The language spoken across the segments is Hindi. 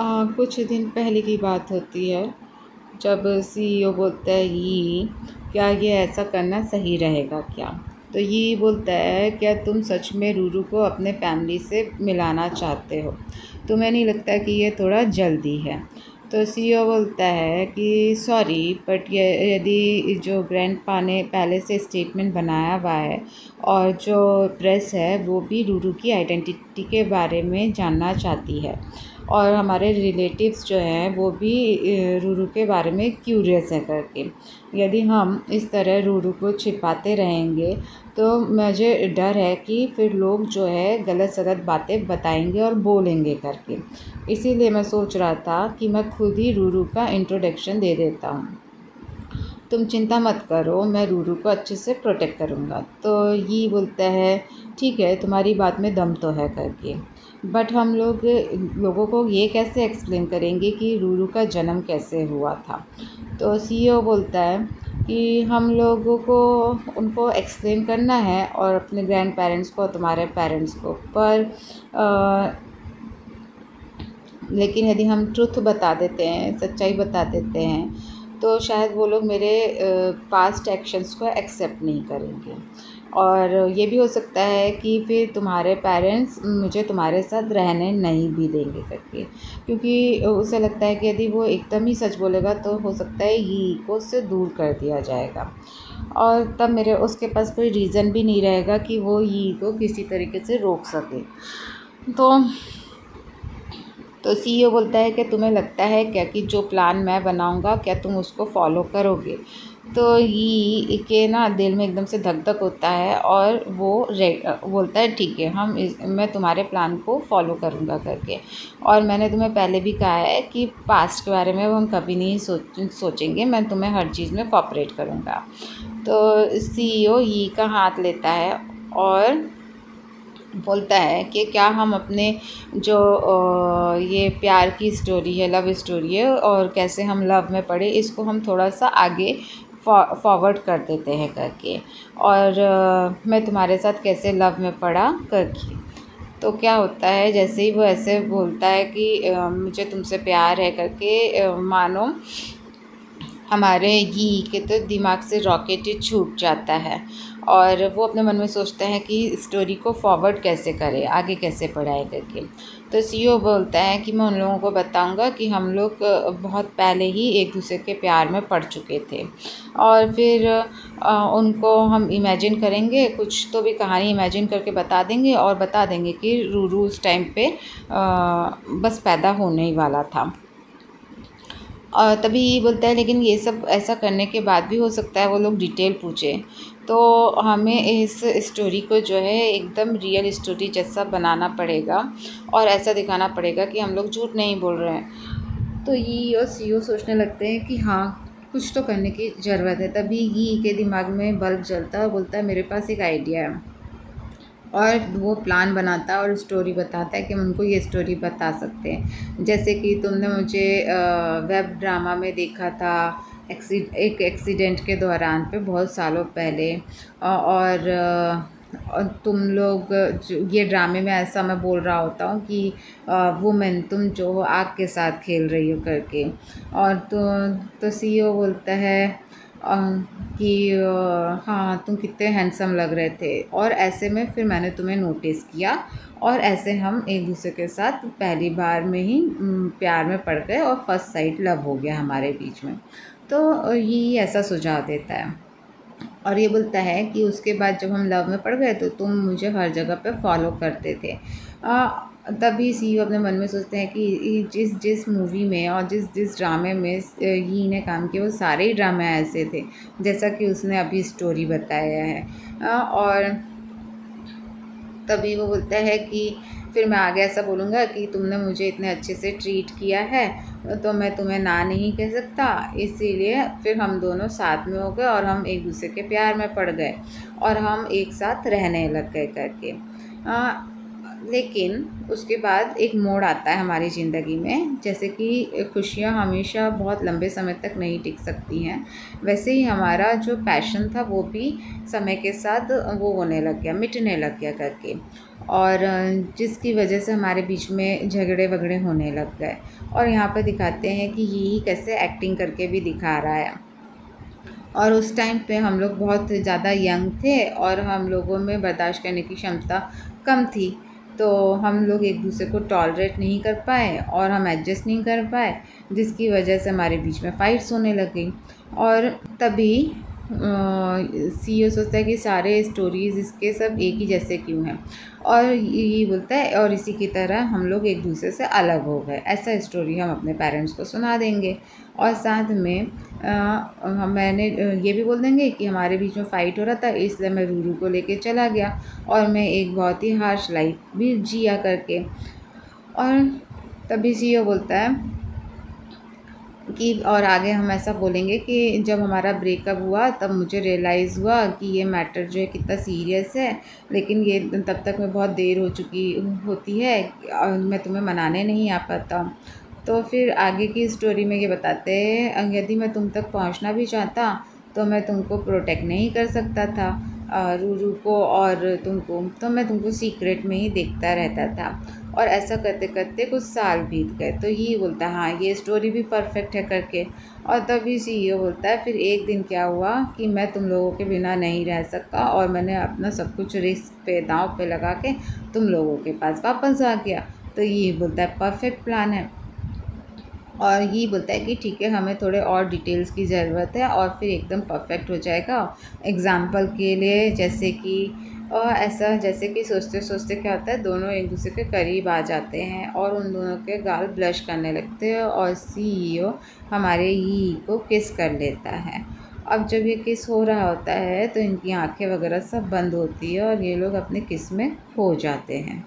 आ, कुछ दिन पहले की बात होती है जब सीईओ e बोलता है ये क्या ये ऐसा करना सही रहेगा क्या तो ये बोलता है क्या तुम सच में रूरू को अपने फैमिली से मिलाना चाहते हो तुम्हें तो नहीं लगता कि ये थोड़ा जल्दी है तो सीईओ e बोलता है कि सॉरी बट यदि जो ग्रैंड पा ने पहले से स्टेटमेंट बनाया हुआ है और जो प्रेस है वो भी रूरू की आइडेंटिटी के बारे में जानना चाहती है और हमारे रिलेटिव्स जो हैं वो भी रूरू के बारे में क्यूरियस है करके यदि हम इस तरह रूरू को छिपाते रहेंगे तो मुझे डर है कि फिर लोग जो है गलत सलत बातें बताएंगे और बोलेंगे करके इसीलिए मैं सोच रहा था कि मैं खुद ही रूरू का इंट्रोडक्शन दे देता हूँ तुम चिंता मत करो मैं रूरू को अच्छे से प्रोटेक्ट करूँगा तो ये बोलता है ठीक है तुम्हारी बात में दम तो है करके बट हम लोग लोगों को ये कैसे एक्सप्लेन करेंगे कि रूरू का जन्म कैसे हुआ था तो सी e बोलता है कि हम लोगों को उनको एक्सप्लेन करना है और अपने ग्रैंड पेरेंट्स को तुम्हारे पेरेंट्स को पर आ, लेकिन यदि हम ट्रुथ बता देते हैं सच्चाई बता देते हैं तो शायद वो लोग मेरे पास्ट एक्शंस को एक्सेप्ट नहीं करेंगे और ये भी हो सकता है कि फिर तुम्हारे पेरेंट्स मुझे तुम्हारे साथ रहने नहीं भी देंगे करके क्योंकि उसे लगता है कि यदि वो एकदम ही सच बोलेगा तो हो सकता है ही को उससे दूर कर दिया जाएगा और तब मेरे उसके पास कोई रीज़न भी नहीं रहेगा कि वो ही को किसी तरीके से रोक सके तो तो सीईओ e बोलता है कि तुम्हें लगता है क्या कि जो प्लान मैं बनाऊंगा क्या तुम उसको फॉलो करोगे तो ही के ना दिल में एकदम से धक धक होता है और वो रे बोलता है ठीक है हम इस मैं तुम्हारे प्लान को फॉलो करूँगा करके और मैंने तुम्हें पहले भी कहा है कि पास्ट के बारे में हम कभी नहीं सोच सोचेंगे मैं तुम्हें हर चीज़ में कॉपरेट करूँगा तो सी ओ यी का हाथ लेता है और बोलता है कि क्या हम अपने जो ये प्यार की स्टोरी है लव स्टोरी है और कैसे हम लव में पढ़े इसको हम थोड़ा सा आगे फॉरवर्ड कर देते हैं करके और मैं तुम्हारे साथ कैसे लव में पड़ा करके तो क्या होता है जैसे ही वो ऐसे बोलता है कि मुझे तुमसे प्यार है करके मानो हमारे घी के तो दिमाग से रॉकेट ही छूट जाता है और वो अपने मन में सोचते हैं कि स्टोरी को फॉरवर्ड कैसे करे आगे कैसे पढ़ाए करके तो सी बोलता है कि मैं उन लोगों को बताऊंगा कि हम लोग बहुत पहले ही एक दूसरे के प्यार में पड़ चुके थे और फिर उनको हम इमेजिन करेंगे कुछ तो भी कहानी इमेजिन करके बता देंगे और बता देंगे कि रूरू उस टाइम पे बस पैदा होने ही वाला था और तभी ये बोलता है लेकिन ये सब ऐसा करने के बाद भी हो सकता है वो लोग डिटेल पूछें तो हमें इस स्टोरी को जो है एकदम रियल स्टोरी जैसा बनाना पड़ेगा और ऐसा दिखाना पड़ेगा कि हम लोग झूठ नहीं बोल रहे हैं तो ये और सी सोचने लगते हैं कि हाँ कुछ तो करने की ज़रूरत है तभी ही के दिमाग में बल्ब जलता है और बोलता है मेरे पास एक आइडिया है और वो प्लान बनाता है और स्टोरी बताता है कि हम उनको ये स्टोरी बता सकते हैं जैसे कि तुमने मुझे वेब ड्रामा में देखा था एक एक्सीडेंट के दौरान पे बहुत सालों पहले और और तुम लोग ये ड्रामे में ऐसा मैं बोल रहा होता हूँ कि वुमेन तुम जो हो आग के साथ खेल रही हो करके और तो तो सीईओ e बोलता है कि हाँ तुम कितने हैंडसम लग रहे थे और ऐसे में फिर मैंने तुम्हें नोटिस किया और ऐसे हम एक दूसरे के साथ पहली बार में ही प्यार में पड़ गए और फर्स्ट साइड लव हो गया हमारे बीच में तो ये ऐसा सुझाव देता है और ये बोलता है कि उसके बाद जब हम लव में पड़ गए तो तुम मुझे हर जगह पे फॉलो करते थे आ, तब भी सी अपने मन में सोचते हैं कि जिस जिस मूवी में और जिस जिस ड्रामे में ही ने काम किया वो सारे ही ड्रामे ऐसे थे जैसा कि उसने अभी स्टोरी बताया है और तभी वो बोलता है कि फिर मैं आगे ऐसा बोलूँगा कि तुमने मुझे इतने अच्छे से ट्रीट किया है तो मैं तुम्हें ना नहीं कह सकता इसीलिए फिर हम दोनों साथ में हो गए और हम एक दूसरे के प्यार में पड़ गए और हम एक साथ रहने लग गए करके लेकिन उसके बाद एक मोड़ आता है हमारी ज़िंदगी में जैसे कि खुशियाँ हमेशा बहुत लंबे समय तक नहीं टिक सकती हैं वैसे ही हमारा जो पैशन था वो भी समय के साथ वो होने लग गया मिटने लग गया करके और जिसकी वजह से हमारे बीच में झगड़े वगड़े होने लग गए और यहाँ पर दिखाते हैं कि यही कैसे एक्टिंग करके भी दिखा रहा है और उस टाइम पे हम लोग बहुत ज़्यादा यंग थे और हम लोगों में बर्दाश्त करने की क्षमता कम थी तो हम लोग एक दूसरे को टॉलरेट नहीं कर पाए और हम एडजस्ट नहीं कर पाए जिसकी वजह से हमारे बीच में फ़ाइट्स होने लग गई और तभी सी ओ e सोचता है कि सारे स्टोरीज़ इसके सब एक ही जैसे क्यों हैं और ये बोलता है और इसी की तरह हम लोग एक दूसरे से अलग हो गए ऐसा स्टोरी हम अपने पेरेंट्स को सुना देंगे और साथ में आ, मैंने ये भी बोल देंगे कि हमारे बीच में फ़ाइट हो रहा था इसलिए मैं रूरू को लेके चला गया और मैं एक बहुत ही हार्श लाइफ भी जिया करके और तभी सी बोलता है कि और आगे हम ऐसा बोलेंगे कि जब हमारा ब्रेकअप हुआ तब मुझे रियलाइज़ हुआ कि ये मैटर जो है कितना सीरियस है लेकिन ये तब तक मैं बहुत देर हो चुकी होती है और मैं तुम्हें मनाने नहीं आ पाता तो फिर आगे की स्टोरी में ये बताते हैं यदि मैं तुम तक पहुंचना भी चाहता तो मैं तुमको प्रोटेक्ट नहीं कर सकता था रूरू को और तुमको तो मैं तुमको सीक्रेट में ही देखता रहता था और ऐसा करते करते कुछ साल बीत गए तो ये बोलता हाँ ये स्टोरी भी परफेक्ट है करके और तभी सी ये e बोलता है फिर एक दिन क्या हुआ कि मैं तुम लोगों के बिना नहीं रह सकता और मैंने अपना सब कुछ रिस्क पे दाव पे लगा के तुम लोगों के पास वापस आ गया तो ये बोलता है परफेक्ट प्लान है और ही बोलता है कि ठीक है हमें थोड़े और डिटेल्स की ज़रूरत है और फिर एकदम परफेक्ट हो जाएगा एग्ज़ाम्पल के लिए जैसे कि और ऐसा जैसे कि सोचते सोचते क्या होता है दोनों एक दूसरे के करीब आ जाते हैं और उन दोनों के गाल ब्लश करने लगते हैं और सीईओ e हमारे ई e को किस कर लेता है अब जब ये किस हो रहा होता है तो इनकी आंखें वगैरह सब बंद होती है और ये लोग अपने किस में खो जाते हैं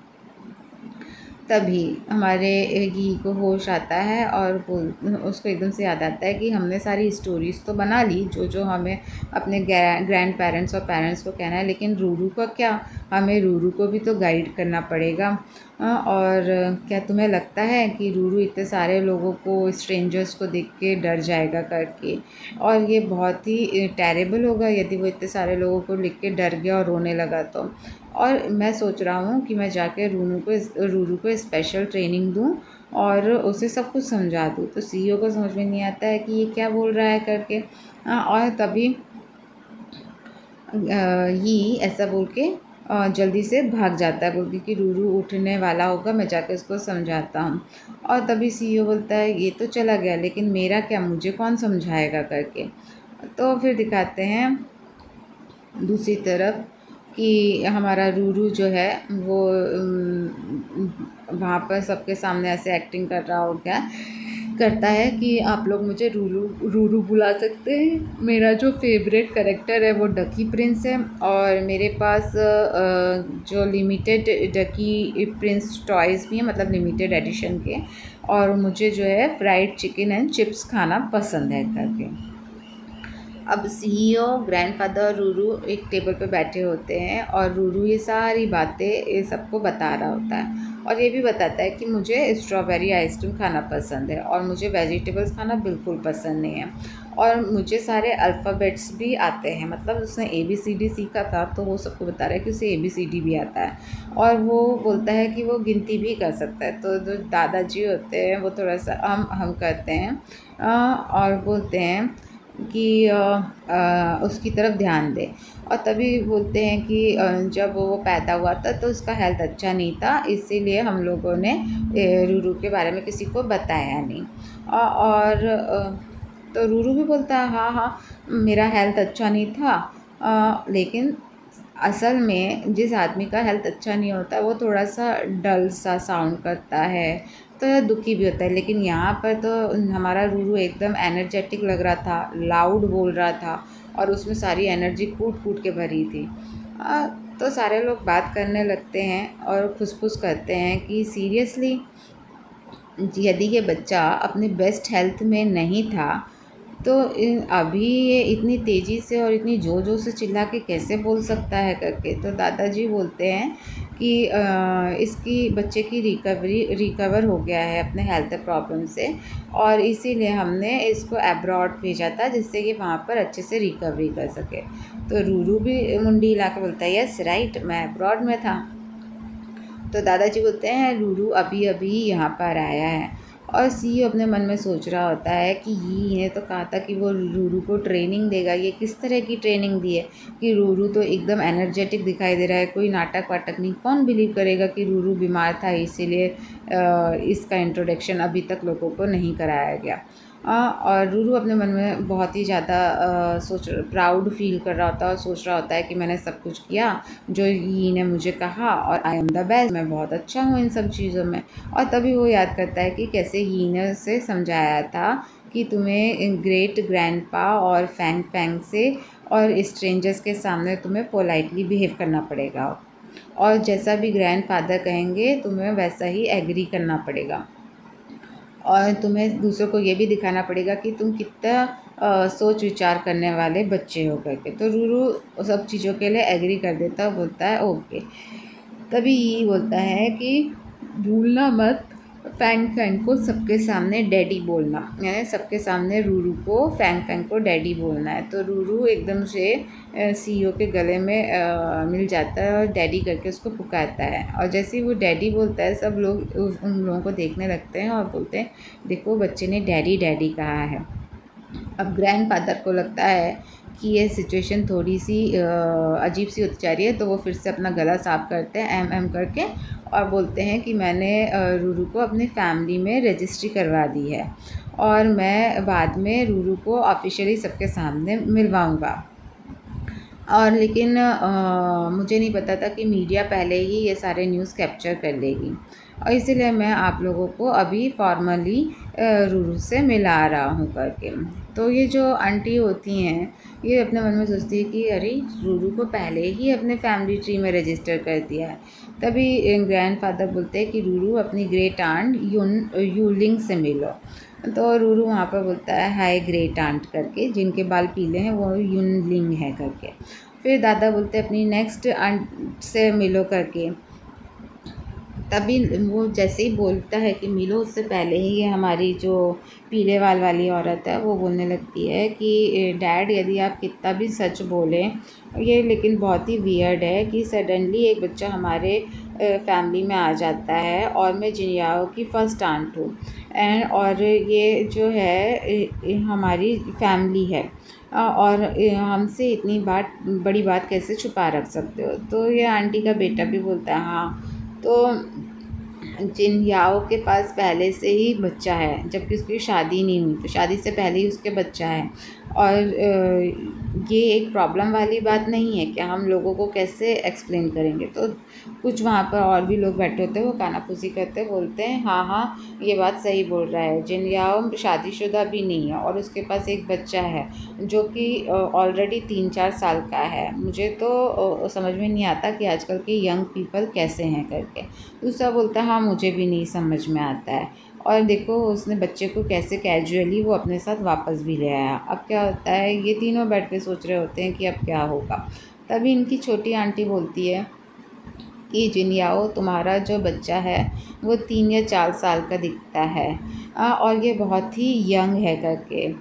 तभी हमारे घी को होश आता है और बोल उसको एकदम से याद आता है कि हमने सारी स्टोरीज़ तो बना ली जो जो हमें अपने ग्रैंड पेरेंट्स और पेरेंट्स को कहना है लेकिन रूरू का क्या हमें रूरू को भी तो गाइड करना पड़ेगा हाँ, और क्या तुम्हें लगता है कि रूरू इतने सारे लोगों को स्ट्रेंजर्स को देख के डर जाएगा करके और ये बहुत ही टेरेबल होगा यदि वो इतने सारे लोगों को लिख के डर गया और रोने लगा तो और मैं सोच रहा हूँ कि मैं जाके रूनू को रूरू को स्पेशल ट्रेनिंग दूँ और उसे सब कुछ समझा दूँ तो सी e को समझ में नहीं आता है कि ये क्या बोल रहा है करके हाँ, और तभी ये ऐसा बोल के जल्दी से भाग जाता है क्योंकि रूरू उठने वाला होगा मैं जाकर उसको समझाता हूँ और तभी सीईओ e बोलता है ये तो चला गया लेकिन मेरा क्या मुझे कौन समझाएगा करके तो फिर दिखाते हैं दूसरी तरफ कि हमारा रूरू जो है वो वहाँ पर सबके सामने ऐसे एक्टिंग कर रहा हो गया करता है कि आप लोग मुझे रूरू रूरू बुला सकते हैं मेरा जो फेवरेट करेक्टर है वो डकी प्रिंस है और मेरे पास जो लिमिटेड डकी प्रिंस टॉयज़ भी हैं मतलब लिमिटेड एडिशन के और मुझे जो है फ्राइड चिकन एंड चिप्स खाना पसंद है करके अब सीईओ ग्रैंडफादर और रूरू एक टेबल पे बैठे होते हैं और रूरू ये सारी बातें ये सबको बता रहा होता है और ये भी बताता है कि मुझे स्ट्रॉबेरी आइसक्रीम खाना पसंद है और मुझे वेजिटेबल्स खाना बिल्कुल पसंद नहीं है और मुझे सारे अल्फ़ाबेट्स भी आते हैं मतलब उसने ए बी सी डी सीखा था तो वो सबको बता रहा है कि उसे ए बी सी डी भी आता है और वो बोलता है कि वो गिनती भी कर सकता है तो जो दादाजी होते हैं वो थोड़ा सा हम हम करते हैं और बोलते हैं कि आ, आ, उसकी तरफ ध्यान दें और तभी बोलते हैं कि जब वो पैदा हुआ था तो उसका हेल्थ अच्छा नहीं था इसीलिए हम लोगों ने रूरू के बारे में किसी को बताया नहीं और, और तो रूरू भी बोलता है हाँ हाँ मेरा हेल्थ अच्छा नहीं था आ, लेकिन असल में जिस आदमी का हेल्थ अच्छा नहीं होता वो थोड़ा सा डल सा साउंड करता है तो दुखी भी होता है लेकिन यहाँ पर तो हमारा रूरू एकदम एनर्जेटिक लग रहा था लाउड बोल रहा था और उसमें सारी एनर्जी कूट कूट के भरी थी आ, तो सारे लोग बात करने लगते हैं और खुसफुस करते हैं कि सीरियसली यदि ये बच्चा अपने बेस्ट हेल्थ में नहीं था तो अभी ये इतनी तेज़ी से और इतनी ज़ोर ज़ोर से चिल्ला के कैसे बोल सकता है करके तो दादाजी बोलते हैं कि इसकी बच्चे की रिकवरी रिकवर हो गया है अपने हेल्थ प्रॉब्लम से और इसीलिए हमने इसको एब्रॉड भेजा था जिससे कि वहाँ पर अच्छे से रिकवरी कर सके तो रूरू भी मुंडी हिला बोलता है यस राइट मैं एब्रॉड में था तो दादाजी बोलते हैं रूरू अभी अभी यहाँ पर आया है और सी अपने मन में सोच रहा होता है कि ये है तो कहा था कि वो रूरू को ट्रेनिंग देगा ये किस तरह की ट्रेनिंग दी है कि रूरू तो एकदम एनर्जेटिक दिखाई दे रहा है कोई नाटक वाटक नहीं कौन बिलीव करेगा कि रूरू बीमार था इसीलिए इसका इंट्रोडक्शन अभी तक लोगों को नहीं कराया गया और रूरू अपने मन में बहुत ही ज़्यादा सोच प्राउड फील कर रहा होता है और सोच रहा होता है कि मैंने सब कुछ किया जो ही ने मुझे कहा और आई एम द बेस्ट मैं बहुत अच्छा हूँ इन सब चीज़ों में और तभी वो याद करता है कि कैसे ही ने उसे समझाया था कि तुम्हें ग्रेट ग्रैंडपा और फैंग फैंग से और स्ट्रेंजर्स के सामने तुम्हें पोलाइटली बिहेव करना पड़ेगा और जैसा भी ग्रैंड फादर कहेंगे तुम्हें वैसा ही एग्री करना पड़ेगा और तुम्हें दूसरों को ये भी दिखाना पड़ेगा कि तुम कितना सोच विचार करने वाले बच्चे हो करके तो रूरू सब चीज़ों के लिए एग्री कर देता बोलता है ओके तभी ये बोलता है कि भूलना मत फैंग फैंग को सबके सामने डैडी बोलना यानी सबके सामने रूरू को फैंग फैंग को डैडी बोलना है तो रूरू एकदम से सीईओ e के गले में आ, मिल जाता है और डैडी करके उसको पुकारता है और जैसे ही वो डैडी बोलता है सब लोग उन लोगों को देखने लगते हैं और बोलते हैं देखो बच्चे ने डैडी डैडी कहा है अब फादर को लगता है कि ये सिचुएशन थोड़ी सी अजीब सी होती जा रही है तो वो फिर से अपना गला साफ करते हैं एम एम करके और बोलते हैं कि मैंने रूरू को अपनी फैमिली में रजिस्ट्री करवा दी है और मैं बाद में रूरू को ऑफिशियली सबके सामने मिलवाऊंगा और लेकिन आ, मुझे नहीं पता था कि मीडिया पहले ही ये सारे न्यूज़ कैप्चर कर लेगी और इसीलिए मैं आप लोगों को अभी फॉर्मली रूरू से मिला रहा हूँ करके तो ये जो आंटी होती हैं ये अपने मन में सोचती है कि अरे रूरू को पहले ही अपने फैमिली ट्री में रजिस्टर कर दिया है तभी ग्रैंड फादर बोलते हैं कि रूरू अपनी ग्रेट आंट यून यूलिंग से मिलो तो रूरू वहाँ पर बोलता है हाय ग्रेट आंट करके जिनके बाल पीले हैं वो यूनलिंग है करके फिर दादा बोलते अपनी नेक्स्ट आंट से मिलो करके तभी वो जैसे ही बोलता है कि मिलो उससे पहले ही ये हमारी जो पीले वाल वाली औरत है वो बोलने लगती है कि डैड यदि आप कितना भी सच बोलें ये लेकिन बहुत ही वियर्ड है कि सडनली एक बच्चा हमारे फैमिली में आ जाता है और मैं जिनियाओ की फ़र्स्ट आंट हूँ एंड और ये जो है हमारी फैमिली है और हमसे इतनी बात बड़ी बात कैसे छुपा रख सकते हो तो ये आंटी का बेटा भी बोलता है हाँ तो जिन याओ के पास पहले से ही बच्चा है जबकि उसकी शादी नहीं हुई तो शादी से पहले ही उसके बच्चा है और ये एक प्रॉब्लम वाली बात नहीं है कि हम लोगों को कैसे एक्सप्लेन करेंगे तो कुछ वहाँ पर और भी लोग बैठे होते हैं वो कानाफूसी करते बोलते हैं हाँ हाँ ये बात सही बोल रहा है जिन याओ शादीशुदा भी नहीं है और उसके पास एक बच्चा है जो कि ऑलरेडी तीन चार साल का है मुझे तो समझ में नहीं आता कि आजकल के यंग पीपल कैसे हैं करके दूसरा बोलता है हाँ मुझे भी नहीं समझ में आता है और देखो उसने बच्चे को कैसे कैजुअली वो अपने साथ वापस भी ले आया अब क्या होता है ये तीनों बैठ के सोच रहे होते हैं कि अब क्या होगा तभी इनकी छोटी आंटी बोलती है कि जिनियाओ तुम्हारा जो बच्चा है वो तीन या चार साल का दिखता है और ये बहुत ही यंग है करके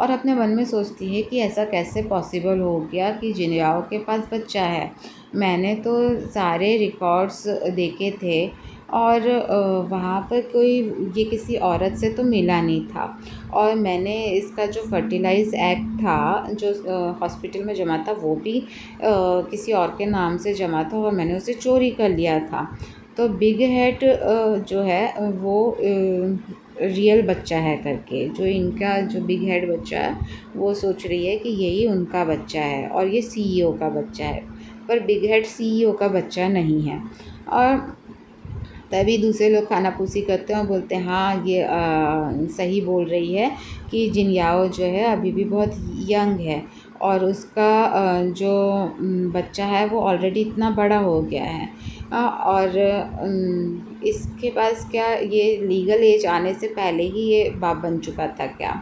और अपने मन में सोचती है कि ऐसा कैसे पॉसिबल हो गया कि जिनियाओ के पास बच्चा है मैंने तो सारे रिकॉर्ड्स देखे थे और वहाँ पर कोई ये किसी औरत से तो मिला नहीं था और मैंने इसका जो फ़र्टिलाइज़ एक्ट था जो हॉस्पिटल में जमा था वो भी किसी और के नाम से जमा था और मैंने उसे चोरी कर लिया था तो बिग हेड जो है वो रियल बच्चा है करके जो इनका जो बिग हेड बच्चा है वो सोच रही है कि यही उनका बच्चा है और ये सीईओ e का बच्चा है पर बिग हेड सीईओ का बच्चा नहीं है और तभी दूसरे लोग खाना पूसी करते हैं और बोलते हैं हाँ ये आ, सही बोल रही है कि जिनयाओ जो है अभी भी बहुत यंग है और उसका जो बच्चा है वो ऑलरेडी इतना बड़ा हो गया है और इसके पास क्या ये लीगल एज आने से पहले ही ये बाप बन चुका था क्या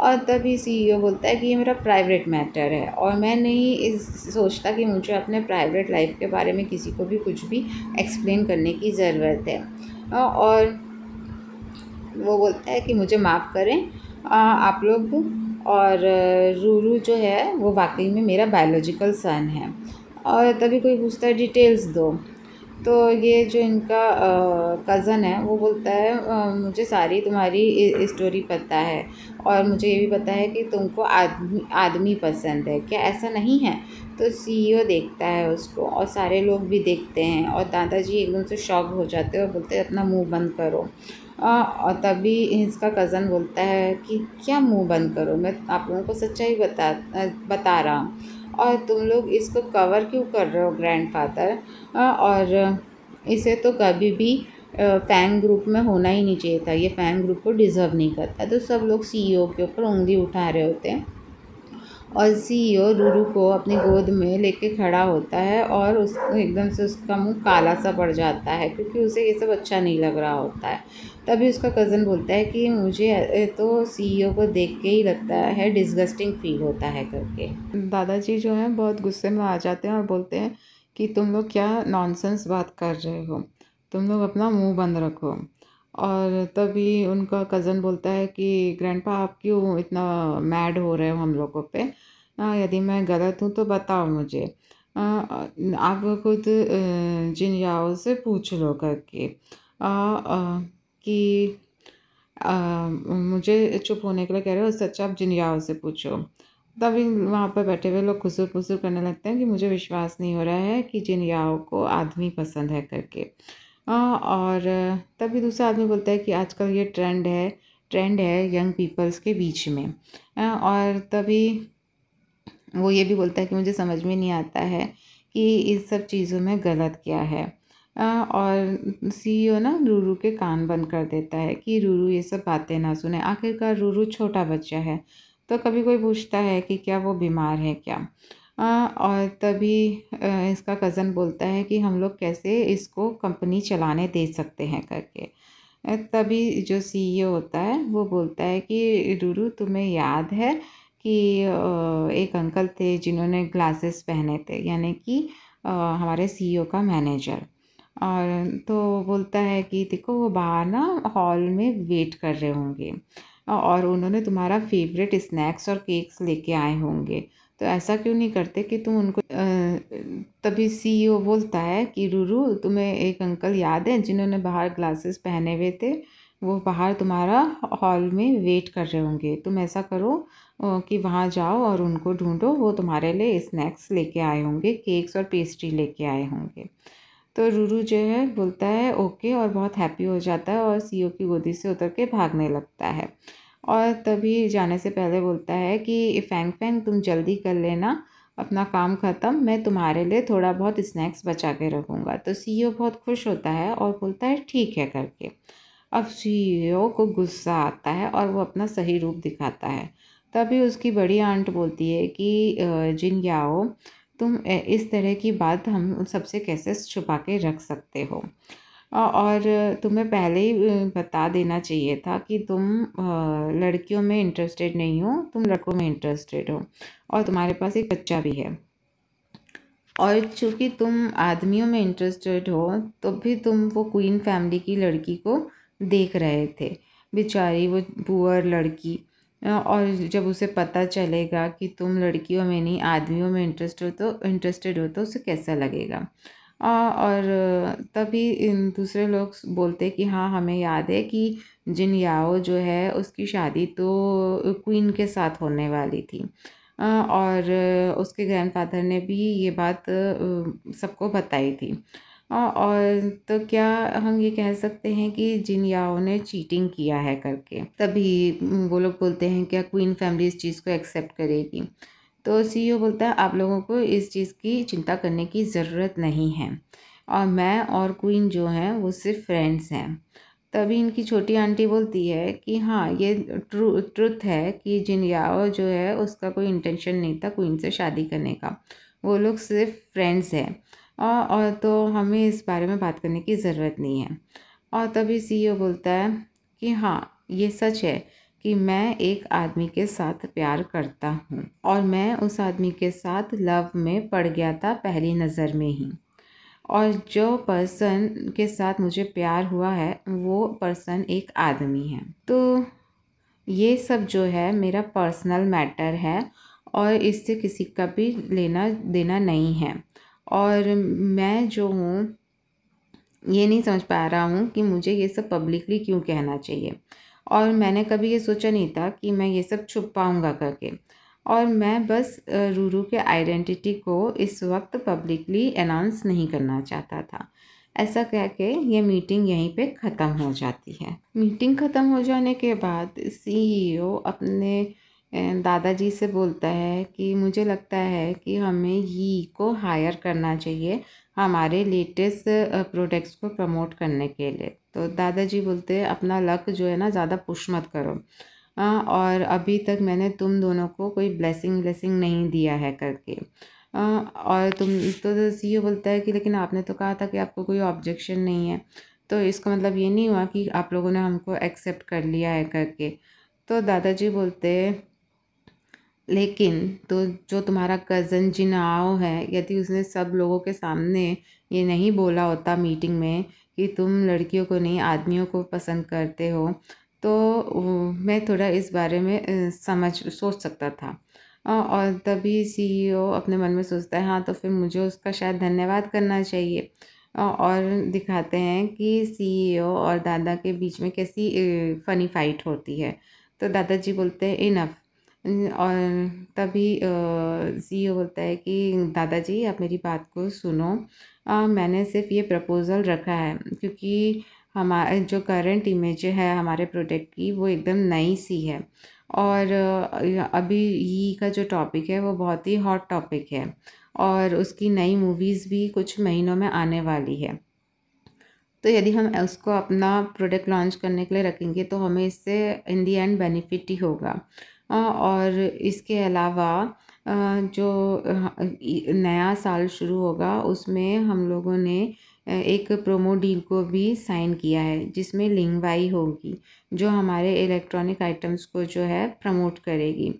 और तभी सीईओ e बोलता है कि ये मेरा प्राइवेट मैटर है और मैं नहीं इस सोचता कि मुझे अपने प्राइवेट लाइफ के बारे में किसी को भी कुछ भी एक्सप्लेन करने की ज़रूरत है और वो बोलता है कि मुझे माफ़ करें आप लोग और रूरू जो है वो वाकई में मेरा बायोलॉजिकल सन है और तभी कोई पूछता है डिटेल्स दो तो ये जो इनका कज़न है वो बोलता है मुझे सारी तुम्हारी स्टोरी पता है और मुझे ये भी पता है कि तुमको आदमी आदमी पसंद है क्या ऐसा नहीं है तो सीईओ e देखता है उसको और सारे लोग भी देखते हैं और दादाजी एकदम से शॉक हो जाते हैं और बोलते हैं अपना मुंह बंद करो और तभी इसका कज़न बोलता है कि क्या मुंह बंद करो मैं आप लोगों को सच्चाई बता बता रहा हूँ और तुम लोग इसको कवर क्यों कर रहे हो ग्रैंडफादर और इसे तो कभी भी फ़ैन ग्रुप में होना ही नहीं चाहिए था ये फ़ैन ग्रुप को डिज़र्व नहीं करता तो सब लोग सीईओ e के ऊपर उंगली उठा रहे होते हैं और सीईओ रूरू e को अपनी गोद में लेके खड़ा होता है और उस एकदम से उसका मुंह काला सा पड़ जाता है क्योंकि उसे ये सब अच्छा नहीं लग रहा होता है तभी उसका कज़न बोलता है कि मुझे तो सीईओ e को देख के ही लगता है डिस्गस्टिंग फील होता है करके दादाजी जो हैं बहुत गुस्से में आ जाते हैं और बोलते हैं कि तुम लोग क्या नॉनसेंस बात कर रहे हो तुम लोग अपना मुंह बंद रखो और तभी उनका कज़न बोलता है कि ग्रैंडपा आप क्यों इतना मैड हो रहे हो हम लोगों पे यदि मैं गलत हूँ तो बताओ मुझे आप खुद जिनयाओ से पूछ लो करके आ, आ, कि आ, मुझे चुप होने के लिए कह रहे हो सच आप जिनयाओ से पूछो तभी वहाँ पर बैठे हुए लोग खुसुर खुसुर करने लगते हैं कि मुझे विश्वास नहीं हो रहा है कि जिनयाओ को आदमी पसंद है करके हाँ, और तभी दूसरा आदमी बोलता है कि आजकल ये ट्रेंड है ट्रेंड है यंग पीपल्स के बीच में और तभी वो ये भी बोलता है कि मुझे समझ में नहीं आता है कि इस सब चीज़ों में गलत क्या है और सीईओ e ना रूरू के कान बंद कर देता है कि रूरू ये सब बातें ना सुने आखिरकार रूरू छोटा बच्चा है तो कभी कोई पूछता है कि क्या वो बीमार है क्या हाँ, और तभी इसका कज़न बोलता है कि हम लोग कैसे इसको कंपनी चलाने दे सकते हैं करके तभी जो सीईओ e होता है वो बोलता है कि रूरू तुम्हें याद है कि एक अंकल थे जिन्होंने ग्लासेस पहने थे यानी कि हमारे सीईओ e का मैनेजर और तो बोलता है कि देखो वो बाहर ना हॉल में वेट कर रहे होंगे और उन्होंने तुम्हारा फेवरेट स्नैक्स और केक्स लेके आए होंगे तो ऐसा क्यों नहीं करते कि तुम उनको तभी सीईओ e बोलता है कि रूरू तुम्हें एक अंकल याद है जिन्होंने बाहर ग्लासेस पहने हुए थे वो बाहर तुम्हारा हॉल में वेट कर रहे होंगे तुम ऐसा करो कि वहाँ जाओ और उनको ढूंढो वो तुम्हारे लिए स्नैक्स लेके आए होंगे केक्स और पेस्ट्री लेके आए होंगे तो रूरू जो है बोलता है ओके और बहुत हैप्पी हो जाता है और सीईओ e की गोदी से उतर के भागने लगता है और तभी जाने से पहले बोलता है कि फेंग फेंग तुम जल्दी कर लेना अपना काम ख़त्म मैं तुम्हारे लिए थोड़ा बहुत स्नैक्स बचा के रखूँगा तो सी बहुत खुश होता है और बोलता है ठीक है करके अब सी को गुस्सा आता है और वो अपना सही रूप दिखाता है तभी उसकी बड़ी आंट बोलती है कि जिन याओ तुम इस तरह की बात हम सबसे कैसे छुपा के रख सकते हो और तुम्हें पहले ही बता देना चाहिए था कि तुम लड़कियों में इंटरेस्टेड नहीं हो तुम लड़कों में इंटरेस्टेड हो और तुम्हारे पास एक बच्चा भी है और चूँकि तुम आदमियों में इंटरेस्टेड हो तो भी तुम वो क्वीन फैमिली की लड़की को देख रहे थे बेचारी वो पुअर लड़की और जब उसे पता चलेगा कि तुम लड़कियों में नहीं आदमियों में इंटरेस्ट हो तो इंटरेस्टेड हो तो उसे कैसा लगेगा और तभी इन दूसरे लोग बोलते कि हाँ हमें याद है कि जिन याओ जो है उसकी शादी तो क्वीन के साथ होने वाली थी और उसके ग्रैंडफादर ने भी ये बात सबको बताई थी और तो क्या हम ये कह सकते हैं कि जिन याओ ने चीटिंग किया है करके तभी वो लोग बोलते हैं क्या क्वीन फैमिली इस चीज़ को एक्सेप्ट करेगी तो सीईओ e बोलता है आप लोगों को इस चीज़ की चिंता करने की ज़रूरत नहीं है और मैं और क्वीन जो हैं वो सिर्फ फ्रेंड्स हैं तभी इनकी छोटी आंटी बोलती है कि हाँ ये ट्रू ट्रुथ है कि जिन याओ जो है उसका कोई इंटेंशन नहीं था क्वीन से शादी करने का वो लोग सिर्फ फ्रेंड्स हैं और, और तो हमें इस बारे में बात करने की ज़रूरत नहीं है और तभी सीईओ e बोलता है कि हाँ ये सच है कि मैं एक आदमी के साथ प्यार करता हूँ और मैं उस आदमी के साथ लव में पड़ गया था पहली नज़र में ही और जो पर्सन के साथ मुझे प्यार हुआ है वो पर्सन एक आदमी है तो ये सब जो है मेरा पर्सनल मैटर है और इससे किसी का भी लेना देना नहीं है और मैं जो हूँ ये नहीं समझ पा रहा हूँ कि मुझे ये सब पब्लिकली क्यों कहना चाहिए और मैंने कभी ये सोचा नहीं था कि मैं ये सब छुप पाऊँगा करके और मैं बस रूरू के आइडेंटिटी को इस वक्त पब्लिकली अनाउंस नहीं करना चाहता था ऐसा कह के ये मीटिंग यहीं पे ख़त्म हो जाती है मीटिंग ख़त्म हो जाने के बाद सीईओ e अपने दादाजी से बोलता है कि मुझे लगता है कि हमें ही e को हायर करना चाहिए हमारे लेटेस्ट प्रोडक्ट्स को प्रमोट करने के लिए तो दादाजी बोलते अपना लक जो है ना ज़्यादा पुश मत करो आ, और अभी तक मैंने तुम दोनों को कोई ब्लेसिंग ब्लेसिंग नहीं दिया है करके आ, और तुम तो सी ओ e बोलता है कि लेकिन आपने तो कहा था कि आपको कोई ऑब्जेक्शन नहीं है तो इसका मतलब ये नहीं हुआ कि आप लोगों ने हमको एक्सेप्ट कर लिया है करके तो दादाजी बोलते लेकिन तो जो तुम्हारा कज़न जिनाओ है यदि उसने सब लोगों के सामने ये नहीं बोला होता मीटिंग में कि तुम लड़कियों को नहीं आदमियों को पसंद करते हो तो मैं थोड़ा इस बारे में समझ सोच सकता था और तभी सीईओ e अपने मन में सोचता है हाँ तो फिर मुझे उसका शायद धन्यवाद करना चाहिए और दिखाते हैं कि सीईओ e और दादा के बीच में कैसी फ़नी फाइट होती है तो दादाजी बोलते हैं इनफ और तभी सीईओ e बोलता है कि दादाजी आप मेरी बात को सुनो आ, मैंने सिर्फ ये प्रपोज़ल रखा है क्योंकि हमारे जो करंट इमेज है हमारे प्रोडक्ट की वो एकदम नई सी है और अभी ई का जो टॉपिक है वो बहुत ही हॉट टॉपिक है और उसकी नई मूवीज़ भी कुछ महीनों में आने वाली है तो यदि हम उसको अपना प्रोडक्ट लॉन्च करने के लिए रखेंगे तो हमें इससे इन दी एंड बेनिफिट ही होगा और इसके अलावा जो नया साल शुरू होगा उसमें हम लोगों ने एक प्रोमो डील को भी साइन किया है जिसमें लिंगवाई होगी जो हमारे इलेक्ट्रॉनिक आइटम्स को जो है प्रमोट करेगी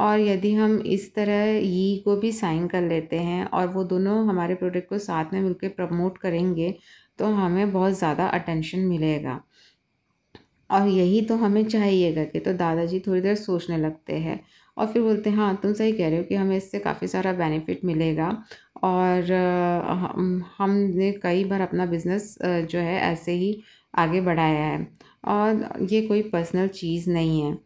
और यदि हम इस तरह ई को भी साइन कर लेते हैं और वो दोनों हमारे प्रोडक्ट को साथ में मिलकर प्रमोट करेंगे तो हमें बहुत ज़्यादा अटेंशन मिलेगा और यही तो हमें चाहिएगा कि तो दादाजी थोड़ी देर सोचने लगते हैं और फिर बोलते हैं हाँ तुम सही कह रहे हो कि हमें इससे काफ़ी सारा बेनिफिट मिलेगा और हमने कई बार अपना बिज़नेस जो है ऐसे ही आगे बढ़ाया है और ये कोई पर्सनल चीज़ नहीं है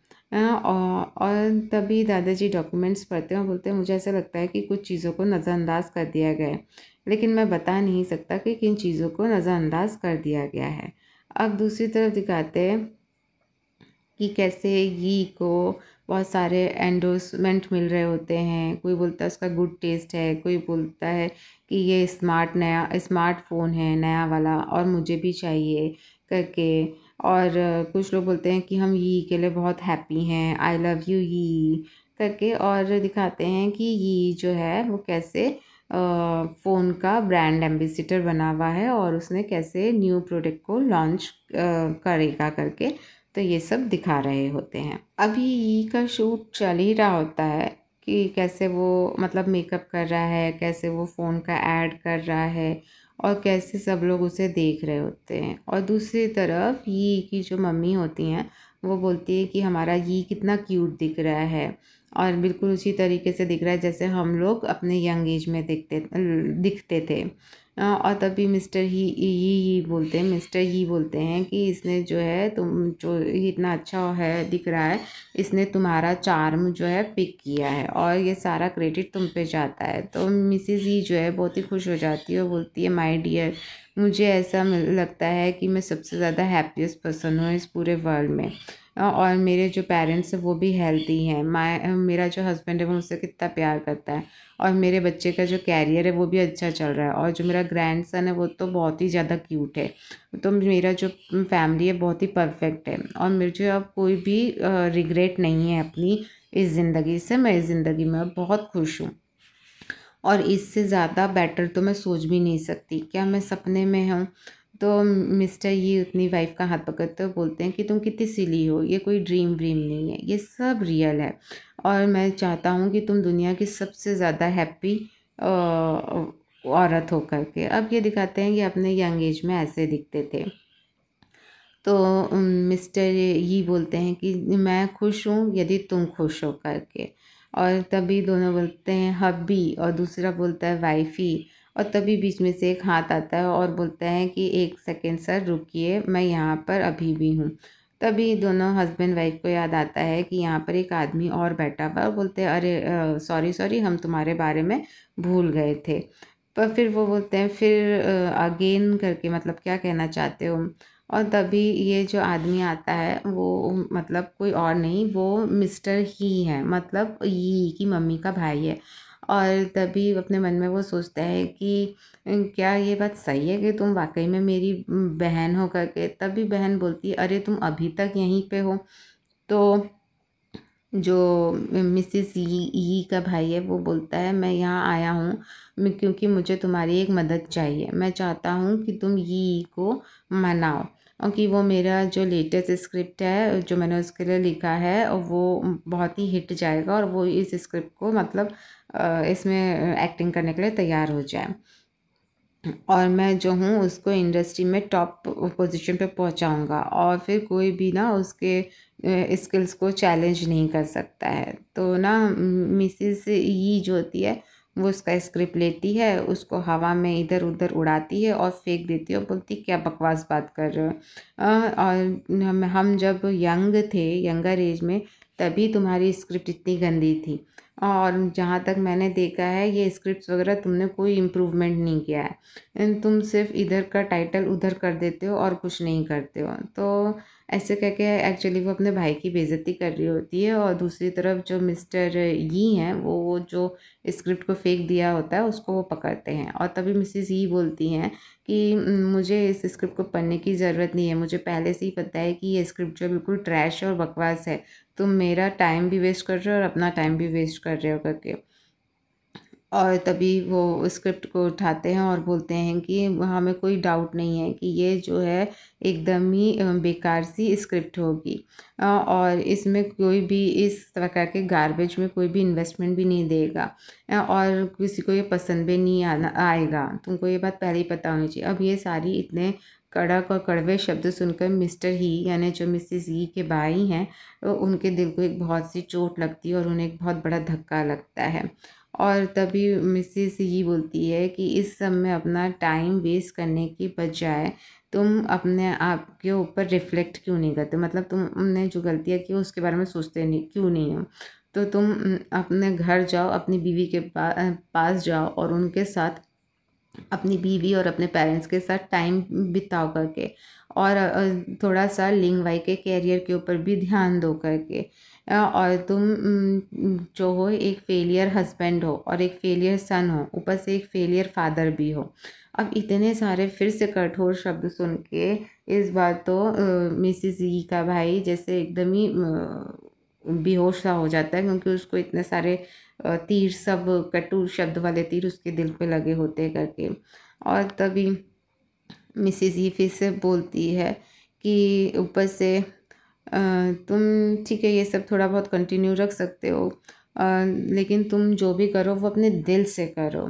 और तभी दादाजी डॉक्यूमेंट्स पढ़ते हैं और बोलते हैं मुझे ऐसा लगता है कि कुछ चीज़ों को नज़रअंदाज कर दिया गया है लेकिन मैं बता नहीं सकता कि किन चीज़ों को नज़रअंदाज कर दिया गया है अब दूसरी तरफ दिखाते हैं कि कैसे घी को बहुत सारे एंडोसमेंट मिल रहे होते हैं कोई बोलता है उसका गुड टेस्ट है कोई बोलता है कि ये स्मार्ट नया स्मार्टफोन है नया वाला और मुझे भी चाहिए करके और कुछ लोग बोलते हैं कि हम यी के लिए बहुत हैप्पी हैं आई लव यू यी करके और दिखाते हैं कि ये जो है वो कैसे फ़ोन का ब्रांड एम्बेसिडर बना हुआ है और उसने कैसे न्यू प्रोडक्ट को लॉन्च करेगा करके तो ये सब दिखा रहे होते हैं अभी ई का शूट चल ही रहा होता है कि कैसे वो मतलब मेकअप कर रहा है कैसे वो फ़ोन का ऐड कर रहा है और कैसे सब लोग उसे देख रहे होते हैं और दूसरी तरफ ये की जो मम्मी होती हैं वो बोलती है कि हमारा ये कितना क्यूट दिख रहा है और बिल्कुल उसी तरीके से दिख रहा है जैसे हम लोग अपने यंग एज में दिखते दिखते थे हाँ, और तभी मिस्टर ही ही ही बोलते हैं मिस्टर ही बोलते हैं कि इसने जो है तुम जो इतना अच्छा है दिख रहा है इसने तुम्हारा चार्म जो है पिक किया है और ये सारा क्रेडिट तुम पे जाता है तो मिसिज़ ही जो है बहुत ही खुश हो जाती है और बोलती है माय डियर मुझे ऐसा लगता है कि मैं सबसे ज़्यादा हैप्पीस्ट पर्सन हूँ इस पूरे वर्ल्ड में हाँ, और मेरे जो पेरेंट्स हैं वो भी हेल्थी हैं माय मेरा जो हस्बैंड है वो मुझसे कितना प्यार करता है और मेरे बच्चे का जो कैरियर है वो भी अच्छा चल रहा है और जो मेरा ग्रैंड सन है वो तो बहुत ही ज़्यादा क्यूट है तो मेरा जो फैमिली है बहुत ही परफेक्ट है और मुझे अब कोई भी रिग्रेट नहीं है अपनी इस ज़िंदगी से मैं इस ज़िंदगी में बहुत खुश हूँ और इससे ज़्यादा बेटर तो मैं सोच भी नहीं सकती क्या मैं सपने में हूँ तो मिस्टर ये उतनी वाइफ का हाथ पकड़ते हो बोलते हैं कि तुम कितनी सिली हो ये कोई ड्रीम व्रीम नहीं है ये सब रियल है और मैं चाहता हूँ कि तुम दुनिया की सबसे ज़्यादा हैप्पी औरत होकर करके अब ये दिखाते हैं कि अपने यंग एज में ऐसे दिखते थे तो मिस्टर ये बोलते हैं कि मैं खुश हूँ यदि तुम खुश हो करके और तभी दोनों बोलते हैं हब्बी और दूसरा बोलता है वाइफी और तभी बीच में से एक हाथ आता है और बोलता है कि एक सेकेंड सर रुकिए मैं यहाँ पर अभी भी हूँ तभी दोनों हस्बैंड वाइफ को याद आता है कि यहाँ पर एक आदमी और बैठा हुआ और बोलते हैं अरे सॉरी सॉरी हम तुम्हारे बारे में भूल गए थे पर फिर वो बोलते हैं फिर अगेन करके मतलब क्या कहना चाहते हो और तभी ये जो आदमी आता है वो मतलब कोई और नहीं वो मिस्टर ही है मतलब ये की मम्मी का भाई है और तभी अपने मन में वो सोचता है कि क्या ये बात सही है कि तुम वाकई में मेरी बहन हो करके तभी बहन बोलती है अरे तुम अभी तक यहीं पे हो तो जो मिसिस ई का भाई है वो बोलता है मैं यहाँ आया हूँ क्योंकि मुझे तुम्हारी एक मदद चाहिए मैं चाहता हूँ कि तुम ई को मनाओ क्योंकि वो मेरा जो लेटेस्ट स्क्रिप्ट है जो मैंने उसके लिए लिखा है वो बहुत ही हिट जाएगा और वो इस स्क्रिप्ट को मतलब इसमें एक्टिंग करने के लिए तैयार हो जाए और मैं जो हूँ उसको इंडस्ट्री में टॉप पोजीशन पे पहुँचाऊँगा और फिर कोई भी ना उसके स्किल्स को चैलेंज नहीं कर सकता है तो ना मिसिस ई जो होती है वो उसका स्क्रिप्ट लेती है उसको हवा में इधर उधर उड़ाती है और फेंक देती है और बोलती क्या बकवास बात कर रहे हो और हम हम जब यंग थे यंगर एज में तभी तुम्हारी स्क्रिप्ट इतनी गंदी थी और जहाँ तक मैंने देखा है ये स्क्रिप्ट्स वगैरह तुमने कोई इम्प्रूवमेंट नहीं किया है तुम सिर्फ इधर का टाइटल उधर कर देते हो और कुछ नहीं करते हो तो ऐसे कह के एक्चुअली वो अपने भाई की बेजती कर रही होती है और दूसरी तरफ जो मिस्टर यी हैं वो वो जो स्क्रिप्ट को फेंक दिया होता है उसको वो पकड़ते हैं और तभी मिसिस यी बोलती हैं कि मुझे इस स्क्रिप्ट को पढ़ने की ज़रूरत नहीं है मुझे पहले से ही पता है कि ये स्क्रिप्ट जो बिल्कुल ट्रैश और बकवास है तुम मेरा टाइम भी वेस्ट कर रहे हो और अपना टाइम भी वेस्ट कर रहे हो करके और तभी वो स्क्रिप्ट को उठाते हैं और बोलते हैं कि हमें कोई डाउट नहीं है कि ये जो है एकदम ही बेकार सी स्क्रिप्ट होगी और इसमें कोई भी इस प्रकार के गार्बेज में कोई भी इन्वेस्टमेंट भी नहीं देगा और किसी को ये पसंद भी नहीं आना आएगा तुमको ये बात पहले ही पता होनी चाहिए अब ये सारी इतने कड़क और कड़वे शब्द सुनकर मिस्टर ही यानी जो मिसिज़ ही के भाई हैं तो उनके दिल को एक बहुत सी चोट लगती है और उन्हें एक बहुत बड़ा धक्का लगता है और तभी मिसिस ही बोलती है कि इस सब में अपना टाइम वेस्ट करने के बजाय तुम अपने आप के ऊपर रिफ्लेक्ट क्यों नहीं करते मतलब तुमने जो गलतियाँ की उसके बारे में सोचते नहीं क्यों नहीं हो तो तुम अपने घर जाओ अपनी बीवी के पास जाओ और उनके साथ अपनी बीवी और अपने पेरेंट्स के साथ टाइम बिताओ करके और थोड़ा सा लिंग वाई के कैरियर के ऊपर भी ध्यान दो करके और तुम जो हो एक फेलियर हस्बैंड हो और एक फेलियर सन हो ऊपर से एक फेलियर फादर भी हो अब इतने सारे फिर से कठोर शब्द सुन के इस बार तो मिसिस ई का भाई जैसे एकदम ही बेहोश सा हो जाता है क्योंकि उसको इतने सारे तीर सब कटु शब्द वाले तीर उसके दिल पे लगे होते करके और तभी मिसिज़ ही फिर से बोलती है कि ऊपर से तुम ठीक है ये सब थोड़ा बहुत कंटिन्यू रख सकते हो लेकिन तुम जो भी करो वो अपने दिल से करो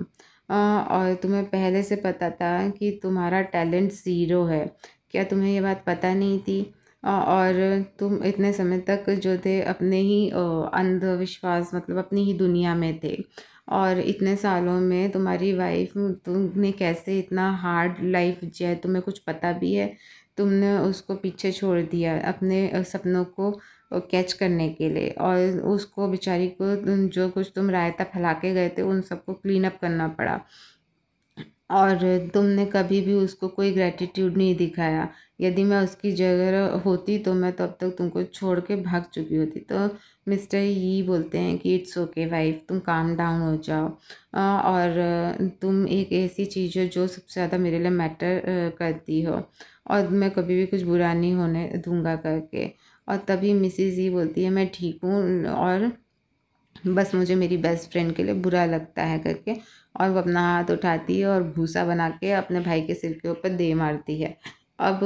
और तुम्हें पहले से पता था कि तुम्हारा टैलेंट ज़ीरो है क्या तुम्हें ये बात पता नहीं थी और तुम इतने समय तक जो थे अपने ही अंधविश्वास मतलब अपनी ही दुनिया में थे और इतने सालों में तुम्हारी वाइफ तुमने कैसे इतना हार्ड लाइफ जिया तुम्हें कुछ पता भी है तुमने उसको पीछे छोड़ दिया अपने सपनों को कैच करने के लिए और उसको बेचारी को जो कुछ तुम रायता फैला के गए थे उन सबको क्लीन अप करना पड़ा और तुमने कभी भी उसको कोई ग्रेटिट्यूड नहीं दिखाया यदि मैं उसकी जगह होती तो मैं तब तक तुमको छोड़ के भाग चुकी होती तो मिस्टर यी बोलते हैं कि इट्स ओके वाइफ तुम काम डाउन हो जाओ और तुम एक ऐसी चीज़ हो जो सबसे ज़्यादा मेरे लिए मैटर करती हो और मैं कभी भी कुछ बुरा नहीं होने दूंगा करके और तभी मिसिज़ यी बोलती है मैं ठीक हूँ और बस मुझे मेरी बेस्ट फ्रेंड के लिए बुरा लगता है करके और वो अपना हाथ उठाती है और भूसा बना के अपने भाई के सिर के ऊपर दे मारती है अब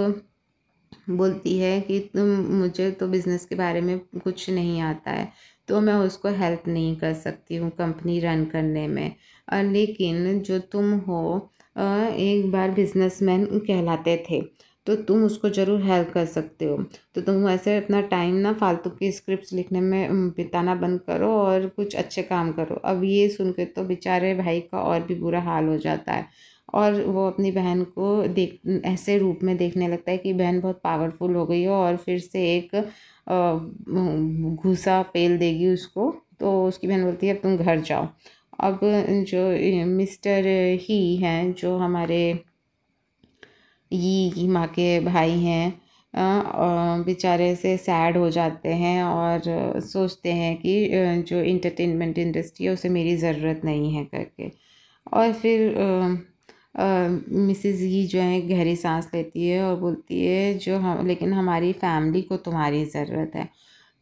बोलती है कि तुम मुझे तो बिज़नेस के बारे में कुछ नहीं आता है तो मैं उसको हेल्प नहीं कर सकती हूँ कंपनी रन करने में लेकिन जो तुम हो एक बार बिजनेसमैन कहलाते थे तो तुम उसको ज़रूर हेल्प कर सकते हो तो तुम ऐसे अपना टाइम ना फालतू की स्क्रिप्ट लिखने में बिताना बंद करो और कुछ अच्छे काम करो अब ये सुन के तो बेचारे भाई का और भी बुरा हाल हो जाता है और वो अपनी बहन को देख ऐसे रूप में देखने लगता है कि बहन बहुत पावरफुल हो गई हो और फिर से एक घुसा पेल देगी उसको तो उसकी बहन बोलती है अब तुम घर जाओ अब जो मिस्टर ही हैं जो हमारे ये की माँ के भाई हैं बेचारे से सैड हो जाते हैं और सोचते हैं कि जो इंटरटेनमेंट इंडस्ट्री है उसे मेरी ज़रूरत नहीं है करके और फिर मिसेज़ यी जो है गहरी सांस लेती है और बोलती है जो हम लेकिन हमारी फैमिली को तुम्हारी ज़रूरत है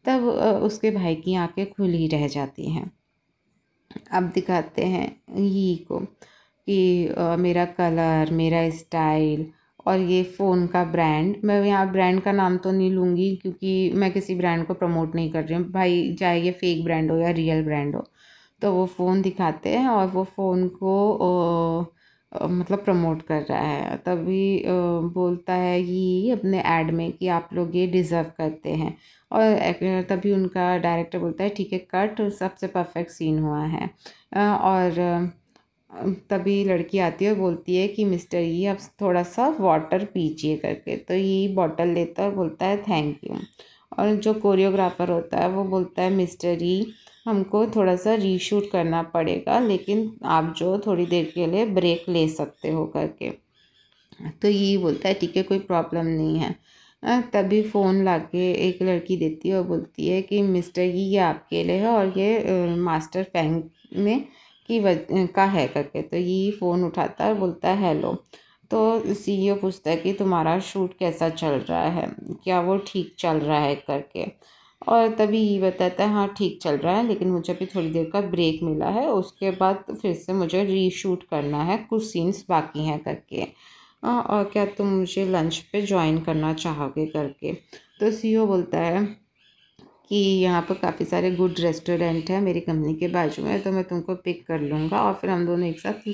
तब उसके भाई की आंखें खुली रह जाती हैं अब दिखाते हैं यी को कि मेरा कलर मेरा स्टाइल और ये फ़ोन का ब्रांड मैं यहाँ ब्रांड का नाम तो नहीं लूँगी क्योंकि मैं किसी ब्रांड को प्रमोट नहीं कर रही हूँ भाई चाहे ये फेक ब्रांड हो या रियल ब्रांड हो तो वो फ़ोन दिखाते हैं और वो फ़ोन को ओ, मतलब प्रमोट कर रहा है तभी बोलता है ये अपने ऐड में कि आप लोग ये डिज़र्व करते हैं और तभी उनका डायरेक्टर बोलता है ठीक है कट तो सबसे परफेक्ट सीन हुआ है और तभी लड़की आती है और बोलती है कि मिस्टर ये आप थोड़ा सा वाटर पीजिए करके तो ये बॉटल लेता है और बोलता है थैंक यू और जो कोरियोग्राफर होता है वो बोलता है मिस्टर ई हमको थोड़ा सा रीशूट करना पड़ेगा लेकिन आप जो थोड़ी देर के लिए ब्रेक ले सकते हो करके तो ये बोलता है ठीक है कोई प्रॉब्लम नहीं है तभी फ़ोन ला के एक लड़की देती है और बोलती है कि मिस्टर ये ये आपके लिए है और ये मास्टर फैंग में की वज का है करके तो ये फ़ोन उठाता है और बोलता है हेलो तो सीईओ e पूछता है कि तुम्हारा शूट कैसा चल रहा है क्या वो ठीक चल रहा है करके और तभी ये बताता है हाँ ठीक चल रहा है लेकिन मुझे अभी थोड़ी देर का ब्रेक मिला है उसके बाद फिर से मुझे रीशूट करना है कुछ सीन्स बाकी हैं करके आ, और क्या तुम मुझे लंच पे ज्वाइन करना चाहोगे करके तो सीईओ बोलता है कि यहाँ पर काफ़ी सारे गुड रेस्टोरेंट हैं मेरी कंपनी के बाजू में तो मैं तुमको पिक कर लूँगा और फिर हम दोनों एक साथ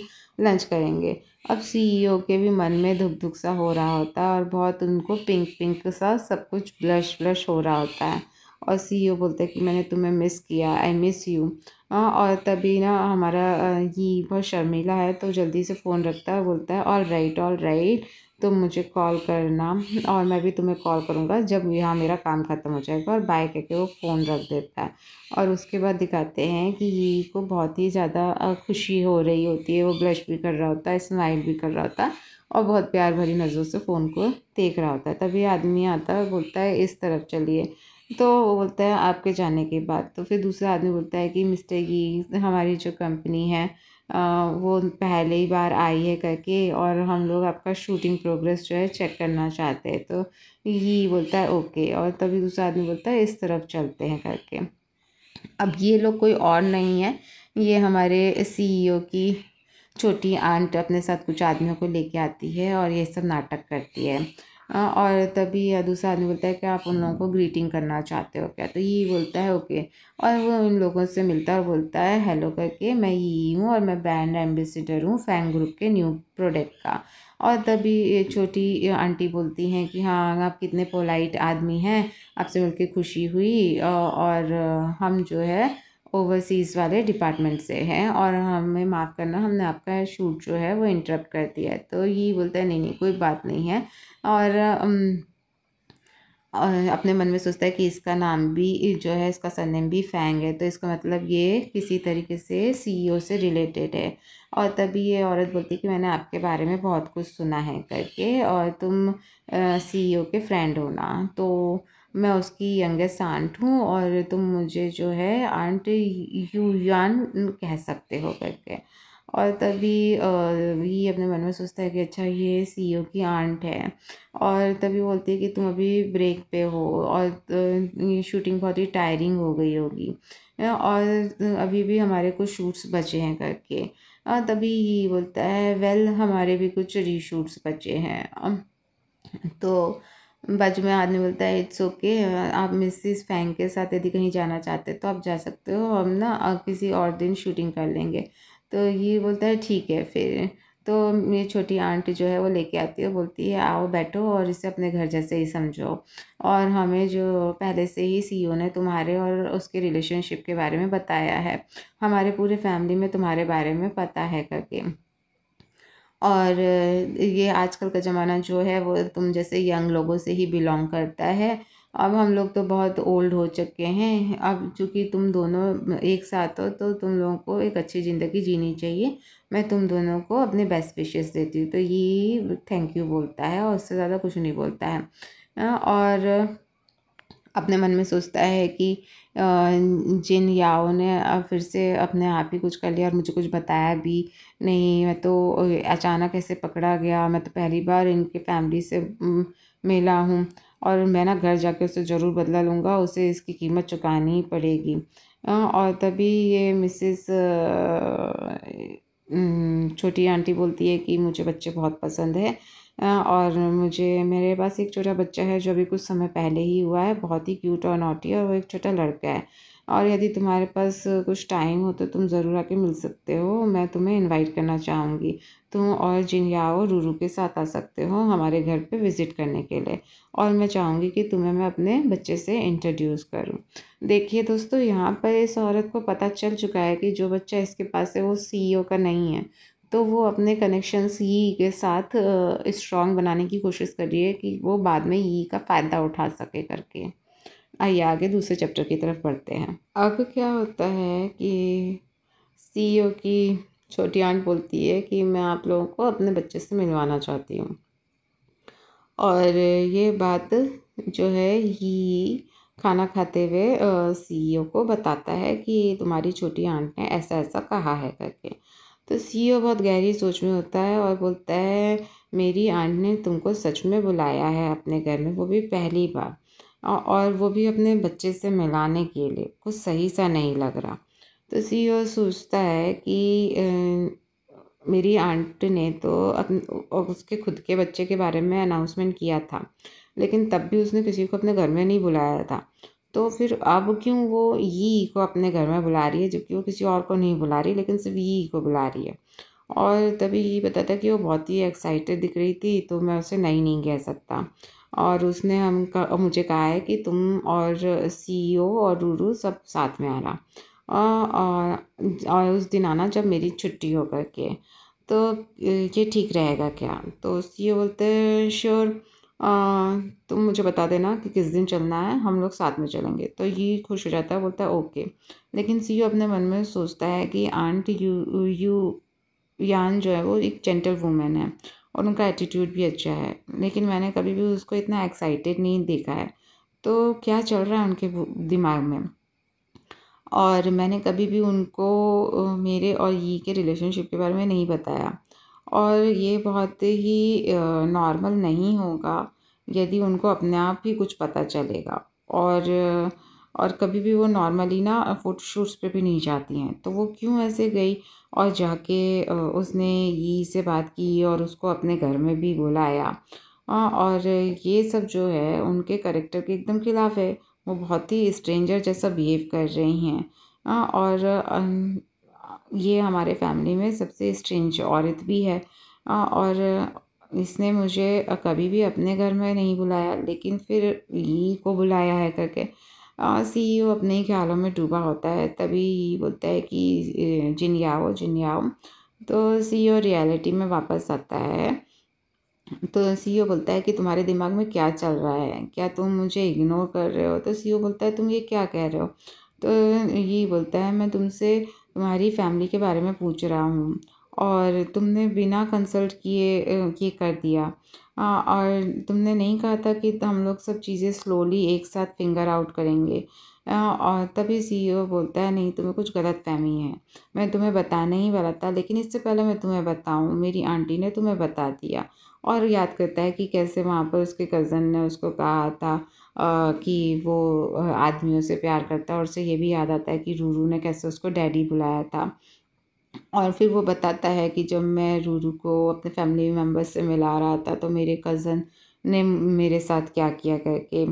लंच करेंगे अब सीईओ e के भी मन में धुक धुक सा हो रहा होता है और बहुत उनको पिंक पिंक सा सब कुछ ब्लश ब्लश हो रहा होता है और सी यू e बोलते हैं कि मैंने तुम्हें मिस किया आई मिस यू और तभी ना हमारा ये बहुत शर्मीला है तो जल्दी से फ़ोन रखता है बोलता है ऑल राइट ऑल राइट तुम मुझे कॉल करना और मैं भी तुम्हें कॉल करूँगा जब यहाँ मेरा काम ख़त्म हो जाएगा और बाय के वो फ़ोन रख देता है और उसके बाद दिखाते हैं कि ये को बहुत ही ज़्यादा खुशी हो रही होती है वो ब्लश भी कर रहा होता है स्माइल भी कर रहा होता है और बहुत प्यार भरी नज़रों से फ़ोन को देख रहा होता है तभी आदमी आता है बोलता है इस तरफ चलिए तो वो बोलता है आपके जाने के बाद तो फिर दूसरा आदमी बोलता है कि मिस्टर ये हमारी जो कंपनी है आ, वो पहले ही बार आई है करके और हम लोग आपका शूटिंग प्रोग्रेस जो है चेक करना चाहते हैं तो ये बोलता है ओके और तभी दूसरा आदमी बोलता है इस तरफ चलते हैं करके अब ये लोग कोई और नहीं है ये हमारे सीईओ e की छोटी आंट अपने साथ कुछ आदमियों को लेके आती है और ये सब नाटक करती है हाँ, और तभी दूसरा आदमी बोलता है कि आप उन लोगों को ग्रीटिंग करना चाहते हो क्या तो ये बोलता है ओके और वो उन लोगों से मिलता है और बोलता है हेलो करके मैं ये हूँ और मैं ब्रांड एम्बेसडर हूँ फैंग ग्रुप के न्यू प्रोडक्ट का और तभी छोटी आंटी बोलती हैं कि हाँ आप कितने पोलाइट आदमी हैं आपसे मिलकर खुशी हुई और हम जो है ओवरसीज़ वाले डिपार्टमेंट से हैं और हमें माफ़ करना हमने आपका शूट जो है वो इंटरप्ट कर दिया है तो ये बोलता है नहीं नहीं कोई बात नहीं है और अपने मन में सोचता है कि इसका नाम भी जो है इसका सरनेम भी फैंग है तो इसका मतलब ये किसी तरीके से सीईओ से रिलेटेड है और तभी ये औरत बोलती है कि मैंने आपके बारे में बहुत कुछ सुना है करके और तुम सीईओ के फ्रेंड हो ना तो मैं उसकी यंगेस्ट आंट हूँ और तुम मुझे जो है आंट यान कह सकते हो करके और तभी ये अपने मन में सोचता है कि अच्छा ये सीईओ e की आंट है और तभी बोलती है कि तुम अभी ब्रेक पे हो और ये शूटिंग बहुत ही टायरिंग हो गई होगी और अभी भी हमारे कुछ शूट्स बचे हैं करके तभी ये बोलता है वेल हमारे भी कुछ रीशूट्स बचे हैं तो बज में आदमी बोलता है इट्स ओके okay, आप मिसिस फैंग के साथ यदि कहीं जाना चाहते हैं तो आप जा सकते हो हम ना किसी और दिन शूटिंग कर लेंगे तो ये बोलता है ठीक है फिर तो मेरी छोटी आंट जो है वो लेके आती है बोलती है आओ बैठो और इसे अपने घर जैसे ही समझो और हमें जो पहले से ही सीईओ e ने तुम्हारे और उसके रिलेशनशिप के बारे में बताया है हमारे पूरे फैमिली में तुम्हारे बारे में पता है करके और ये आजकल का ज़माना जो है वो तुम जैसे यंग लोगों से ही बिलोंग करता है अब हम लोग तो बहुत ओल्ड हो चुके हैं अब चूँकि तुम दोनों एक साथ हो तो तुम लोगों को एक अच्छी ज़िंदगी जीनी चाहिए मैं तुम दोनों को अपने बेस्ट विशेष देती हूँ तो ये थैंक यू बोलता है और उससे ज़्यादा कुछ नहीं बोलता है और अपने मन में सोचता है कि जिन याओ ने फिर से अपने आप ही कुछ कर लिया और मुझे कुछ बताया भी नहीं मैं तो अचानक ऐसे पकड़ा गया मैं तो पहली बार इनके फैमिली से मिला हूँ और मैं ना घर जाके उससे ज़रूर बदला लूँगा उसे इसकी कीमत चुकानी पड़ेगी और तभी ये मिसिस छोटी आंटी बोलती है कि मुझे बच्चे बहुत पसंद है और मुझे मेरे पास एक छोटा बच्चा है जो अभी कुछ समय पहले ही हुआ है बहुत ही क्यूट और नोटी है और वो एक छोटा लड़का है और यदि तुम्हारे पास कुछ टाइम हो तो तुम ज़रूर आके मिल सकते हो मैं तुम्हें इनवाइट करना चाहूँगी तुम और जिनयाओ रूरू के साथ आ सकते हो हमारे घर पे विज़िट करने के लिए और मैं चाहूँगी कि तुम्हें मैं अपने बच्चे से इंट्रोड्यूस करूँ देखिए दोस्तों यहाँ पर इस औरत को पता चल चुका है कि जो बच्चा इसके पास है वो सीईओ e का नहीं है तो वो अपने कनेक्शंस ई e के साथ स्ट्रॉन्ग बनाने की कोशिश कर रही है कि वो बाद में ई e का फ़ायदा उठा सके करके आइए आगे दूसरे चैप्टर की तरफ बढ़ते हैं अब क्या होता है कि सीईओ की छोटी आंट बोलती है कि मैं आप लोगों को अपने बच्चे से मिलवाना चाहती हूँ और ये बात जो है ही खाना खाते हुए सीईओ e को बताता है कि तुम्हारी छोटी आंट ने ऐसा ऐसा कहा है करके तो सीईओ e बहुत गहरी सोच में होता है और बोलता है मेरी आंट ने तुमको सच में बुलाया है अपने घर में वो भी पहली बार और वो भी अपने बच्चे से मिलाने के लिए कुछ सही सा नहीं लग रहा तो सी ओ सोचता है कि मेरी आंट ने तो अपने उसके खुद के बच्चे के बारे में अनाउंसमेंट किया था लेकिन तब भी उसने किसी को अपने घर में नहीं बुलाया था तो फिर अब क्यों वो यी को अपने घर में बुला रही है जबकि वो किसी और को नहीं बुला रही लेकिन सिर्फ यी को बुला रही है और तभी ये बताता कि वो बहुत ही एक्साइटेड दिख रही थी तो मैं उसे नहीं नहीं कह सकता और उसने हम मुझे कहा है कि तुम और सीईओ e और रूरू सब साथ में आ रहा और और उस दिन आना जब मेरी छुट्टी हो करके तो ये ठीक रहेगा क्या तो ये बोलते हैं श्योर तुम मुझे बता देना कि किस दिन चलना है हम लोग साथ में चलेंगे तो ये खुश हो जाता है बोलता है ओके लेकिन सी अपने मन में सोचता है कि आंट यू यू यान जो है वो एक जेंटल वूमेन है और उनका एटीट्यूड भी अच्छा है लेकिन मैंने कभी भी उसको इतना एक्साइटेड नहीं देखा है तो क्या चल रहा है उनके दिमाग में और मैंने कभी भी उनको मेरे और ये के रिलेशनशिप के बारे में नहीं बताया और ये बहुत ही नॉर्मल नहीं होगा यदि उनको अपने आप ही कुछ पता चलेगा और और कभी भी वो नॉर्मली ना फ़ोटोशूट्स पे भी नहीं जाती हैं तो वो क्यों ऐसे गई और जाके उसने ये से बात की और उसको अपने घर में भी बुलाया और ये सब जो है उनके करेक्टर के एकदम खिलाफ़ है वो बहुत ही स्ट्रेंजर जैसा बिहेव कर रही हैं हाँ, और ये हमारे फैमिली में सबसे स्ट्रेंज औरत भी है हाँ, और इसने मुझे कभी भी अपने घर में नहीं बुलाया लेकिन फिर ई को बुलाया है करके सी हाँ, ई e अपने ही ख्यालों में डूबा होता है तभी ये बोलता है कि जिन आओ जिन तो सी ओ रियलिटी में वापस आता है तो सी e बोलता है कि तुम्हारे दिमाग में क्या चल रहा है क्या तुम मुझे इग्नोर कर रहे हो तो सी e बोलता है तुम ये क्या कह रहे हो तो ये बोलता है मैं तुमसे तुम्हारी फैमिली के बारे में पूछ रहा हूँ और तुमने बिना कंसल्ट किए ये कर दिया आ, और तुमने नहीं कहा था कि हम लोग सब चीज़ें स्लोली एक साथ फिंगर आउट करेंगे आ, और तभी सीईओ e बोलता है नहीं तुम्हें कुछ गलत फहमी है मैं तुम्हें बताने ही वाला था लेकिन इससे पहले मैं तुम्हें बताऊँ मेरी आंटी ने तुम्हें बता दिया और याद करता है कि कैसे वहाँ पर उसके कज़न ने उसको कहा था आ, कि वो आदमियों से प्यार करता है और उसे ये भी याद आता है कि रूरू ने कैसे उसको डैडी बुलाया था और फिर वो बताता है कि जब मैं रूरू को अपने फैमिली मेम्बर से मिला रहा था तो मेरे कज़न ने मेरे साथ क्या किया करके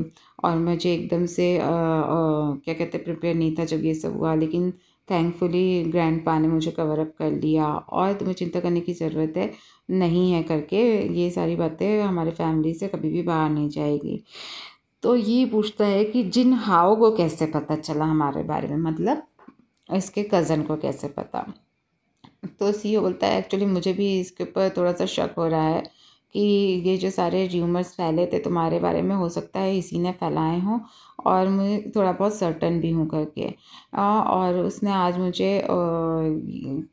और मुझे एकदम से आ, आ, क्या कहते प्रिपेयर नहीं था जब ये सब हुआ लेकिन थैंकफुली ग्रैंड पा ने मुझे कवर अप कर लिया और तुम्हें चिंता करने की ज़रूरत है नहीं है करके ये सारी बातें हमारे फैमिली से कभी भी बाहर नहीं जाएगी तो ये पूछता है कि जिन हाओ को कैसे पता चला हमारे बारे में मतलब इसके कज़न को कैसे पता तो सी बोलता है एक्चुअली मुझे भी इसके ऊपर थोड़ा सा शक हो रहा है कि ये जो सारे र्यूमर्स फैले थे तुम्हारे बारे में हो सकता है इसी ने फैलाए हों और मुझे थोड़ा बहुत सर्टन भी हूँ करके और उसने आज मुझे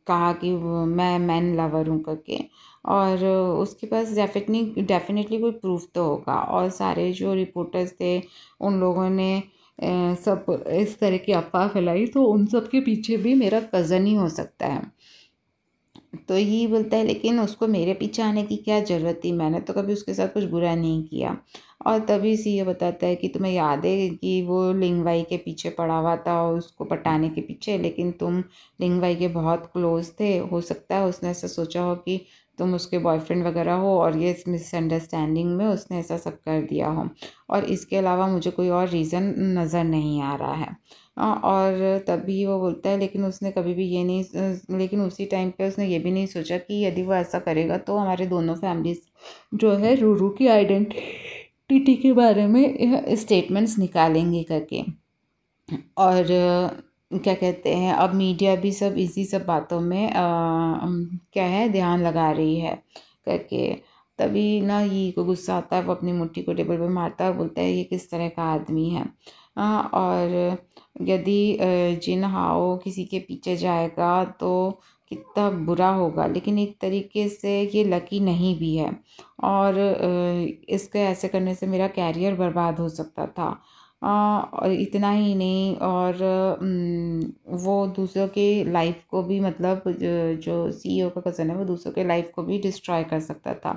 कहा कि मैं मैन लवर हूँ करके और उसके पास डेफिनेटली डेफिनेटली कोई प्रूफ तो होगा और सारे जो रिपोर्टर्स थे उन लोगों ने सब इस तरह की अफवाह फैलाई तो उन सब के पीछे भी मेरा कज़न ही हो सकता है तो ही बोलता है लेकिन उसको मेरे पीछे आने की क्या ज़रूरत थी मैंने तो कभी उसके साथ कुछ बुरा नहीं किया और तभी से ये बताता है कि तुम्हें याद है कि वो लिंगवाई के पीछे पड़ा हुआ था और उसको पटाने के पीछे लेकिन तुम लिंगवाई के बहुत क्लोज थे हो सकता है उसने ऐसा सोचा हो कि तुम उसके बॉयफ्रेंड वगैरह हो और ये मिसअंडरस्टैंडिंग में उसने ऐसा सब कर दिया हो और इसके अलावा मुझे कोई और रीज़न नज़र नहीं आ रहा है हाँ, और तभी वो बोलता है लेकिन उसने कभी भी ये नहीं लेकिन उसी टाइम पे उसने ये भी नहीं सोचा कि यदि वो ऐसा करेगा तो हमारे दोनों फैमिलीज जो है रूरू की आइडेंटिटी के बारे में स्टेटमेंट्स निकालेंगे करके और क्या कहते हैं अब मीडिया भी सब इसी सब बातों में आ, क्या है ध्यान लगा रही है करके तभी ना ये को गुस्सा आता है वो अपनी मुट्ठी को टेबल पर मारता है बोलता है ये किस तरह का आदमी है आ, हाँ, और यदि जिन हाओ किसी के पीछे जाएगा तो कितना बुरा होगा लेकिन एक तरीके से ये लकी नहीं भी है और इसके ऐसे करने से मेरा कैरियर बर्बाद हो सकता था और इतना ही नहीं और वो दूसरों के लाइफ को भी मतलब जो सीईओ e का कज़न है वो दूसरों के लाइफ को भी डिस्ट्रॉय कर सकता था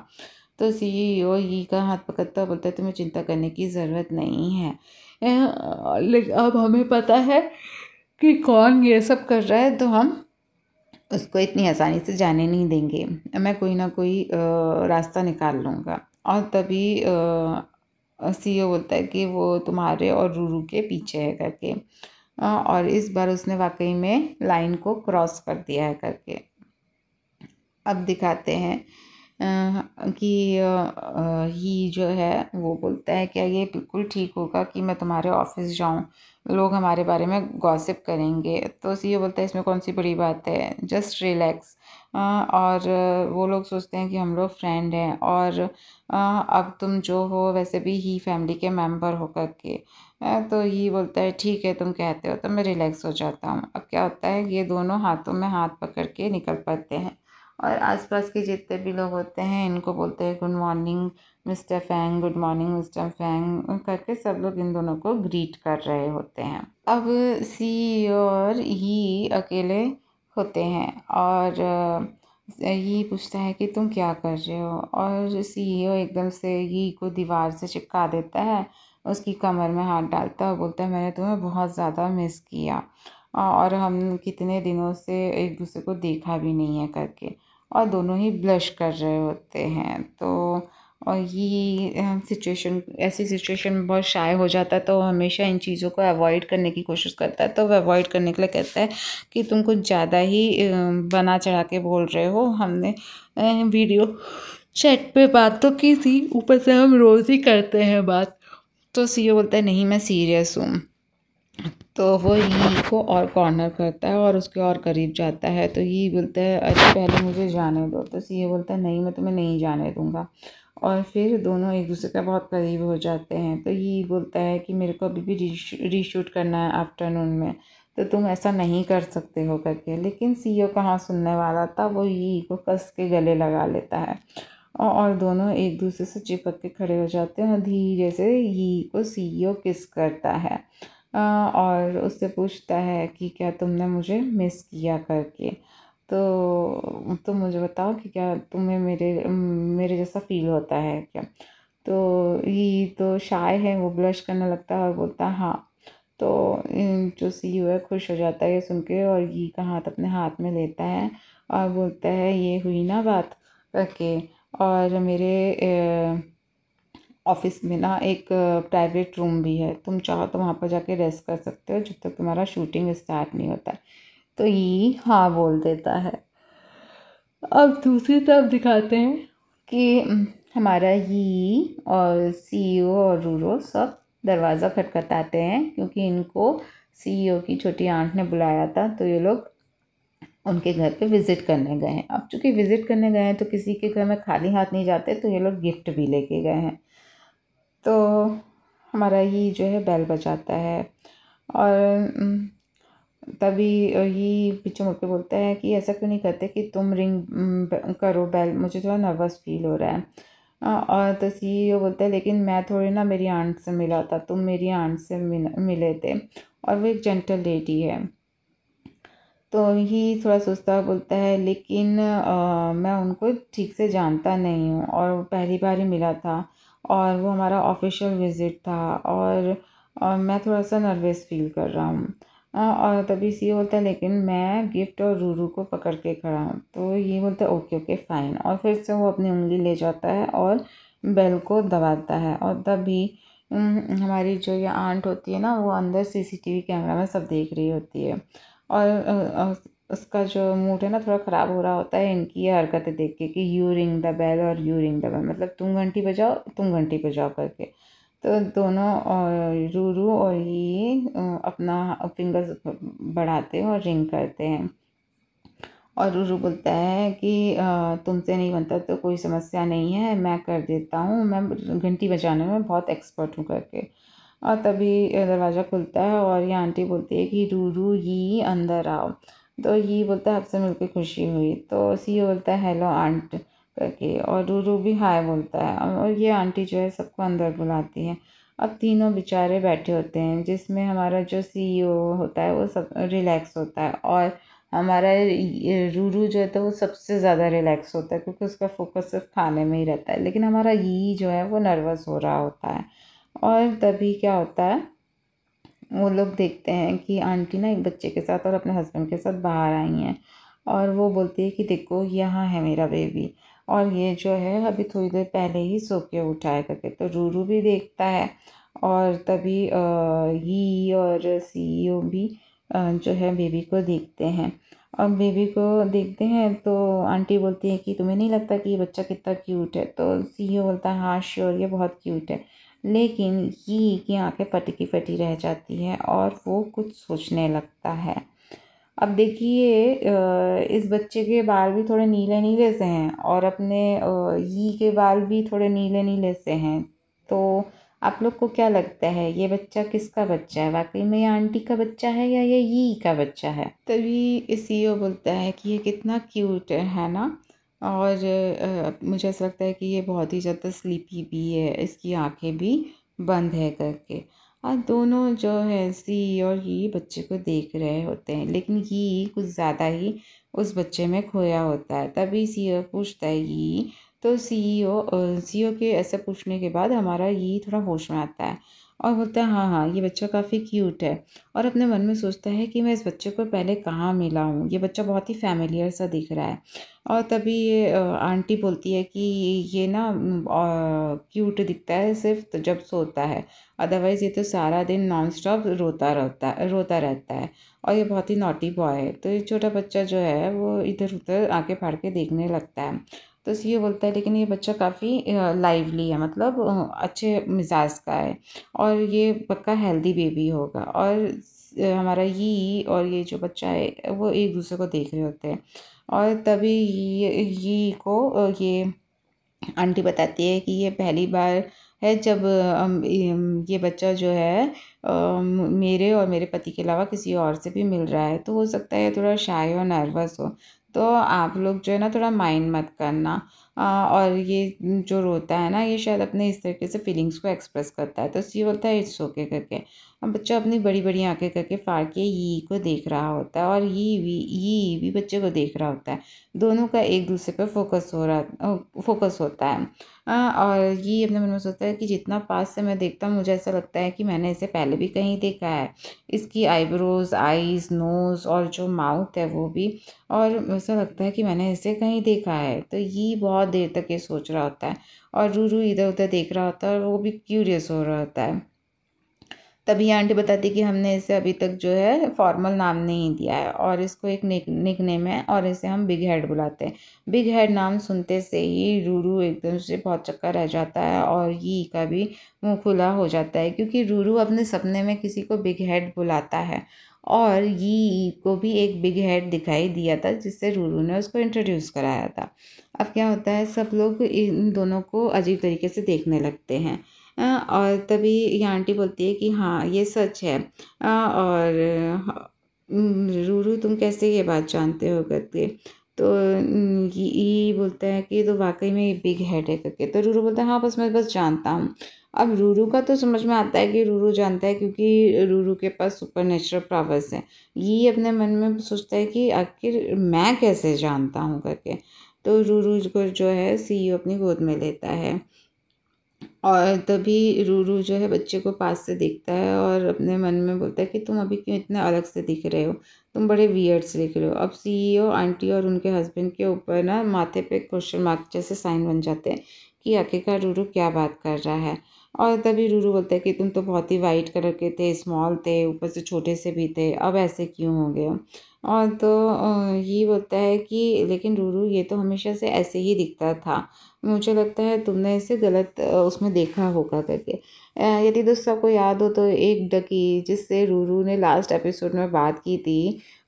तो सीईओ e ई का हाथ पकड़ता बोलता है तुम्हें चिंता करने की ज़रूरत नहीं है लेकिन अब हमें पता है कि कौन ये सब कर रहा है तो हम उसको इतनी आसानी से जाने नहीं देंगे मैं कोई ना कोई रास्ता निकाल लूँगा और तभी सी ओ e बोलता है कि वो तुम्हारे और रूरू के पीछे है करके और इस बार उसने वाकई में लाइन को क्रॉस कर दिया है करके अब दिखाते हैं कि ही जो है वो बोलता है क्या ये बिल्कुल ठीक होगा कि मैं तुम्हारे ऑफिस जाऊँ लोग हमारे बारे में गॉसिप करेंगे तो सी बोलता है इसमें कौन सी बड़ी बात है जस्ट रिलैक्स और वो लोग सोचते हैं कि हम लोग फ्रेंड हैं और अब तुम जो हो वैसे भी ही फैमिली के मेंबर हो करके तो ये बोलता है ठीक है तुम कहते हो तो मैं रिलैक्स हो जाता हूँ अब क्या होता है ये दोनों हाथों में हाथ पकड़ के निकल पड़ते हैं और आसपास के जितने भी लोग होते हैं इनको बोलते हैं good morning Mr Fang good morning Mr Fang करके सब लोग इन दोनों को ग्रीट कर रहे होते हैं अब सी e और ही e अकेले होते हैं और ये e पूछता है कि तुम क्या कर रहे हो और सीईओ एकदम से ही को दीवार से चिपका देता है उसकी कमर में हाथ डालता है और बोलता है मैंने तुम्हें बहुत ज़्यादा मिस किया और हम कितने दिनों से एक दूसरे को देखा भी नहीं है करके और दोनों ही ब्लश कर रहे होते हैं तो और ये सिचुएशन ऐसी सिचुएशन में बहुत शाय हो जाता है तो हमेशा इन चीज़ों को अवॉइड करने की कोशिश करता है तो वह अवॉइड करने के लिए कहता है कि तुम कुछ ज़्यादा ही बना चढ़ा के बोल रहे हो हमने वीडियो चैट पे बात तो की थी ऊपर से हम रोज़ ही करते हैं बात तो सी बोलता है नहीं मैं सीरियस हूँ तो वो ही को और कॉर्नर करता है और उसके और करीब जाता है तो ये बोलता है अरे पहले मुझे जाने दो तो सी ये बोलता है नहीं मैं तुम्हें नहीं जाने दूँगा और फिर दोनों एक दूसरे का बहुत करीब हो जाते हैं तो ये बोलता है कि मेरे को अभी भी रीशूट करना है आफ्टरनून में तो तुम ऐसा नहीं कर सकते हो करके लेकिन सी ओ कहाँ सुनने वाला था वो यी को कस के गले लगा लेता है और दोनों एक दूसरे से चिपक के खड़े हो जाते हैं और धीरे से यी को सी ओ किस करता है और उससे पूछता है कि क्या तुमने मुझे मिस किया करके तो तुम तो मुझे बताओ कि क्या तुम्हें मेरे मेरे जैसा फील होता है क्या तो ये तो शाय है वो ब्लश करने लगता है और बोलता है हाँ तो जो सी हुआ खुश हो जाता है ये सुन के और ये का हाथ अपने हाथ में लेता है और बोलता है ये हुई ना बात करके और मेरे ए, ऑफिस में ना एक प्राइवेट रूम भी है तुम चाहो तो वहाँ पर जाके रेस्ट कर सकते हो जब तक तुम्हारा शूटिंग स्टार्ट नहीं होता है तो ये हाँ बोल देता है अब दूसरी तरफ दिखाते हैं कि हमारा ये और सीईओ e और रूरो सब दरवाज़ा खटखटाते हैं क्योंकि इनको सीईओ e की छोटी आंट ने बुलाया था तो ये लोग उनके घर पे विज़िट करने गए हैं अब चूंकि विज़िट करने गए हैं तो किसी के घर में खाली हाथ नहीं जाते तो ये लोग गिफ्ट भी लेके गए हैं तो हमारा ये जो है बैल बजाता है और तभी ये पीछे मुड़ के बोलता है कि ऐसा क्यों नहीं करते कि तुम रिंग करो बैल मुझे थोड़ा नर्वस फील हो रहा है और तो सी बोलता है लेकिन मैं थोड़ी ना मेरी आंट से मिला था तुम मेरी आंट से मिले थे और वो एक जेंटल लेडी है तो ही थोड़ा सोचता बोलता है लेकिन आ, मैं उनको ठीक से जानता नहीं हूँ और पहली बार ही मिला था और वो हमारा ऑफिशियल विज़िट था और, और मैं थोड़ा सा नर्वस फील कर रहा हूँ और तभी सी बोलता है लेकिन मैं गिफ्ट और रूरू को पकड़ के खड़ा हूँ तो ये बोलता है ओके ओके फ़ाइन और फिर से वो अपनी उंगली ले जाता है और बेल को दबाता है और तभी हमारी जो ये आंट होती है ना वो अंदर सीसीटीवी कैमरा में सब देख रही होती है और उसका जो मूड है ना थोड़ा ख़राब हो रहा होता है इनकी ये हरकतें देख के कि यू रिंग द बेल और यू रिंग द बेल मतलब तुम घंटी बजाओ तुम घंटी बजाओ करके तो दोनों और रूरू और ये अपना फिंगर्स बढ़ाते हैं और रिंग करते हैं और रूरू बोलता है कि तुमसे नहीं बनता तो कोई समस्या नहीं है मैं कर देता हूँ मैं घंटी बजाने में बहुत एक्सपर्ट हूँ करके और तभी दरवाज़ा खुलता है और ये आंटी बोलती है कि रूरू ये अंदर आओ तो ये बोलता है आपसे मिलकर खुशी हुई तो सी बोलता है हेलो आंट करके और रूरू भी हाय बोलता है और ये आंटी जो है सबको अंदर बुलाती है अब तीनों बेचारे बैठे होते हैं जिसमें हमारा जो सी होता है वो सब रिलैक्स होता है और हमारा रूरू जो है तो वो सबसे ज़्यादा रिलैक्स होता है क्योंकि उसका फोकस सिर्फ खाने में ही रहता है लेकिन हमारा यी जो है वो नर्वस हो रहा होता है और तभी क्या होता है वो लोग देखते हैं कि आंटी ना एक बच्चे के साथ और अपने हस्बैंड के साथ बाहर आई हैं और वो बोलती है कि देखो यहाँ है मेरा बेबी और ये जो है अभी थोड़ी देर पहले ही सो के उठाया करके तो रूरू भी देखता है और तभी ही और सी e भी जो है बेबी को देखते हैं और बेबी को देखते हैं तो आंटी बोलती है कि तुम्हें नहीं लगता कि ये बच्चा कितना क्यूट है तो सी e बोलता है हाँ श्योर ये बहुत क्यूट है लेकिन की की आंखें फटकी फटी रह जाती है और वो कुछ सोचने लगता है अब देखिए इस बच्चे के बाल भी थोड़े नीले नीले से हैं और अपने यी के बाल भी थोड़े नीले नीले से हैं तो आप लोग को क्या लगता है ये बच्चा किसका बच्चा है वाकई में ये आंटी का बच्चा है या ये यी का बच्चा है तभी सी बोलता है कि ये कितना क्यूट है ना और मुझे ऐसा लगता है कि ये बहुत ही ज़्यादा स्लीपी भी है इसकी आंखें भी बंद है करके और दोनों जो है सी और ही बच्चे को देख रहे होते हैं लेकिन ही कुछ ज़्यादा ही उस बच्चे में खोया होता है तभी सी e पूछता है ही तो सी ओ e e के ऐसे पूछने के बाद हमारा ही थोड़ा होश में आता है और बोलता है हाँ हाँ ये बच्चा काफ़ी क्यूट है और अपने मन में सोचता है कि मैं इस बच्चे को पहले कहाँ मिला हूँ ये बच्चा बहुत ही फैमिलियर सा दिख रहा है और तभी आंटी बोलती है कि ये ना क्यूट दिखता है सिर्फ जब सोता है अदरवाइज़ ये तो सारा दिन नॉन स्टॉप रोता रहता रोता रहता है और ये बहुत ही नोटी बॉय है तो ये छोटा बच्चा जो है वो इधर उधर आके फाड़ के देखने लगता है तो ये बोलता है लेकिन ये बच्चा काफ़ी लाइवली है मतलब अच्छे मिजाज का है और ये पक्का हेल्दी बेबी होगा और हमारा ये और ये जो बच्चा है वो एक दूसरे को देख रहे होते हैं और तभी ये ये को ये आंटी बताती है कि ये पहली बार है जब ये बच्चा जो है मेरे और मेरे पति के अलावा किसी और से भी मिल रहा है तो हो सकता है थोड़ा शाय और नर्वस हो तो आप लोग जो है ना थोड़ा माइंड मत करना आ, और ये जो रोता है ना ये शायद अपने इस तरीके से फीलिंग्स को एक्सप्रेस करता है तो सी बोलता है इट्स ओके करके अब बच्चा अपनी बड़ी बड़ी आंखें करके फाड़ के यी को देख रहा होता है और यी भी यी भी बच्चे को देख रहा होता है दोनों का एक दूसरे पर फोकस हो रहा फोकस होता है और ये अपने मन में सोचता है कि जितना पास से मैं देखता हूँ मुझे ऐसा लगता है कि मैंने इसे पहले भी कहीं देखा है इसकी आईब्रोज आईज नोज़ और जो माउथ है वो भी और ऐसा लगता है कि मैंने इसे कहीं देखा है तो ये बहुत देर तक ये सोच रहा होता है और रू रू इधर उधर देख रहा होता है और वो भी क्यूरियस हो रहा होता है तभी आंटी बताती कि हमने इसे अभी तक जो है फॉर्मल नाम नहीं दिया है और इसको एक निक निक नेम है और इसे हम बिग हेड बुलाते हैं बिग हेड नाम सुनते से ही रूरू एकदम से बहुत चक्कर रह जाता है और ई का भी मुँह खुला हो जाता है क्योंकि रूरू अपने सपने में किसी को बिग हेड बुलाता है और ये को भी एक बिग हेड दिखाई दिया था जिससे रूरू ने उसको इंट्रोड्यूस कराया था अब क्या होता है सब लोग इन दोनों को अजीब तरीके से देखने लगते हैं और तभी ये आंटी बोलती है कि हाँ ये सच है और रूरू तुम कैसे ये बात जानते हो करके तो ये बोलता है कि तो वाकई में बिग हेड है करके तो रूरू बोलता है हाँ बस मैं बस जानता हूँ अब रूरू का तो समझ में आता है कि रूरू जानता है क्योंकि रूरू के पास सुपर नेचुरल पावर्स हैं ये अपने मन में सोचता है कि आखिर मैं कैसे जानता हूँ करके तो रूरू को जो है सी e अपनी गोद में लेता है और तभी रूरू जो है बच्चे को पास से देखता है और अपने मन में बोलता है कि तुम अभी क्यों इतने अलग से दिख रहे हो तुम बड़े वियर्ड्स दिख रहे हो अब सीईओ आंटी e और उनके हस्बैंड के ऊपर ना माथे पे क्वेश्चन मार्क जैसे साइन बन जाते हैं कि आखिरकार रूरू क्या बात कर रहा है और तभी रूरू बोलता है कि तुम तो बहुत ही वाइट कलर के थे स्मॉल थे ऊपर से छोटे से भी थे अब ऐसे क्यों हो गए हो और तो ये बोलता है कि लेकिन रूरू ये तो हमेशा से ऐसे ही दिखता था मुझे लगता है तुमने इसे गलत उसमें देखा होगा करके यदि दोस्तों आपको याद हो तो एक डकी जिससे रूरू ने लास्ट एपिसोड में बात की थी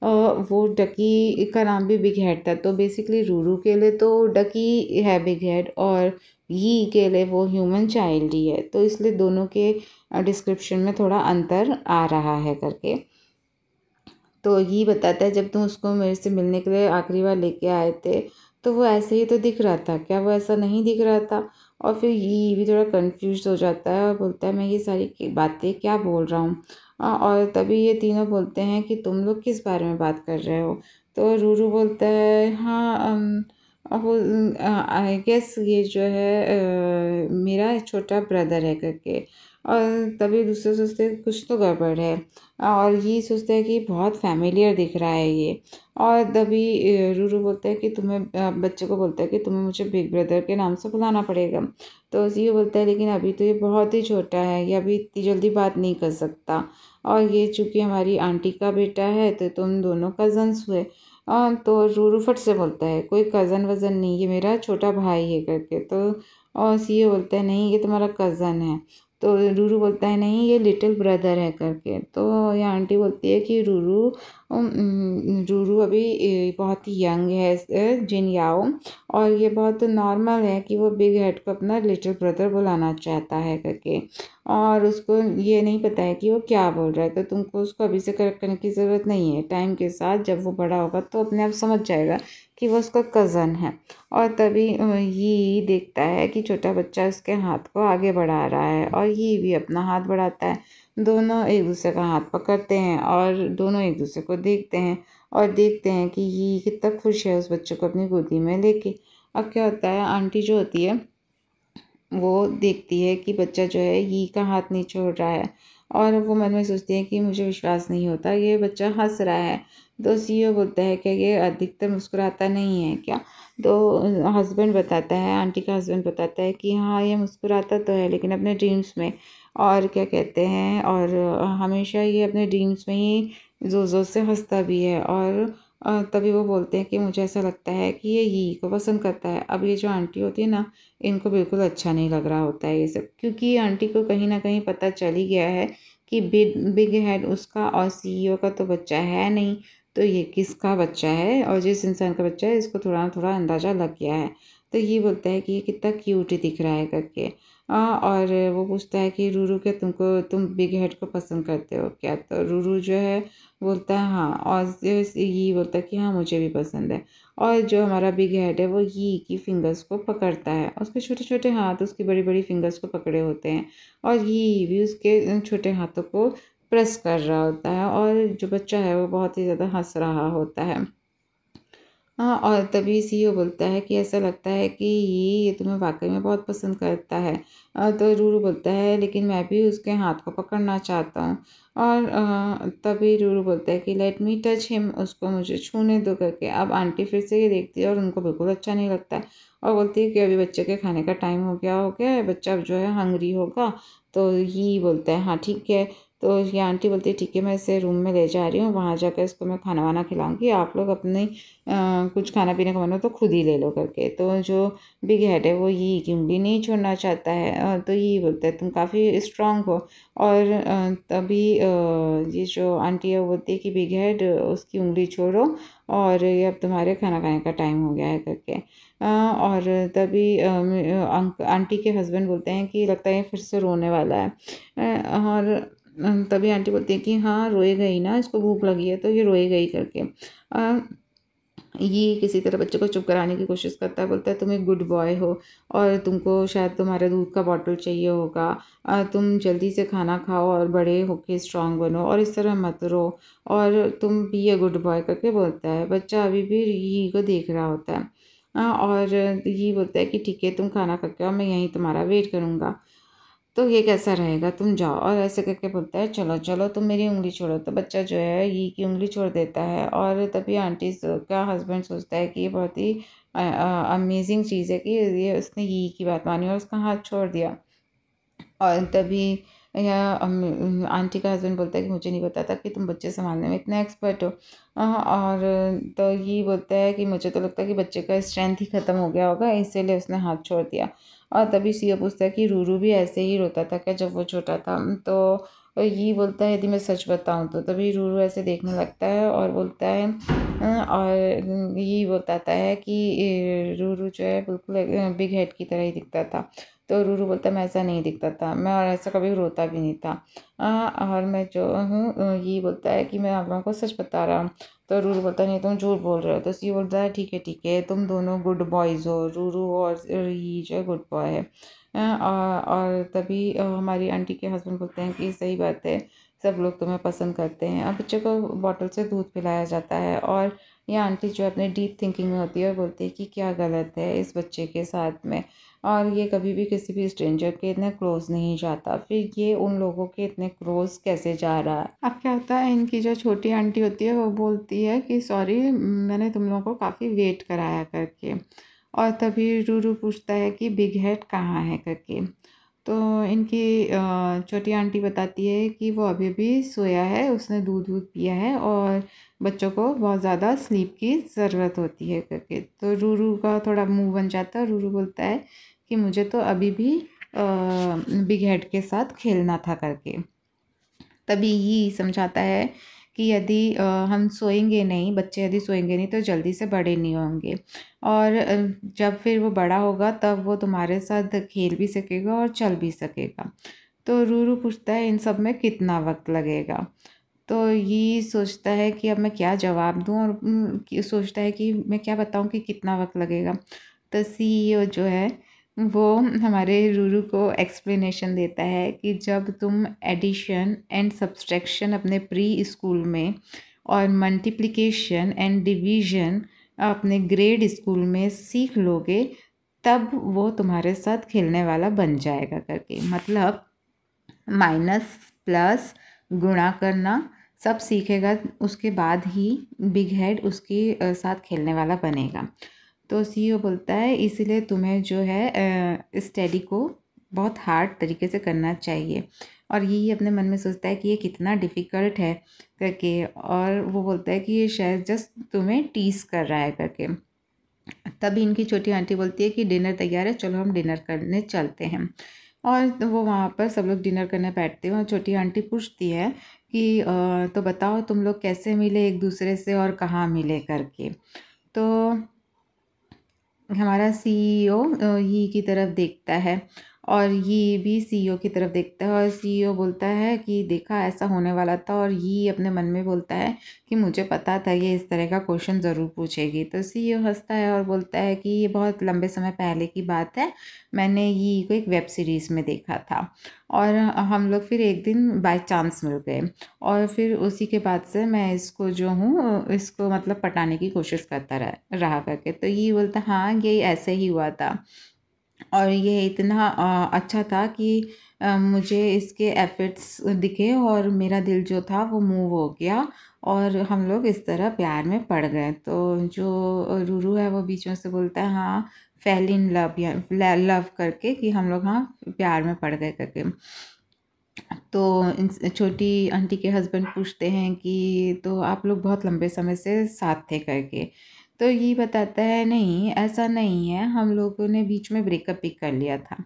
वो डकी का नाम भी बिग हेड था तो बेसिकली रूरू के लिए तो डकी है बिग हेड और ये के लिए वो ह्यूमन चाइल्ड ही है तो इसलिए दोनों के डिस्क्रिप्शन में थोड़ा अंतर आ रहा है करके तो ये बताता है जब तुम उसको मेरे से मिलने के लिए आखिरी बार लेके आए थे तो वो ऐसे ही तो दिख रहा था क्या वो ऐसा नहीं दिख रहा था और फिर ये भी थोड़ा कन्फ्यूज हो जाता है और बोलता है मैं ये सारी बातें क्या बोल रहा हूँ और तभी ये तीनों बोलते हैं कि तुम लोग किस बारे में बात कर रहे हो तो रूरू बोलता है हाँ वो आई गेस ये जो है आ, मेरा छोटा ब्रदर है करके और तभी दूसरे सोचते कुछ तो गड़बड़ है और ये सोचता है कि बहुत फैमिलियर दिख रहा है ये और तभी रूरू बोलता है कि तुम्हें बच्चे को बोलता है कि तुम्हें मुझे बिग ब्रदर के नाम से बुलाना पड़ेगा तो ये बोलता है लेकिन अभी तो ये बहुत ही छोटा है ये अभी इतनी जल्दी बात नहीं कर सकता और ये चूँकि हमारी आंटी का बेटा है तो तुम दोनों कज़न्स हुए तो रूरू फट से बोलता है कोई कज़न वज़न नहीं ये मेरा छोटा भाई है करके तो और सी बोलता है नहीं ये तुम्हारा कज़न है तो रूरू बोलता है नहीं ये लिटिल ब्रदर है करके तो ये आंटी बोलती है कि रूरू रूरू अभी बहुत ही यंग है जिन याओ और ये बहुत नॉर्मल है कि वो बिग हेड को अपना लिटिल ब्रदर बुलाना चाहता है करके और उसको ये नहीं पता है कि वो क्या बोल रहा है तो तुमको उसको अभी से करेक्ट करने की ज़रूरत नहीं है टाइम के साथ जब वो बड़ा होगा तो अपने आप समझ जाएगा कि वो उसका कज़न है और तभी ये देखता है कि छोटा बच्चा उसके हाथ को आगे बढ़ा रहा है और ये भी अपना हाथ बढ़ाता है दोनों एक दूसरे का हाथ पकड़ते हैं और दोनों एक दूसरे को देखते हैं और देखते हैं कि ये कितना खुश है उस बच्चे को अपनी गोदी में लेके अब क्या होता है आंटी जो होती है वो देखती है कि बच्चा जो है ये का हाथ नहीं छोड़ रहा है और वो मन में सोचती है कि मुझे विश्वास नहीं होता ये बच्चा हंस रहा है तो सी ओ बोलता है कि ये अधिकतर मुस्कुराता नहीं है क्या तो हस्बैंड बताता है आंटी का हस्बैंड बताता है कि हाँ ये मुस्कुराता तो है लेकिन अपने ड्रीम्स में और क्या कहते हैं और हमेशा ये अपने ड्रीम्स में ही ज़ोर ज़ोर से हंसता भी है और तभी वो बोलते हैं कि मुझे ऐसा लगता है कि ये ही को पसंद करता है अब ये जो आंटी होती है ना इनको बिल्कुल अच्छा नहीं लग रहा होता है ये सब क्योंकि ये आंटी को कहीं ना कहीं पता चल ही गया है कि बिग बिग हेड उसका और सीईओ e का तो बच्चा है नहीं तो ये किसका बच्चा है और जिस इंसान का बच्चा है इसको थोड़ा थोड़ा अंदाज़ा लग गया है तो ये बोलता है कि ये कितना क्यूट दिख रहा है करके और वो पूछता है कि रूरू के तुमको तुम बिग हेड को पसंद करते हो क्या तो रूरू जो है बोलता है हाँ और ये बोलता है कि हाँ मुझे भी पसंद है और जो हमारा बिग हेड है वो ये की फिंगर्स को पकड़ता है उसके छोटे छोटे हाथ उसकी बड़ी बड़ी फिंगर्स को पकड़े होते हैं और ये भी उसके छोटे हाथों को प्रेस कर रहा होता है और जो बच्चा है वो बहुत ही ज़्यादा हंस रहा होता है हाँ और तभी सी ओ बोलता है कि ऐसा लगता है कि ये ये तुम्हें वाकई में बहुत पसंद करता है तो रूरू बोलता है लेकिन मैं भी उसके हाथ को पकड़ना चाहता हूँ और तभी रूरू बोलता है कि लेट मी टच हिम उसको मुझे छूने दो करके अब आंटी फिर से ये देखती है और उनको बिल्कुल अच्छा नहीं लगता है और बोलती है कि अभी बच्चे के खाने का टाइम हो गया हो गया है बच्चा अब जो है हंगरी होगा तो ये बोलता है हाँ ठीक है तो ये आंटी बोलती है ठीक है मैं इसे रूम में ले जा रही हूँ वहाँ जाकर इसको मैं खाना वाना खिलाऊंगी आप लोग अपने आ, कुछ खाना पीने का मन हो तो खुद ही ले लो करके तो जो बिग हेड है वो ये की उंगली नहीं छोड़ना चाहता है तो यही बोलता है तुम काफ़ी स्ट्रांग हो और तभी ये जो आंटी है वो बोलती है कि बिग हेड उसकी उंगली छोड़ो और ये अब तुम्हारे खाना खाने का टाइम हो गया है करके और तभी अं, आंटी के हस्बैंड बोलते हैं कि लगता है फिर से रोने वाला है और तभी आंटी बोलती है कि हाँ रोए गई ना इसको भूख लगी है तो ये रोए गई करके आ, ये किसी तरह बच्चे को चुप कराने की कोशिश करता है बोलता है तुम एक गुड बॉय हो और तुमको शायद तुम्हारा दूध का बॉटल चाहिए होगा तुम जल्दी से खाना खाओ और बड़े होके स्ट्रांग बनो और इस तरह मत रो और तुम भी ए गुड बॉय करके बोलता है बच्चा अभी भी यही को देख रहा होता है और ये बोलता है कि ठीक है तुम खाना खा के और मैं यहीं तुम्हारा वेट करूँगा तो ये कैसा रहेगा तुम जाओ और ऐसे करके बोलता है चलो चलो तुम मेरी उंगली छोड़ो तो बच्चा जो है ये की उंगली छोड़ देता है और तभी आंटी का हस्बैंड सोचता है कि ये बहुत ही अमेजिंग चीज़ है कि ये उसने ये की बात मानी और उसका हाथ छोड़ दिया और तभी या आंटी का हस्बैंड बोलता है कि मुझे नहीं पता था कि तुम बच्चे संभालने में इतना एक्सपर्ट हो और तो ये बोलता है कि मुझे तो लगता है कि बच्चे का स्ट्रेंथ ही ख़त्म हो गया होगा इसीलिए उसने हाथ छोड़ दिया और तभी सीओ पूछता है कि रूरू भी ऐसे ही रोता था क्या जब वो छोटा था तो और ये बोलता है यदि मैं सच बताऊँ तो तभी रूरू ऐसे देखने लगता है और बोलता है और ये बताता है कि रूरू जो है बिल्कुल बिग हेड की तरह ही दिखता था तो रूरू बोलता मैं ऐसा नहीं दिखता था मैं और ऐसा कभी रोता भी नहीं था आ, और मैं जो हूँ ये बोलता है कि मैं आप लोगों को सच बता रहा हूँ तो रूरू बोलता नहीं तुम झूठ बोल रहे हो तो ये बोलता है ठीक है ठीक है तुम दोनों गुड बॉयज़ हो रूरू और ये जो है गुड बॉय है और तभी हमारी आंटी के हस्बैंड बोलते हैं कि सही बात है सब लोग तुम्हें पसंद करते हैं और बच्चे को बॉटल से दूध पिलाया जाता है और ये आंटी जो अपने डीप थिंकिंग में होती है और बोलती है कि क्या गलत है इस बच्चे के साथ में और ये कभी भी किसी भी स्ट्रेंजर के इतने क्लोज नहीं जाता फिर ये उन लोगों के इतने क्लोज कैसे जा रहा है अब क्या होता है इनकी जो छोटी आंटी होती है वो बोलती है कि सॉरी मैंने तुम लोगों को काफ़ी वेट कराया करके और तभी रूरू पूछता है कि बिग हेड कहाँ है करके तो इनकी छोटी आंटी बताती है कि वो अभी भी सोया है उसने दूध वूध पिया है और बच्चों को बहुत ज़्यादा स्लीप की ज़रूरत होती है करके तो रूरू का थोड़ा मुंह बन जाता है रूरू बोलता है कि मुझे तो अभी भी बिग हेड के साथ खेलना था करके तभी ही समझाता है कि यदि हम सोएंगे नहीं बच्चे यदि सोएंगे नहीं तो जल्दी से बड़े नहीं होंगे और जब फिर वो बड़ा होगा तब वो तुम्हारे साथ खेल भी सकेगा और चल भी सकेगा तो रूरू पूछता है इन सब में कितना वक्त लगेगा तो ये सोचता है कि अब मैं क्या जवाब दूँ और सोचता है कि मैं क्या बताऊँ कि कितना वक्त लगेगा तो सी e जो है वो हमारे रूरू को एक्सप्लेनेशन देता है कि जब तुम एडिशन एंड सब्सट्रैक्शन अपने प्री स्कूल में और मल्टीप्लिकेशन एंड डिवीजन अपने ग्रेड स्कूल में सीख लोगे तब वो तुम्हारे साथ खेलने वाला बन जाएगा करके मतलब माइनस प्लस गुणा करना सब सीखेगा उसके बाद ही बिग हेड उसके साथ खेलने वाला बनेगा तो सीईओ बोलता है इसीलिए तुम्हें जो है स्टडी को बहुत हार्ड तरीके से करना चाहिए और यही अपने मन में सोचता है कि ये कितना डिफ़िकल्ट है करके और वो बोलता है कि ये शायद जस्ट तुम्हें टीस कर रहा है करके तभी इनकी छोटी आंटी बोलती है कि डिनर तैयार है चलो हम डिनर करने चलते हैं और तो वो वहाँ पर सब लोग डिनर करने बैठते हैं और छोटी आंटी पूछती है कि तो बताओ तुम लोग कैसे मिले एक दूसरे से और कहाँ मिले करके तो हमारा सीईओ e ही की तरफ देखता है और ये भी सीईओ e की तरफ देखता है और सीईओ e बोलता है कि देखा ऐसा होने वाला था और ये अपने मन में बोलता है कि मुझे पता था ये इस तरह का क्वेश्चन ज़रूर पूछेगी तो सीईओ e हंसता है और बोलता है कि ये बहुत लंबे समय पहले की बात है मैंने ये को एक वेब सीरीज़ में देखा था और हम लोग फिर एक दिन बाय चांस मिल गए और फिर उसी के बाद से मैं इसको जो हूँ इसको मतलब पटाने की कोशिश करता रहा रहा करके तो ये बोलता हाँ ये ऐसे ही हुआ था और ये इतना अच्छा था कि मुझे इसके एफर्ट्स दिखे और मेरा दिल जो था वो मूव हो गया और हम लोग इस तरह प्यार में पड़ गए तो जो रूरू है वो बीच में से बोलता है हाँ फेल इन लव या लव करके कि हम लोग हाँ प्यार में पड़ गए करके तो छोटी आंटी के हस्बैंड पूछते हैं कि तो आप लोग बहुत लंबे समय से साथ थे करके तो ये बताता है नहीं ऐसा नहीं है हम लोगों ने बीच में ब्रेकअप भी कर लिया था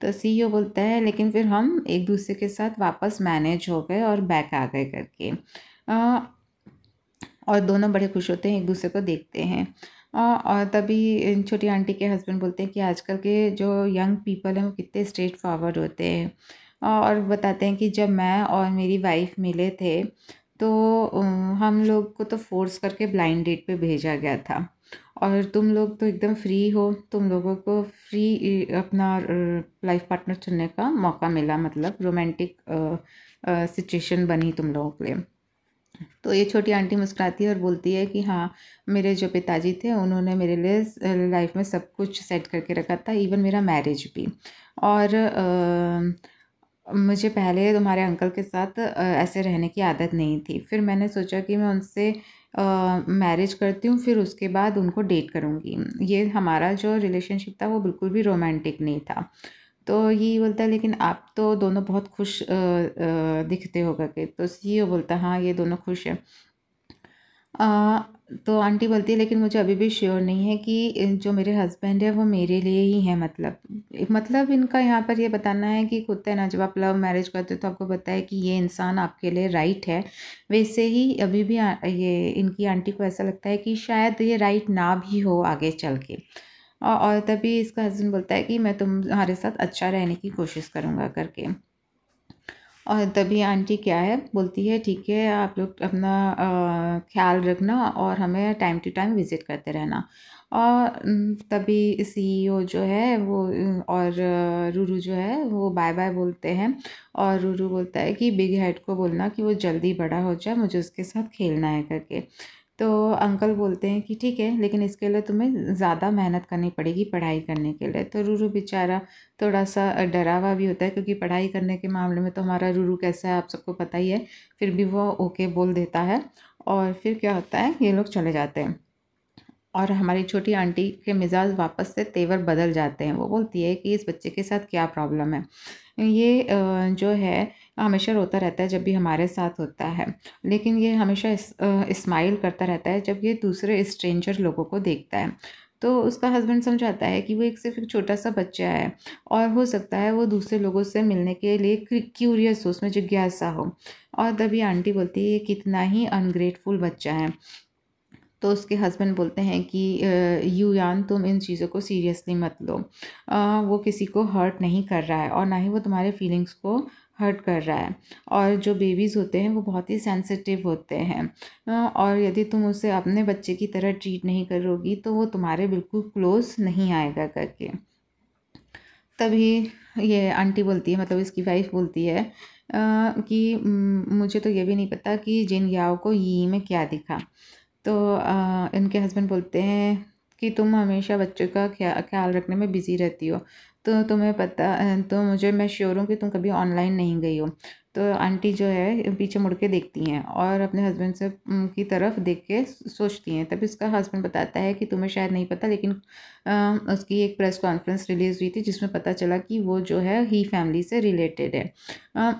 तो सी ओ e बोलता है लेकिन फिर हम एक दूसरे के साथ वापस मैनेज हो गए और बैक आ गए करके आ, और दोनों बड़े खुश होते हैं एक दूसरे को देखते हैं और तभी छोटी आंटी के हस्बैंड बोलते हैं कि आजकल के जो यंग पीपल हैं वो कितने स्ट्रेट फॉरवर्ड होते हैं और बताते हैं कि जब मैं और मेरी वाइफ मिले थे तो हम लोग को तो फोर्स करके ब्लाइंड डेट पे भेजा गया था और तुम लोग तो एकदम फ्री हो तुम लोगों को फ्री अपना लाइफ पार्टनर चुनने का मौका मिला मतलब रोमांटिक सिचुएशन बनी तुम लोगों के लिए तो ये छोटी आंटी मुस्कुराती है और बोलती है कि हाँ मेरे जो पिताजी थे उन्होंने मेरे लिए लाइफ में सब कुछ सेट करके रखा था इवन मेरा मैरिज भी और आ, मुझे पहले तुम्हारे अंकल के साथ ऐसे रहने की आदत नहीं थी फिर मैंने सोचा कि मैं उनसे मैरिज करती हूँ फिर उसके बाद उनको डेट करूँगी ये हमारा जो रिलेशनशिप था वो बिल्कुल भी रोमांटिक नहीं था तो ये बोलता है लेकिन आप तो दोनों बहुत खुश दिखते हो करके तो ये बोलता हाँ ये दोनों खुश हैं तो आंटी बोलती है लेकिन मुझे अभी भी श्योर नहीं है कि जो मेरे हस्बैंड है वो मेरे लिए ही है मतलब मतलब इनका यहाँ पर ये बताना है कि खुद है ना जब आप लव मैरिज करते हो तो आपको पता है कि ये इंसान आपके लिए राइट है वैसे ही अभी भी ये इनकी आंटी को ऐसा लगता है कि शायद ये राइट ना भी हो आगे चल के और तभी इसका हस्बैंड बोलता है कि मैं तुम्हारे साथ अच्छा रहने की कोशिश करूँगा करके और तभी आंटी क्या है बोलती है ठीक है आप लोग अपना ख्याल रखना और हमें टाइम टू टाइम विज़िट करते रहना और तभी सीईओ e जो है वो और रूरू जो है वो बाय बाय बोलते हैं और रूरू बोलता है कि बिग हेड को बोलना कि वो जल्दी बड़ा हो जाए मुझे उसके साथ खेलना है करके तो अंकल बोलते हैं कि ठीक है लेकिन इसके लिए तुम्हें ज़्यादा मेहनत करनी पड़ेगी पढ़ाई करने के लिए तो रूरू बेचारा थोड़ा सा डरा हुआ भी होता है क्योंकि पढ़ाई करने के मामले में तो हमारा रूरू कैसा है आप सबको पता ही है फिर भी वो ओके बोल देता है और फिर क्या होता है ये लोग चले जाते हैं और हमारी छोटी आंटी के मिजाज वापस से तेवर बदल जाते हैं वो बोलती है कि इस बच्चे के साथ क्या प्रॉब्लम है ये जो है हमेशा रोता रहता है जब भी हमारे साथ होता है लेकिन ये हमेशा इस्माइल करता रहता है जब ये दूसरे स्ट्रेंजर लोगों को देखता है तो उसका हस्बैंड समझाता है कि वो एक सिर्फ एक छोटा सा बच्चा है और हो सकता है वो दूसरे लोगों से मिलने के लिए क्यूरियस हो उसमें जिज्ञासा हो और तभी आंटी बोलती है ये कितना ही अनग्रेटफुल बच्चा है तो उसके हस्बैंड बोलते हैं कि यू यान तुम इन चीज़ों को सीरियसली मत लो आ, वो किसी को हर्ट नहीं कर रहा है और ना ही वो तुम्हारे फीलिंग्स को हर्ट कर रहा है और जो बेबीज़ होते हैं वो बहुत ही सेंसिटिव होते हैं और यदि तुम उसे अपने बच्चे की तरह ट्रीट नहीं करोगी तो वो तुम्हारे बिल्कुल क्लोज़ नहीं आएगा करके तभी ये आंटी बोलती है मतलब इसकी वाइफ बोलती है आ, कि मुझे तो ये भी नहीं पता कि जिन याओ को यी में क्या दिखा तो आ, इनके हस्बैंड बोलते हैं कि तुम हमेशा बच्चों का ख्या ख्याल रखने में बिज़ी रहती हो तो तुम्हें पता तो मुझे मैं श्योर हूँ कि तुम कभी ऑनलाइन नहीं गई हो तो आंटी जो है पीछे मुड़ के देखती हैं और अपने हस्बैंड से की तरफ देख के सोचती हैं तभी उसका हस्बैंड बताता है कि तुम्हें शायद नहीं पता लेकिन आ, उसकी एक प्रेस कॉन्फ्रेंस रिलीज़ हुई थी जिसमें पता चला कि वो जो है ही फैमिली से रिलेटेड है आ,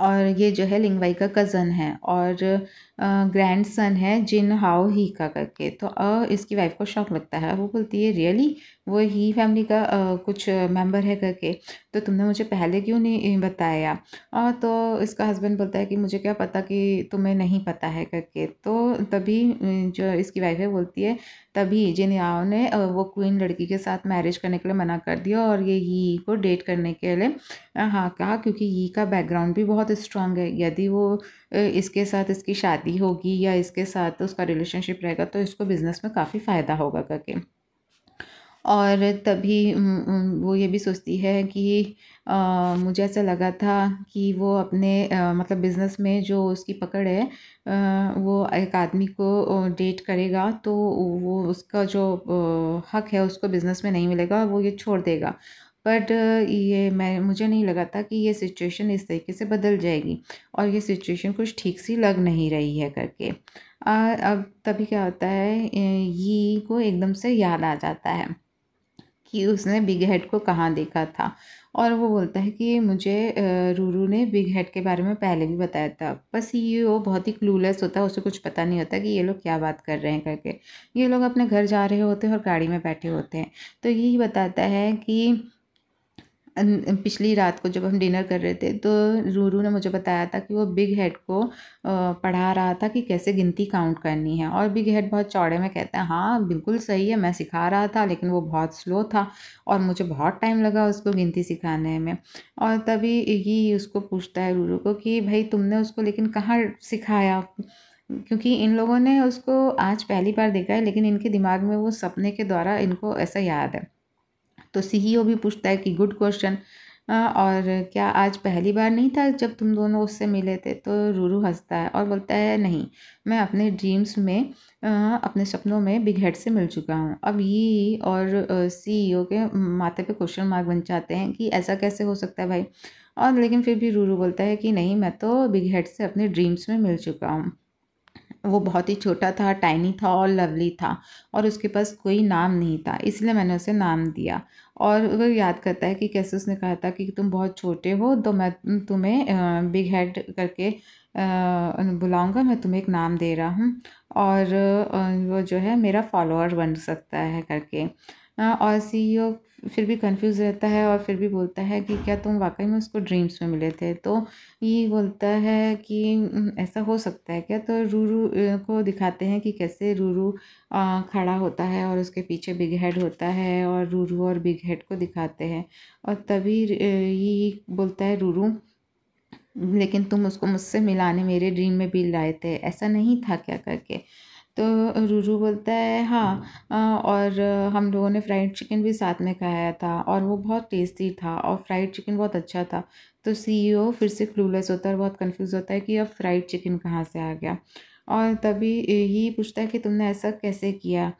और ये जो है लिंगवाई का कज़न है और ग्रैंड सन है जिन हाओ ही का करके तो अ इसकी वाइफ को शौक लगता है वो बोलती है रियली वो ही फैमिली का आ, कुछ मेंबर है करके तो तुमने मुझे पहले क्यों नहीं बताया और तो इसका हस्बैंड बोलता है कि मुझे क्या पता कि तुम्हें नहीं पता है करके तो तभी जो इसकी वाइफ है बोलती है तभी जिन याओ ने वो क्वीन लड़की के साथ मैरिज करने के लिए मना कर दिया और ये ही को डेट करने के लिए हाँ कहा क्योंकि ही का बैकग्राउंड भी बहुत स्ट्रांग है यदि वो इसके साथ इसकी शादी होगी या इसके साथ उसका रिलेशनशिप रहेगा तो इसको बिज़नेस में काफ़ी फ़ायदा होगा करके और तभी वो ये भी सोचती है कि आ, मुझे ऐसा लगा था कि वो अपने आ, मतलब बिज़नेस में जो उसकी पकड़ है आ, वो एक आदमी को डेट करेगा तो वो उसका जो हक है उसको बिज़नेस में नहीं मिलेगा वो ये छोड़ देगा बट uh, ये मैं मुझे नहीं लगा था कि ये सिचुएशन इस तरीके से बदल जाएगी और ये सिचुएशन कुछ ठीक सी लग नहीं रही है करके आ, अब तभी क्या होता है ये को एकदम से याद आ जाता है कि उसने बिग हेड को कहाँ देखा था और वो बोलता है कि मुझे रूरू ने बिग हेड के बारे में पहले भी बताया था बस ये वो बहुत ही क्लूलेस होता है उसे कुछ पता नहीं होता कि ये लोग क्या बात कर रहे हैं करके ये लोग अपने घर जा रहे होते हैं और गाड़ी में बैठे होते हैं तो यही बताता है कि पिछली रात को जब हम डिनर कर रहे थे तो रूरू ने मुझे बताया था कि वो बिग हेड को पढ़ा रहा था कि कैसे गिनती काउंट करनी है और बिग हेड बहुत चौड़े में कहता है हाँ बिल्कुल सही है मैं सिखा रहा था लेकिन वो बहुत स्लो था और मुझे बहुत टाइम लगा उसको गिनती सिखाने में और तभी ही उसको पूछता है रूरू को कि भाई तुमने उसको लेकिन कहाँ सिखाया क्योंकि इन लोगों ने उसको आज पहली बार देखा है लेकिन इनके दिमाग में वो सपने के द्वारा इनको ऐसा याद है तो सीईओ e भी पूछता है कि गुड क्वेश्चन और क्या आज पहली बार नहीं था जब तुम दोनों उससे मिले थे तो रूरू हंसता है और बोलता है नहीं मैं अपने ड्रीम्स में अपने सपनों में बिग हेड से मिल चुका हूँ अब ये और सीईओ e के माथे पे क्वेश्चन मार्क बन जाते हैं कि ऐसा कैसे हो सकता है भाई और लेकिन फिर भी रूरू बोलता है कि नहीं मैं तो बिग हेड से अपने ड्रीम्स में मिल चुका हूँ वो बहुत ही छोटा था टाइनी था और लवली था और उसके पास कोई नाम नहीं था इसलिए मैंने उसे नाम दिया और वो याद करता है कि कैसे उसने कहा था कि तुम बहुत छोटे हो तो मैं तुम्हें बिग हेड करके बुलाऊंगा मैं तुम्हें एक नाम दे रहा हूँ और वो जो है मेरा फॉलोअर बन सकता है करके और सीईओ फिर भी कंफ्यूज रहता है और फिर भी बोलता है कि क्या तुम वाकई में उसको ड्रीम्स में मिले थे तो ये बोलता है कि ऐसा हो सकता है क्या तो रूरू को दिखाते हैं कि कैसे रूरू खड़ा होता है और उसके पीछे बिग हेड होता है और रूरू और बिग हेड को दिखाते हैं और तभी ये बोलता है रूरू लेकिन तुम उसको मुझसे मिलाने मेरे ड्रीम में भी लाए थे ऐसा नहीं था क्या करके तो रूरू बोलता है हाँ, हाँ। और हम लोगों ने फ्राइड चिकन भी साथ में खाया था और वो बहुत टेस्टी था और फ्राइड चिकन बहुत अच्छा था तो सीईओ e फिर से क्लूलेस होता है बहुत कंफ्यूज होता है कि अब फ्राइड चिकन कहाँ से आ गया और तभी ही पूछता है कि तुमने ऐसा कैसे किया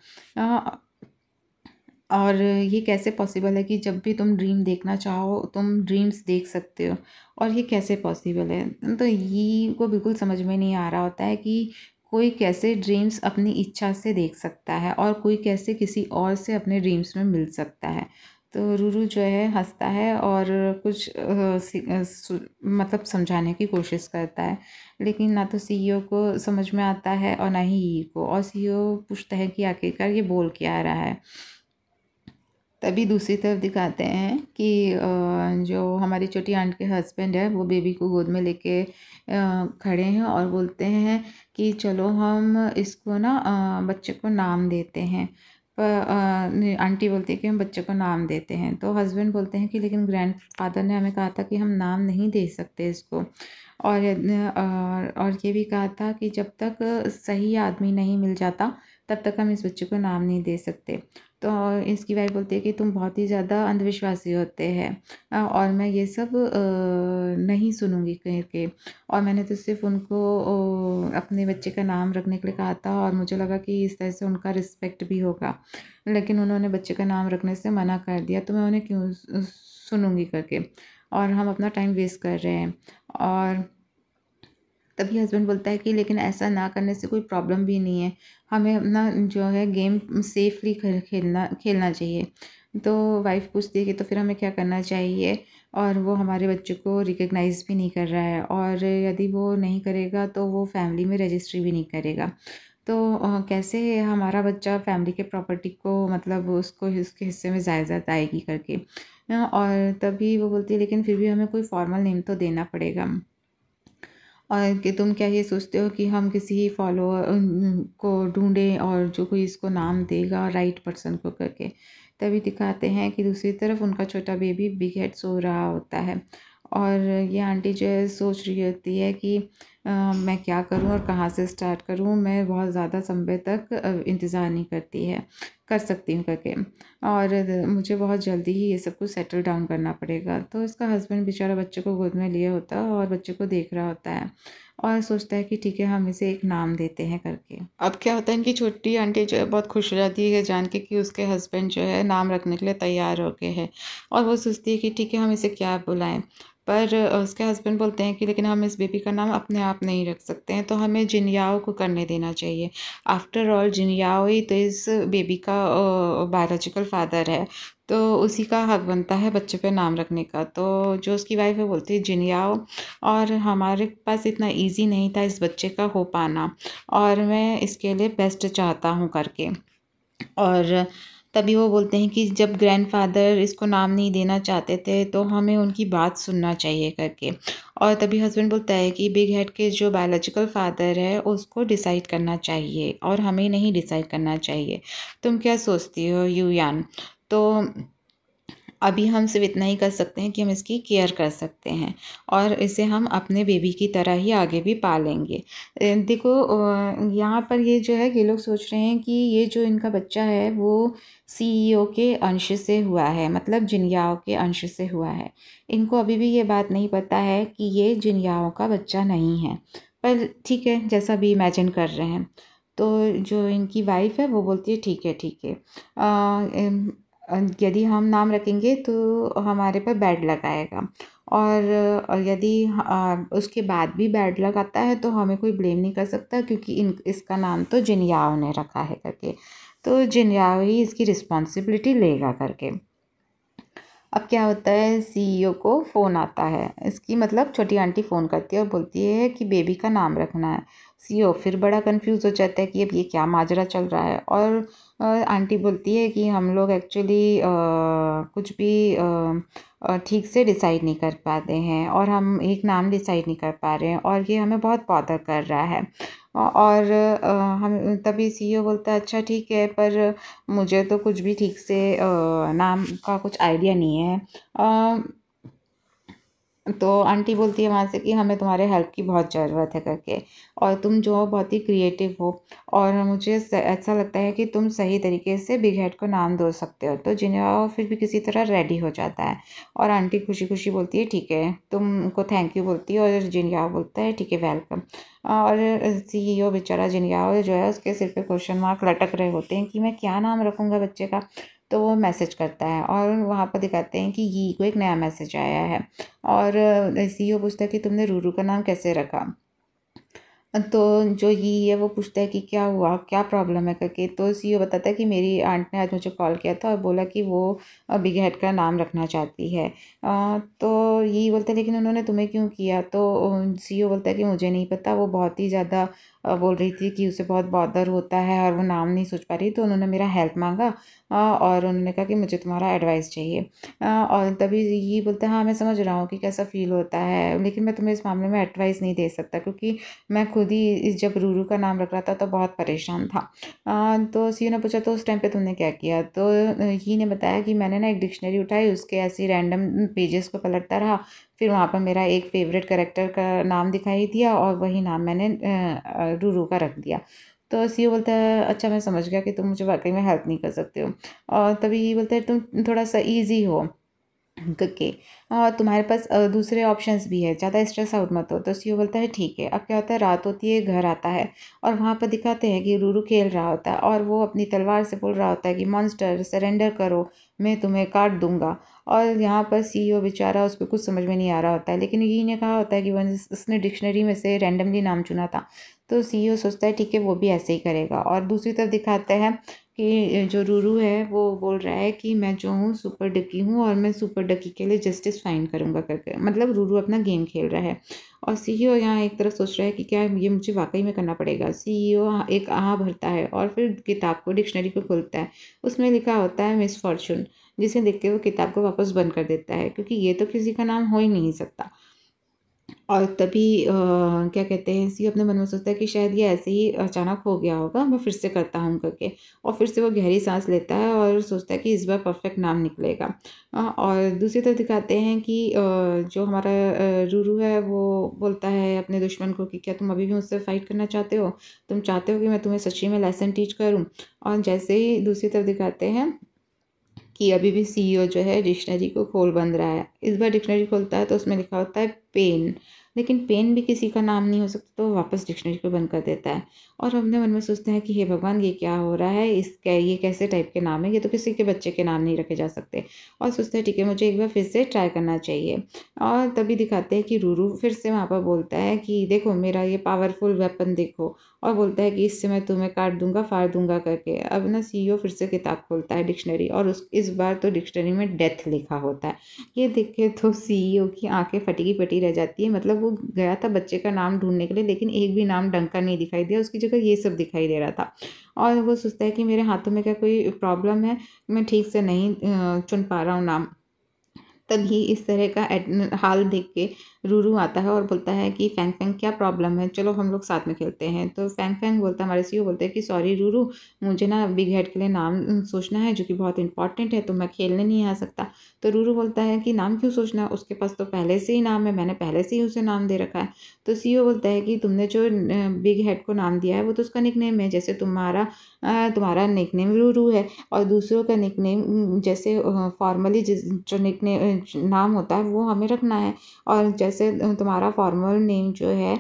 और ये कैसे पॉसिबल है कि जब भी तुम ड्रीम देखना चाहो तुम ड्रीम्स देख सकते हो और ये कैसे पॉसिबल है तो ये को बिल्कुल समझ में नहीं आ रहा होता है कि कोई कैसे ड्रीम्स अपनी इच्छा से देख सकता है और कोई कैसे किसी और से अपने ड्रीम्स में मिल सकता है तो रूरू जो है हंसता है और कुछ मतलब समझाने की कोशिश करता है लेकिन ना तो सीईओ e को समझ में आता है और ना ही ई e e को और सीईओ पूछता है कि आखिरकार ये बोल क्या रहा है तभी दूसरी तरफ दिखाते हैं कि जो हमारी छोटी आंट के हस्बैंड है वो बेबी को गोद में लेके खड़े हैं और बोलते हैं कि चलो हम इसको ना बच्चे को नाम देते हैं पर आंटी बोलती है कि हम बच्चे को नाम देते हैं तो हस्बैंड बोलते हैं कि लेकिन ग्रैंड फादर ने हमें कहा था कि हम नाम नहीं दे सकते इसको और और ये भी कहा था कि जब तक सही आदमी नहीं मिल जाता तब तक हम इस बच्चे को नाम नहीं दे सकते तो इसकी वाइफ बोलती है कि तुम बहुत ही ज़्यादा अंधविश्वासी होते हैं और मैं ये सब नहीं सुनूंगी कह के और मैंने तो सिर्फ उनको अपने बच्चे का नाम रखने के लिए कहा था और मुझे लगा कि इस तरह से उनका रिस्पेक्ट भी होगा लेकिन उन्होंने बच्चे का नाम रखने से मना कर दिया तो मैं उन्हें क्यों सुनूंगी करके और हम अपना टाइम वेस्ट कर रहे हैं और तभी हस्बैंड बोलता है कि लेकिन ऐसा ना करने से कोई प्रॉब्लम भी नहीं है हमें अपना जो है गेम सेफली खेलना खेलना चाहिए तो वाइफ पूछती है कि तो फिर हमें क्या करना चाहिए और वो हमारे बच्चे को रिकग्नाइज़ भी नहीं कर रहा है और यदि वो नहीं करेगा तो वो फैमिली में रजिस्ट्री भी नहीं करेगा तो कैसे हमारा बच्चा फैमिली के प्रॉपर्टी को मतलब उसको उसके हिस्से में जायदाद आएगी करके और तभी वो बोलती है लेकिन फिर भी हमें कोई फॉर्मल नेम तो देना पड़ेगा और कि तुम क्या ये सोचते हो कि हम किसी ही फॉलोअर को ढूंढें और जो कोई इसको नाम देगा राइट पर्सन को करके तभी दिखाते हैं कि दूसरी तरफ उनका छोटा बेबी बिग सो रहा होता है और ये आंटी जो है सोच रही होती है कि मैं क्या करूँ और कहाँ से स्टार्ट करूँ मैं बहुत ज़्यादा समय तक इंतज़ार नहीं करती है कर सकती हूँ करके और मुझे बहुत जल्दी ही ये सब कुछ सेटल डाउन करना पड़ेगा तो इसका हस्बैंड बेचारा बच्चे को गोद में लिए होता है और बच्चे को देख रहा होता है और सोचता है कि ठीक है हम इसे एक नाम देते हैं करके अब क्या होता है इनकी छोटी आंटी जो है बहुत खुश हो जाती है जान के कि उसके हस्बैंड जो है नाम रखने के लिए तैयार हो गए हैं और वो सोचती है कि ठीक है हम इसे क्या बुलाएं पर उसके हस्बैंड बोलते हैं कि लेकिन हम इस बेबी का नाम अपने आप नहीं रख सकते हैं तो हमें जिनयाओ को करने देना चाहिए आफ्टर ऑल जिनयाओ ही तो इस बेबी का बायोलॉजिकल फादर है तो उसी का हक बनता है बच्चे पे नाम रखने का तो जो उसकी वाइफ है बोलती है जिनयाओ और हमारे पास इतना ईजी नहीं था इस बच्चे का हो पाना और मैं इसके लिए बेस्ट चाहता हूँ करके और तभी वो बोलते हैं कि जब ग्रैंडफादर इसको नाम नहीं देना चाहते थे तो हमें उनकी बात सुनना चाहिए करके और तभी हस्बैंड बोलता है कि बिग हेड के जो बायोलॉजिकल फादर है उसको डिसाइड करना चाहिए और हमें नहीं डिसाइड करना चाहिए तुम क्या सोचती हो यान तो अभी हम सिर्फ इतना ही कर सकते हैं कि हम इसकी केयर कर सकते हैं और इसे हम अपने बेबी की तरह ही आगे भी पालेंगे देखो यहाँ पर ये जो है ये लोग सोच रहे हैं कि ये जो इनका बच्चा है वो सीईओ e के अंश से हुआ है मतलब जिनयाओं के अंश से हुआ है इनको अभी भी ये बात नहीं पता है कि ये जिनयाओं का बच्चा नहीं है पर ठीक है जैसा भी इमेजिन कर रहे हैं तो जो इनकी वाइफ है वो बोलती है ठीक है ठीक है यदि हम नाम रखेंगे तो हमारे पर बैड लगाएगा आएगा और यदि उसके बाद भी बैड लगाता आता है तो हमें कोई ब्लेम नहीं कर सकता क्योंकि इन इसका नाम तो जिनयाव ने रखा है करके तो जिनयाव ही इसकी रिस्पॉन्सिबिलिटी लेगा करके अब क्या होता है सीईओ e को फ़ोन आता है इसकी मतलब छोटी आंटी फ़ोन करती है और बोलती है कि बेबी का नाम रखना है सीईओ e फिर बड़ा कंफ्यूज हो जाता है कि अब ये क्या माजरा चल रहा है और आंटी बोलती है कि हम लोग एक्चुअली कुछ भी ठीक से डिसाइड नहीं कर पाते हैं और हम एक नाम डिसाइड नहीं कर पा रहे हैं और ये हमें बहुत बॉदर कर रहा है और हम तभी सीईओ e बोलता है अच्छा ठीक है पर मुझे तो कुछ भी ठीक से नाम का कुछ आइडिया नहीं है तो आंटी बोलती है वहाँ से कि हमें तुम्हारे हेल्प की बहुत ज़रूरत है करके और तुम जो बहुत ही क्रिएटिव हो और मुझे ऐसा लगता है कि तुम सही तरीके से बिग हेड को नाम दो सकते हो तो जिनेवा फिर भी किसी तरह रेडी हो जाता है और आंटी खुशी खुशी बोलती है ठीक है तुम को थैंक यू बोलती है और जिनयाओ बोलता है ठीक है वेलकम और सीईओ e बेचारा जिनयाओ जो है उसके सिर पर क्वेश्चन मार्क लटक रहे होते हैं कि मैं क्या नाम रखूँगा बच्चे का तो वो मैसेज करता है और वहाँ पर दिखाते हैं कि यी को एक नया मैसेज आया है और सी ओ पूछता है कि तुमने रूरू का नाम कैसे रखा तो जो यी है वो पूछता है कि क्या हुआ क्या प्रॉब्लम है करके तो सी ओ बताता है कि मेरी आंट ने आज मुझे कॉल किया था और बोला कि वो बिग हेड का नाम रखना चाहती है तो यही बोलता है लेकिन उन्होंने तुम्हें क्यों किया तो सी ओ बोलता है कि मुझे नहीं पता वो बहुत ही ज़्यादा बोल रही थी कि उसे बहुत बॉदर होता है और वो नाम नहीं सोच पा रही तो उन्होंने मेरा हेल्प मांगा और उन्होंने कहा कि मुझे तुम्हारा एडवाइस चाहिए और तभी ये बोलते हैं हाँ मैं समझ रहा हूँ कि कैसा फील होता है लेकिन मैं तुम्हें इस मामले में एडवाइस नहीं दे सकता क्योंकि मैं खुद ही इस जब रूरू का नाम रख रहा था तो बहुत परेशान था तो सी ने पूछा तो उस टाइम पर तुमने क्या किया तो ही ने बताया कि मैंने ना एक डिक्शनरी उठाई उसके ऐसी रैंडम पेजेस को पलटता रहा फिर वहाँ पर मेरा एक फेवरेट करेक्टर का नाम दिखाई दिया और वही नाम मैंने रूरू का रख दिया तो सी बोलता है अच्छा मैं समझ गया कि तुम मुझे वाकई में हेल्प नहीं कर सकते हो और तभी ये बोलता है तुम थोड़ा सा ईजी हो करके और तुम्हारे पास दूसरे ऑप्शंस भी है ज़्यादा स्ट्रेस आउट मत हो तो सी बोलता है ठीक है अब क्या होता है रात होती है घर आता है और वहाँ पर दिखाते हैं कि रूरू खेल रहा होता है और वो अपनी तलवार से बोल रहा होता है कि मॉन्स्टर सरेंडर करो मैं तुम्हें काट दूंगा और यहाँ पर ओ e बेचारा उस पर कुछ समझ में नहीं आ रहा होता है लेकिन यही ने कहा होता है कि वन उसने डिक्शनरी में से रैंडमली नाम चुना था तो सीईओ e सोचता है ठीक है वो भी ऐसे ही करेगा और दूसरी तरफ दिखाता है कि जो रूरू है वो बोल रहा है कि मैं जो हूँ सुपर डकी हूँ और मैं सुपर डकी के लिए जस्टिस फाइन करूँगा करके मतलब रूरू अपना गेम खेल रहा है और सीईओ e यहाँ एक तरफ सोच रहा है कि क्या ये मुझे वाकई में करना पड़ेगा सीईओ एक आह भरता है और फिर किताब को डिक्शनरी को खोलता है उसमें लिखा होता है मिस फॉर्चून जिसे देखते हुए किताब को वापस बंद कर देता है क्योंकि ये तो किसी का नाम हो ही नहीं सकता और तभी आ, क्या कहते हैं सी अपने मन में सोचता है कि शायद ये ऐसे ही अचानक हो गया होगा मैं फिर से करता हूँ करके और फिर से वो गहरी सांस लेता है और सोचता है कि इस बार परफेक्ट नाम निकलेगा और दूसरी तरफ दिखाते हैं कि जो हमारा रूरू है वो बोलता है अपने दुश्मन को कि क्या तुम अभी भी मुझसे फ़ाइट करना चाहते हो तुम चाहते हो कि मैं तुम्हें सच्ची में लेसन टीच करूँ और जैसे ही दूसरी तरफ दिखाते हैं कि अभी भी सीईओ e जो है डिक्शनरी को खोल बंद रहा है इस बार डिक्शनरी खोलता है तो उसमें लिखा होता है पेन लेकिन पेन भी किसी का नाम नहीं हो सकता तो वापस डिक्शनरी को बंद कर देता है और अपने मन में सोचते हैं कि हे भगवान ये क्या हो रहा है इस ये कैसे टाइप के नाम है ये तो किसी के बच्चे के नाम नहीं रखे जा सकते और सोचते हैं ठीक है मुझे एक बार फिर से ट्राई करना चाहिए और तभी दिखाते हैं कि रूरू फिर से वहाँ पर बोलता है कि देखो मेरा ये पावरफुल वेपन देखो और बोलता है कि इससे मैं तुम्हें काट दूंगा फाड़ दूंगा करके अब ना सी e फिर से किताब खोलता है डिक्शनरी और उस इस बार तो डिक्शनरी में डेथ लिखा होता है ये देख के तो सी e की आंखें फटी की फटी रह जाती है मतलब वो गया था बच्चे का नाम ढूंढने के लिए लेकिन एक भी नाम डंका नहीं दिखाई दिया उसकी जगह ये सब दिखाई दे रहा था और वो सोचता है कि मेरे हाथों में क्या कोई प्रॉब्लम है मैं ठीक से नहीं चुन पा रहा हूँ नाम तभी इस तरह का हाल देख के रूरू आता है और बोलता है कि फैंग फैंग क्या प्रॉब्लम है चलो हम लोग साथ में खेलते हैं तो फैंग फैंग बोलता है हमारे सी बोलते हैं कि सॉरी रूरू मुझे ना बिग हेड के लिए नाम सोचना है जो कि बहुत इंपॉर्टेंट है तो मैं खेलने नहीं आ सकता तो रूरू बोलता है कि नाम क्यों सोचना उसके पास तो पहले से ही नाम है मैंने पहले से ही उसे नाम दे रखा है तो सी बोलता है कि तुमने जो बिग हेड को नाम दिया है वो तो उसका निक है जैसे तुम्हारा तुम्हारा निक रूरू है और दूसरों का निक जैसे फॉर्मली जो निक नाम होता है वो हमें रखना है और जैसे जैसे तुम्हारा फॉर्मल नेम जो है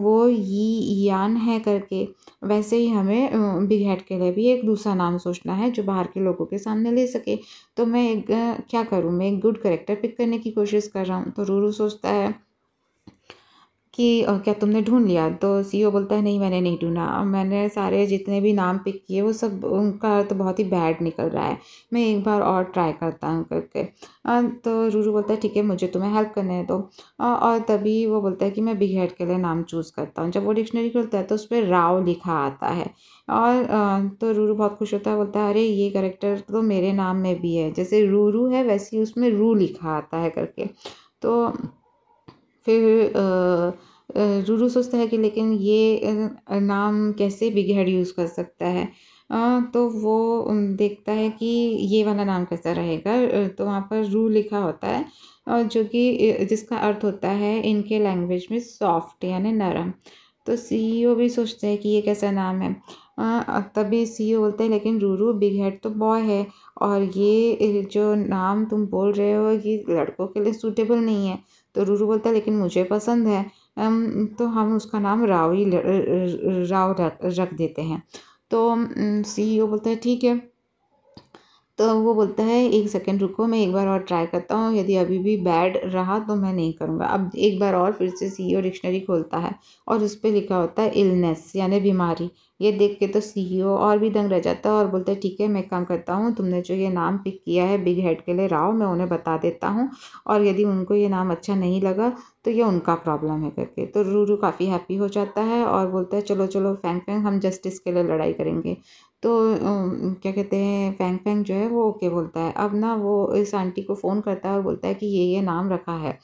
वो यी यान है करके वैसे ही हमें बिग हेड के लिए भी एक दूसरा नाम सोचना है जो बाहर के लोगों के सामने ले सके तो मैं एक क्या करूँ मैं एक गुड करेक्टर पिक करने की कोशिश कर रहा हूँ तो रूरू सोचता है कि क्या तुमने ढूंढ लिया तो सी e बोलता है नहीं मैंने नहीं ढूंढा मैंने सारे जितने भी नाम पिक किए वो सब उनका तो बहुत ही बैड निकल रहा है मैं एक बार और ट्राई करता हूँ करके तो रूरू बोलता है ठीक है मुझे तुम्हें हेल्प करने दो और तभी वो बोलता है कि मैं बिग हेड के लिए नाम चूज़ करता हूँ जब वो डिक्शनरी खुलता है तो उस पर राव लिखा आता है और तो रूरू बहुत खुश होता है बोलता है अरे ये करेक्टर तो मेरे नाम में भी है जैसे रूरू है वैसे ही उसमें रू लिखा आता है करके तो फिर रूरू सोचता है कि लेकिन ये नाम कैसे बिगहड़ यूज़ कर सकता है तो वो देखता है कि ये वाला नाम कैसा रहेगा तो वहाँ पर रू लिखा होता है और जो कि जिसका अर्थ होता है इनके लैंग्वेज में सॉफ्ट यानी नरम तो सीईओ e भी सोचते हैं कि ये कैसा नाम है आ, तभी सीईओ e बोलते हैं लेकिन रूरू बिग हेड तो बॉय है और ये जो नाम तुम बोल रहे हो ये लड़कों के लिए सूटेबल नहीं है तो रूरू बोलता है लेकिन मुझे पसंद है तो हम उसका नाम रावी राव रख देते हैं तो सीईओ e बोलता है ठीक है तो वो बोलता है एक सेकंड रुको मैं एक बार और ट्राई करता हूँ यदि अभी भी बैड रहा तो मैं नहीं करूँगा अब एक बार और फिर से सीईओ डिक्शनरी e खोलता है और उस पर लिखा होता है इलनेस यानी बीमारी ये देख के तो सीईओ e और भी दंग रह जाता है और बोलते हैं ठीक है मैं काम करता हूँ तुमने जो ये नाम पिक किया है बिग हेड के लिए राव मैं उन्हें बता देता हूँ और यदि उनको ये नाम अच्छा नहीं लगा तो ये उनका प्रॉब्लम है करके तो रूरू काफ़ी हैप्पी हो जाता है और बोलता है चलो चलो फैंग फैंग हम जस्टिस के लिए लड़ाई करेंगे तो क्या कहते हैं फैंग फैंग जो है वो ओके बोलता है अब ना वो इस आंटी को फ़ोन करता है और बोलता है कि ये ये नाम रखा है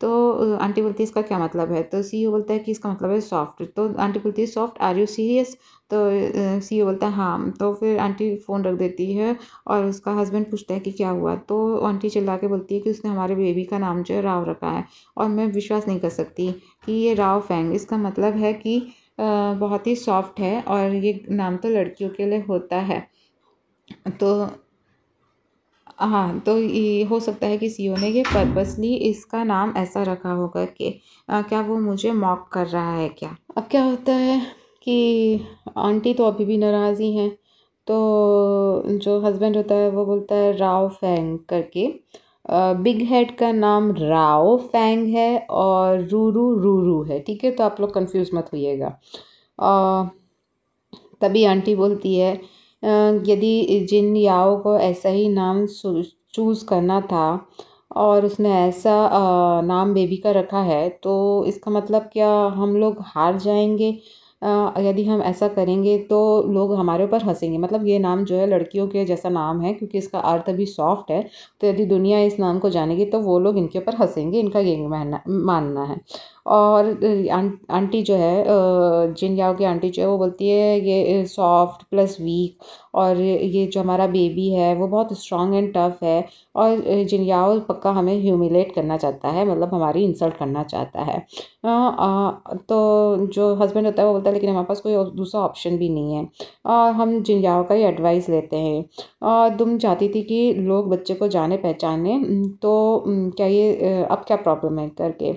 तो आंटी बोलती है इसका क्या मतलब है तो सी बोलता है कि इसका मतलब है सॉफ्ट तो आंटी बोलती है सॉफ्ट आर यू सीरियस तो सी बोलता है हाँ तो फिर आंटी फ़ोन रख देती है और उसका हस्बैंड पूछता है कि क्या हुआ तो आंटी चिल्ला के बोलती है कि उसने हमारे बेबी का नाम जो है राव रखा है और मैं विश्वास नहीं कर सकती कि ये राव फैंग इसका मतलब है कि बहुत ही सॉफ्ट है और ये नाम तो लड़कियों के लिए होता है तो हाँ तो ये हो सकता है कि सीओ ओ ने ये पर्पसली इसका नाम ऐसा रखा होगा कि क्या वो मुझे मॉक कर रहा है क्या अब क्या होता है कि आंटी तो अभी भी नाराज़ ही हैं तो जो हस्बैंड होता है वो बोलता है राव फैंग करके बिग हेड का नाम राव फैंग है और रूरू रूरू है ठीक है तो आप लोग कंफ्यूज मत होइएगा तभी आंटी बोलती है यदि जिन याओ को ऐसा ही नाम चूज़ करना था और उसने ऐसा नाम बेबी का रखा है तो इसका मतलब क्या हम लोग हार जाएंगे यदि हम ऐसा करेंगे तो लोग हमारे ऊपर हंसेंगे मतलब ये नाम जो है लड़कियों के जैसा नाम है क्योंकि इसका अर्थ भी सॉफ्ट है तो यदि दुनिया इस नाम को जानेगी तो वो लोग इनके ऊपर हंसेंगे इनका यही मानना मानना है और आंटी जो है जिन याओ की आंटी जो है वो बोलती है ये सॉफ्ट प्लस वीक और ये जो हमारा बेबी है वो बहुत स्ट्रांग एंड टफ है और जिन याओ पक्का हमें ह्यूमिलेट करना चाहता है मतलब हमारी इंसल्ट करना चाहता है आ, आ, तो जो हस्बैंड होता है वो बोलता है लेकिन हमारे पास कोई दूसरा ऑप्शन भी नहीं है और हम जिन याओ का ही एडवाइस लेते हैं और तुम चाहती थी कि लोग बच्चे को जाने पहचाने तो क्या ये अब क्या प्रॉब्लम है करके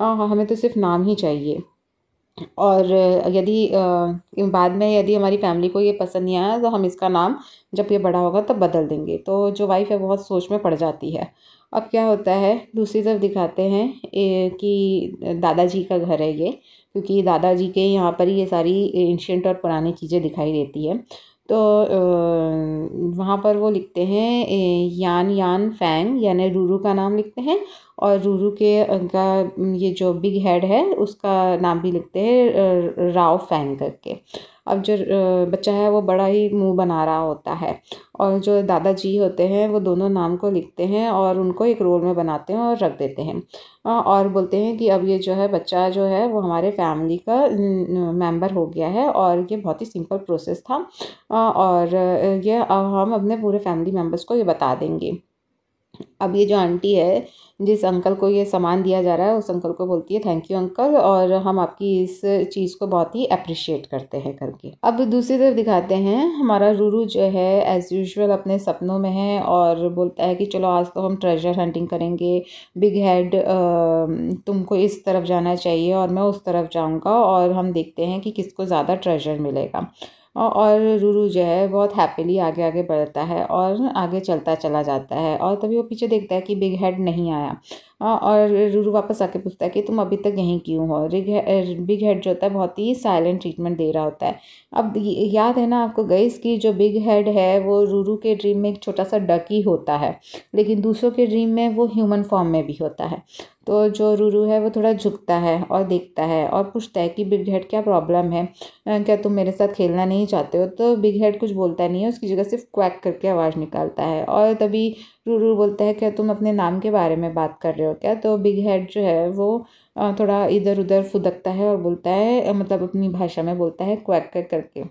हाँ, हाँ, हमें तो सिर्फ नाम ही चाहिए और यदि बाद में यदि हमारी फैमिली को ये पसंद नहीं आया तो हम इसका नाम जब ये बड़ा होगा तब बदल देंगे तो जो वाइफ है बहुत सोच में पड़ जाती है अब क्या होता है दूसरी तरफ दिखाते हैं कि दादाजी का घर है ये क्योंकि दादाजी के यहाँ पर ये सारी एंशेंट और पुरानी चीज़ें दिखाई देती है तो वहाँ पर वो लिखते हैं यान यान फैंग यानी रूरू का नाम लिखते हैं और रूरू के उनका ये जो बिग हेड है उसका नाम भी लिखते हैं राव फैंग करके अब जो बच्चा है वो बड़ा ही मुंह बना रहा होता है और जो दादाजी होते हैं वो दोनों नाम को लिखते हैं और उनको एक रोल में बनाते हैं और रख देते हैं और बोलते हैं कि अब ये जो है बच्चा जो है वो हमारे फैमिली का मेंबर हो गया है और ये बहुत ही सिंपल प्रोसेस था और ये हम अपने पूरे फैमिली मेम्बर्स को ये बता देंगे अब ये जो आंटी है जिस अंकल को ये सामान दिया जा रहा है उस अंकल को बोलती है थैंक यू अंकल और हम आपकी इस चीज़ को बहुत ही अप्रिशिएट करते हैं करके अब दूसरी तरफ दिखाते हैं हमारा रूरू जो है एज़ यूजल अपने सपनों में है और बोलता है कि चलो आज तो हम ट्रेजर हंटिंग करेंगे बिग हेड तुमको इस तरफ जाना चाहिए और मैं उस तरफ जाऊँगा और हम देखते हैं कि किसको ज़्यादा ट्रेजर मिलेगा और रूरू जो है बहुत हैप्पीली आगे आगे बढ़ता है और आगे चलता चला जाता है और तभी वो पीछे देखता है कि बिग हेड नहीं आया हाँ, और रूरू वापस आके पूछता है कि तुम अभी तक यहीं क्यों हो रिग बिग हेड जो होता है बहुत ही साइलेंट ट्रीटमेंट दे रहा होता है अब याद है ना आपको गईस की जो बिग हेड है वो रूरू के ड्रीम में एक छोटा सा डक ही होता है लेकिन दूसरों के ड्रीम में वो ह्यूमन फॉर्म में भी होता है तो जो रूरू है वो थोड़ा झुकता है और देखता है और पूछता है कि बिग हेड क्या प्रॉब्लम है क्या तुम मेरे साथ खेलना नहीं चाहते हो तो बिग हेड कुछ बोलता नहीं है उसकी जगह सिर्फ क्वैक करके आवाज़ निकालता है और तभी रूरू बोलता है क्या तुम अपने नाम के बारे में बात कर रहे हो लौट तो बिग हेड जो है वो थोड़ा इधर उधर फुदकता है और बोलता है मतलब अपनी भाषा में बोलता है क्वैक करके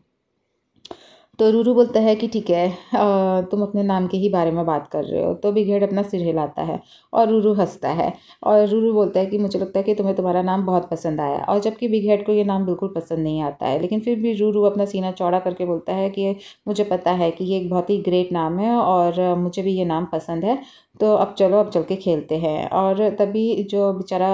तो रूरू बोलता है कि ठीक है तुम अपने नाम के ही बारे में बात कर रहे हो तो बिग हेड अपना सिर हिलाता है और रूरू हंसता है और रूरू बोलता है कि मुझे लगता है कि तुम्हें तुम्हारा नाम बहुत पसंद आया और जबकि बिग हेड को ये नाम बिल्कुल पसंद नहीं आता है लेकिन फिर भी रूरू अपना सीना चौड़ा करके बोलता है कि मुझे पता है कि ये एक बहुत ही ग्रेट नाम है और मुझे भी ये नाम पसंद है तो अब चलो अब चल के खेलते हैं और तभी जो बेचारा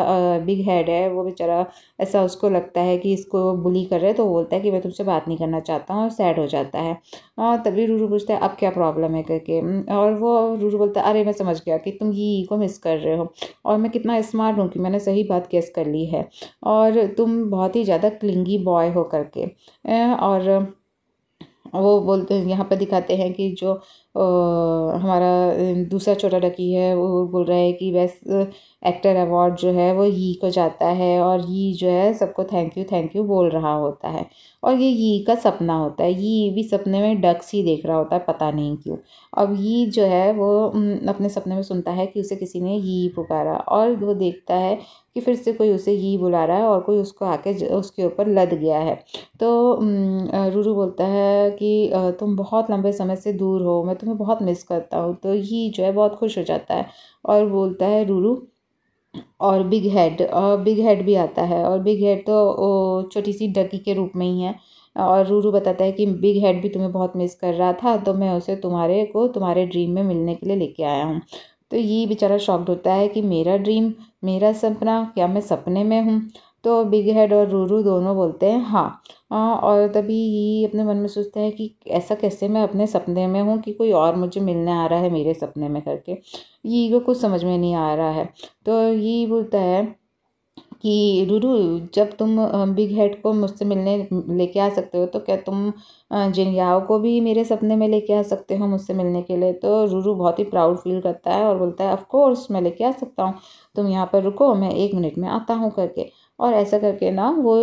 बिग हेड है वो बेचारा ऐसा उसको लगता है कि इसको बुली कर रहे तो बोलता है कि मैं तुमसे बात नहीं करना चाहता हूँ और सैड हो जाता है और तभी रूरू पूछता है अब क्या प्रॉब्लम है करके और वो रूरू बोलता है अरे मैं समझ गया कि तुम ये को मिस कर रहे हो और मैं कितना स्मार्ट हूँ कि मैंने सही बात कैस कर ली है और तुम बहुत ही ज़्यादा क्लिंगी बॉय हो करके और वो बोलते हैं यहाँ पर दिखाते हैं कि जो हमारा दूसरा छोटा डकी है वो बोल रहा है कि बेस्ट एक्टर अवार्ड जो है वो यी को जाता है और यी जो है सबको थैंक यू थैंक यू बोल रहा होता है और ये यी का सपना होता है ये भी सपने में डक्स ही देख रहा होता है पता नहीं क्यों अब ये जो है वो अपने सपने में सुनता है कि उसे किसी ने यी पुकारा और वो देखता है कि फिर से कोई उसे ही बुला रहा है और कोई उसको आके उसके ऊपर लद गया है तो रूरू बोलता है कि तुम बहुत लंबे समय से दूर हो मैं तुम्हें बहुत मिस करता हूँ तो ही जो है बहुत खुश हो जाता है और बोलता है रूरू और बिग हेड और बिग हेड भी आता है और बिग हेड तो छोटी सी डकी के रूप में ही है और रूरू बताता है कि बिग हेड भी तुम्हें बहुत मिस कर रहा था तो मैं उसे तुम्हारे को तुम्हारे ड्रीम में मिलने के लिए लेके आया हूँ तो ये बेचारा शॉक्ड होता है कि मेरा ड्रीम मेरा सपना क्या मैं सपने में हूँ तो बिग हेड और रूरू दोनों बोलते हैं हाँ आ, और तभी ये अपने मन में सोचते हैं कि ऐसा कैसे मैं अपने सपने में हूँ कि कोई और मुझे मिलने आ रहा है मेरे सपने में करके ये को कुछ समझ में नहीं आ रहा है तो ये बोलता है कि रूरू जब तुम बिग हेड को मुझसे मिलने लेके आ सकते हो तो क्या तुम जिन याओ को भी मेरे सपने में लेके आ सकते हो मुझसे मिलने के लिए तो रूरू बहुत ही प्राउड फील करता है और बोलता है ऑफकोर्स मैं लेके आ सकता हूँ तुम यहाँ पर रुको मैं एक मिनट में आता हूँ करके और ऐसा करके ना वो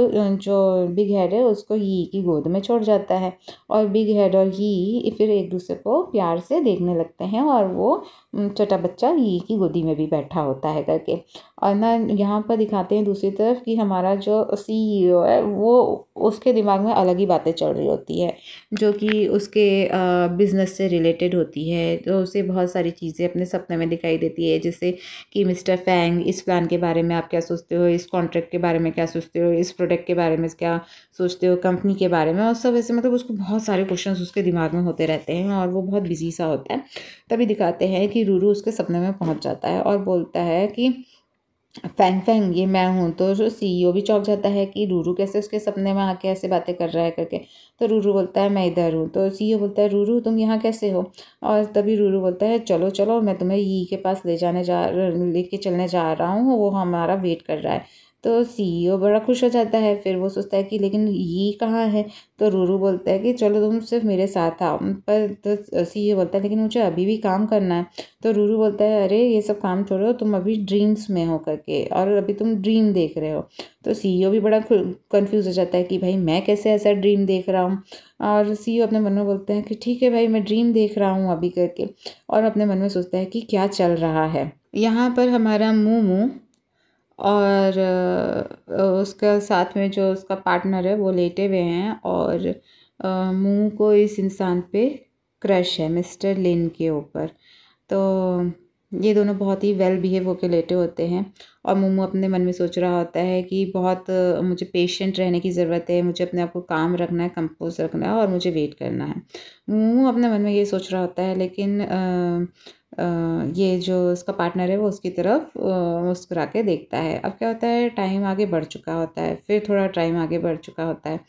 जो बिग हेड है उसको ही की गोद में छोड़ जाता है और बिग हेड और ही फिर एक दूसरे को प्यार से देखने लगते हैं और वो छोटा बच्चा ही की गोदी में भी बैठा होता है करके और ना यहाँ पर दिखाते हैं दूसरी तरफ कि हमारा जो सी ई e है वो उसके दिमाग में अलग ही बातें चल रही होती है जो कि उसके बिज़नेस से रिलेटेड होती है तो उसे बहुत सारी चीज़ें अपने सपने में दिखाई देती है जैसे कि मिस्टर फैंग इस प्लान के बारे में आप क्या सोचते हो इस कॉन्ट्रैक्ट के बारे में क्या सोचते हो इस प्रोडक्ट के बारे में क्या सोचते हो कंपनी के बारे में और सब ऐसे मतलब उसको बहुत सारे क्वेश्चन उसके दिमाग में होते रहते हैं और वो बहुत बिजी सा होता है तभी दिखाते हैं कि रूरू उसके सपने में पहुँच जाता है और बोलता है कि फैंग फैंग ये मैं हूँ तो जो सीईओ e भी चौंक जाता है कि रूरू कैसे उसके सपने में आके ऐसे बातें कर रहा है करके तो रूरू बोलता है मैं इधर हूँ तो सीईओ e बोलता है रूरू तुम यहाँ कैसे हो और तभी रूरू बोलता है चलो चलो मैं तुम्हें ई e के पास ले जाने जा लेके चलने जा रहा हूँ वो हमारा वेट कर रहा है तो सीईओ e बड़ा खुश हो जाता है फिर वो सोचता है कि लेकिन ये कहाँ है तो रूरू बोलता है कि चलो तुम सिर्फ मेरे साथ आओ पर तो सीईओ e बोलता है लेकिन मुझे अभी भी काम करना है तो रूरू बोलता है अरे ये सब काम छोड़ो तुम अभी ड्रीम्स में हो करके और अभी तुम ड्रीम देख रहे हो तो सीईओ e भी बड़ा कंफ्यूज हो जाता है कि भाई मैं कैसे ऐसा ड्रीम देख रहा हूँ और सी अपने मन में बोलते हैं कि ठीक है भाई मैं ड्रीम देख रहा हूँ अभी करके और अपने मन में सोचता है कि क्या चल रहा है यहाँ पर हमारा मुँह मुँह और उसका साथ में जो उसका पार्टनर है वो लेटे हुए हैं और मुंह को इस इंसान पे क्रश है मिस्टर लिन के ऊपर तो ये दोनों बहुत ही वेल बिहेव होकर लेटे होते हैं और मोमो अपने मन में सोच रहा होता है कि बहुत मुझे पेशेंट रहने की ज़रूरत है मुझे अपने आप को काम रखना है कंपोज रखना है और मुझे वेट करना है मोमो अपने मन में ये सोच रहा होता है लेकिन ये जो उसका पार्टनर है वो उसकी तरफ मुस्कुरा के देखता है अब क्या होता है टाइम आगे बढ़ चुका होता है फिर थोड़ा टाइम आगे बढ़ चुका होता है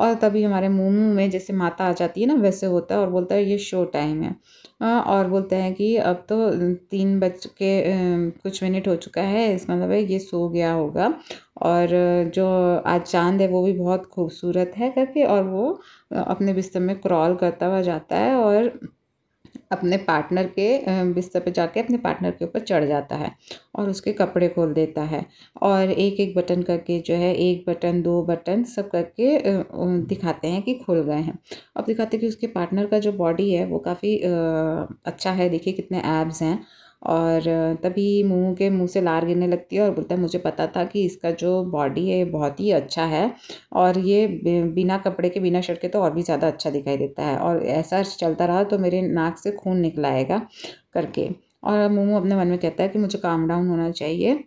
और तभी हमारे मुंह में जैसे माता आ जाती है ना वैसे होता है और बोलता है ये शो टाइम है और बोलते हैं कि अब तो तीन बज के कुछ मिनट हो चुका है इसका मतलब है ये सो गया होगा और जो आज चांद है वो भी बहुत खूबसूरत है करके और वो अपने बिस्तर में क्रॉल करता हुआ जाता है और अपने पार्टनर के बिस्तर पर जाके अपने पार्टनर के ऊपर चढ़ जाता है और उसके कपड़े खोल देता है और एक एक बटन करके जो है एक बटन दो बटन सब करके दिखाते हैं कि खुल गए हैं अब दिखाते हैं कि उसके पार्टनर का जो बॉडी है वो काफ़ी अच्छा है देखिए कितने एब्स हैं और तभी मुँह के मुँह से लार गिरने लगती है और बोलता है मुझे पता था कि इसका जो बॉडी है बहुत ही अच्छा है और ये बिना कपड़े के बिना शर्ट के तो और भी ज़्यादा अच्छा दिखाई देता है और ऐसा चलता रहा तो मेरे नाक से खून निकलाएगा आएगा करके और मोमो अपने मन में कहता है कि मुझे काम डाउन होना चाहिए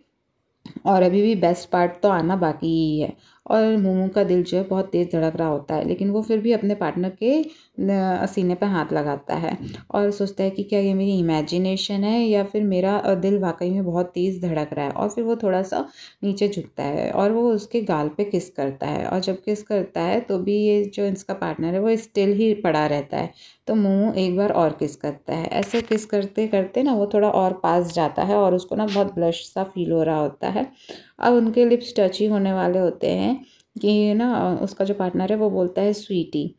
और अभी भी बेस्ट पार्ट तो आना बाकी ही है और मोमो का दिल जो है बहुत तेज़ धड़क रहा होता है लेकिन वो फिर भी अपने पार्टनर के सीने पर हाथ लगाता है और सोचता है कि क्या ये मेरी इमेजिनेशन है या फिर मेरा दिल वाकई में बहुत तेज़ धड़क रहा है और फिर वो थोड़ा सा नीचे झुकता है और वो उसके गाल पे किस करता है और जब किस करता है तो भी ये जो इसका पार्टनर है वो स्टिल ही पड़ा रहता है तो मुँह एक बार और किस करता है ऐसे किस करते करते ना वो थोड़ा और पास जाता है और उसको ना बहुत ब्लश सा फील हो रहा होता है अब उनके लिप्स टच ही होने वाले होते हैं कि ना उसका जो पार्टनर है वो बोलता है स्वीटी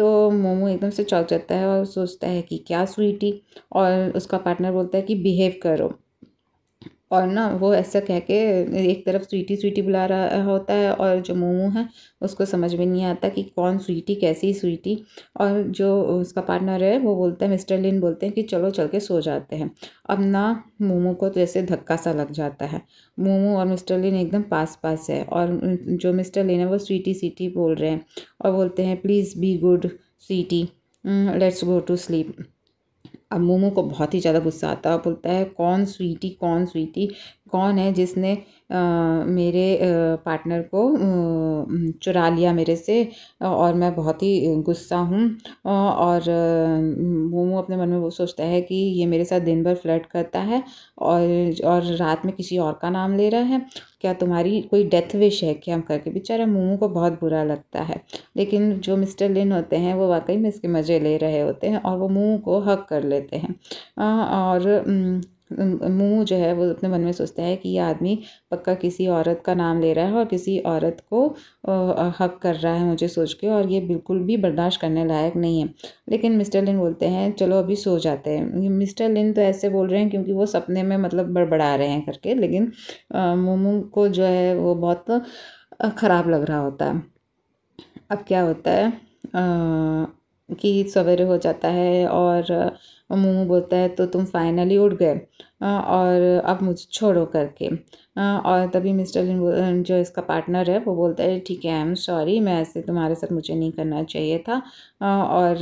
तो मोमो एकदम से चौक जाता है और सोचता है कि क्या स्वीटी और उसका पार्टनर बोलता है कि बिहेव करो और ना वो ऐसा कह के एक तरफ स्वीटी स्वीटी बुला रहा होता है और जो मोमो है उसको समझ में नहीं आता कि कौन स्वीटी कैसी स्वीटी और जो उसका पार्टनर है वो बोलता है मिस्टर लिन बोलते हैं कि चलो चल के सो जाते हैं अब ना मोमो को तो जैसे धक्का सा लग जाता है मोमो और मिस्टर लिन एकदम पास पास है और जो मिस्टर लिन है वो स्वीटी स्वीटी बोल रहे हैं और बोलते हैं please be good sweetie let's go to sleep अब मोमो को बहुत ही ज़्यादा गुस्सा आता है बोलता है कौन स्वीटी कौन स्वीटी कौन है जिसने मेरे पार्टनर को चुरा लिया मेरे से और मैं बहुत ही गुस्सा हूँ और मोमो अपने मन में वो सोचता है कि ये मेरे साथ दिन भर फ्लर्ट करता है और और रात में किसी और का नाम ले रहा है क्या तुम्हारी कोई डेथ विश है क्या हम करके बेचारा मोमो को बहुत बुरा लगता है लेकिन जो मिस्टर लिन होते हैं वो वाकई में इसके मज़े ले रहे होते हैं और वो मोमो को हक कर लेते हैं और मुँह जो है वो अपने मन में सोचता है कि ये आदमी पक्का किसी औरत का नाम ले रहा है और किसी औरत को हक कर रहा है मुझे सोच के और ये बिल्कुल भी बर्दाश्त करने लायक नहीं है लेकिन मिस्टर लिन बोलते हैं चलो अभी सो जाते हैं मिस्टर लिन तो ऐसे बोल रहे हैं क्योंकि वो सपने में मतलब बड़बड़ा रहे हैं करके लेकिन मुँह को जो है वो बहुत ख़राब लग रहा होता है अब क्या होता है आ, कि सवेरे हो जाता है और और मोमो बोलता है तो तुम फाइनली उठ गए और अब मुझे छोड़ो करके और तभी मिस्टर लिन जो इसका पार्टनर है वो बोलता है ठीक है आई एम सॉरी मैं ऐसे तुम्हारे साथ मुझे नहीं करना चाहिए था और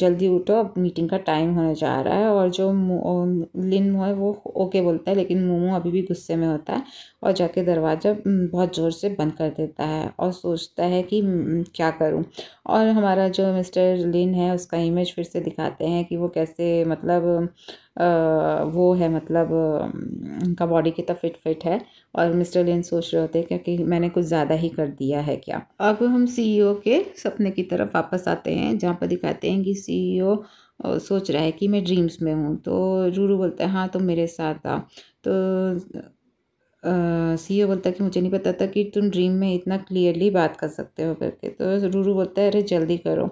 जल्दी उठो अब मीटिंग का टाइम होने जा रहा है और जो लिन है वो ओके बोलता है लेकिन मोमो अभी भी गुस्से में होता है और जाके दरवाज़ा बहुत ज़ोर से बंद कर देता है और सोचता है कि क्या करूँ और हमारा जो मिस्टर लिन है उसका इमेज फिर से दिखाते हैं कि वो कैसे मतलब वो है मतलब उनका बॉडी कितना फिट फिट है और मिस्टर लिन सोच रहे होते हैं क्योंकि मैंने कुछ ज़्यादा ही कर दिया है क्या अब हम सीईओ e के सपने की तरफ वापस आते हैं जहाँ पर दिखाते हैं कि सीईओ e सोच रहा है कि मैं ड्रीम्स में हूँ तो रूरू बोलते हैं हाँ तुम तो मेरे साथ आ तो सी ओ बोलता है कि मुझे नहीं पता था कि तुम ड्रीम में इतना क्लियरली बात कर सकते हो करके तो रूरू बोलता है अरे जल्दी करो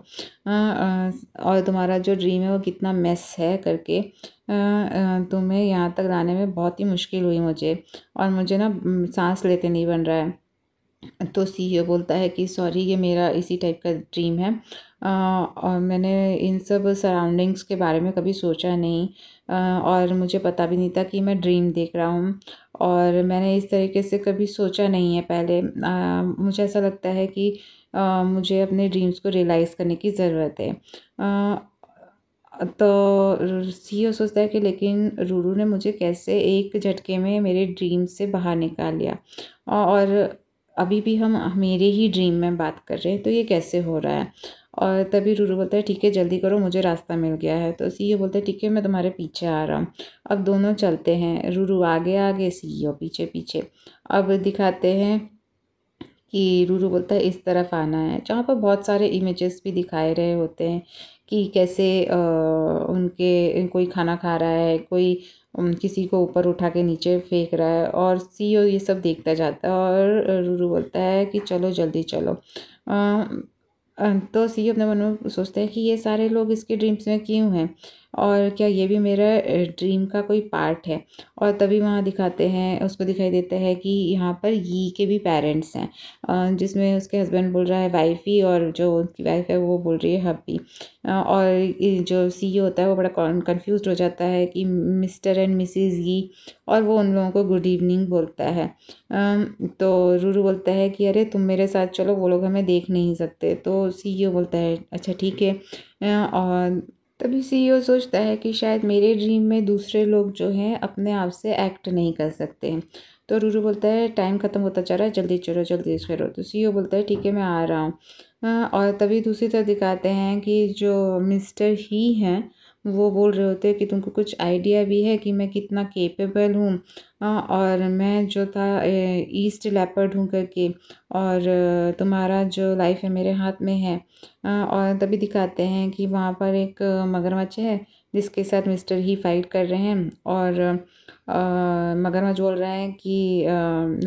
आ, आ, और तुम्हारा जो ड्रीम है वो कितना मेस है करके आ, तुम्हें यहाँ तक लाने में बहुत ही मुश्किल हुई मुझे और मुझे ना सांस लेते नहीं बन रहा है तो सी ये बोलता है कि सॉरी ये मेरा इसी टाइप का ड्रीम है आ, और मैंने इन सब सराउंडिंग्स के बारे में कभी सोचा नहीं आ, और मुझे पता भी नहीं था कि मैं ड्रीम देख रहा हूँ और मैंने इस तरीके से कभी सोचा नहीं है पहले आ, मुझे ऐसा लगता है कि आ, मुझे अपने ड्रीम्स को रियलाइज़ करने की ज़रूरत है आ, तो ओ सोचता है कि लेकिन रूरू ने मुझे कैसे एक झटके में मेरे ड्रीम से बाहर निकाल लिया और अभी भी हम मेरे ही ड्रीम में बात कर रहे हैं तो ये कैसे हो रहा है और तभी रूरू बोलता है ठीक है जल्दी करो मुझे रास्ता मिल गया है तो सी बोलता है ठीक है मैं तुम्हारे पीछे आ रहा हूँ अब दोनों चलते हैं रूरू आगे आगे सी पीछे पीछे अब दिखाते हैं कि रूरू बोलता है इस तरफ आना है जहाँ पर बहुत सारे इमेजेस भी दिखाए रहे होते हैं कि कैसे आ, उनके कोई खाना खा रहा है कोई किसी को ऊपर उठा के नीचे फेंक रहा है और सीओ ये सब देखता जाता है और रूरू बोलता है कि चलो जल्दी चलो आ, तो सीओ अपने मन में सोचते हैं कि ये सारे लोग इसके ड्रीम्स में क्यों हैं और क्या ये भी मेरा ड्रीम का कोई पार्ट है और तभी वहाँ दिखाते हैं उसको दिखाई देता है कि यहाँ पर यी के भी पेरेंट्स हैं जिसमें उसके हस्बैंड बोल रहा है वाइफी और जो उनकी वाइफ है वो बोल रही है हब्बी और जो सी e होता है वो बड़ा कन्फ्यूज हो जाता है कि मिस्टर एंड मिसिज यी और वो उन लोगों को गुड इवनिंग बोलता है तो रूरू बोलता है कि अरे तुम मेरे साथ चलो वो लोग हमें देख नहीं सकते तो सी e बोलता है अच्छा ठीक है और तभी सीईओ e सोचता है कि शायद मेरे ड्रीम में दूसरे लोग जो हैं अपने आप से एक्ट नहीं कर सकते तो रूरू बोलता है टाइम ख़त्म होता जा रहा है जल्दी चलो जल्दी करो तो सीईओ बोलता है ठीक है मैं आ रहा हूँ हाँ, और तभी दूसरी तरफ दिखाते हैं कि जो मिस्टर ही हैं वो बोल रहे होते हैं कि तुमको कुछ आइडिया भी है कि मैं कितना केपेबल हूँ और मैं जो था ईस्ट लेपर्ड हूँ करके और तुम्हारा जो लाइफ है मेरे हाथ में है और तभी दिखाते हैं कि वहाँ पर एक मगरमच्छ है जिसके साथ मिस्टर ही फाइट कर रहे हैं और मगरमच्छ बोल रहा है कि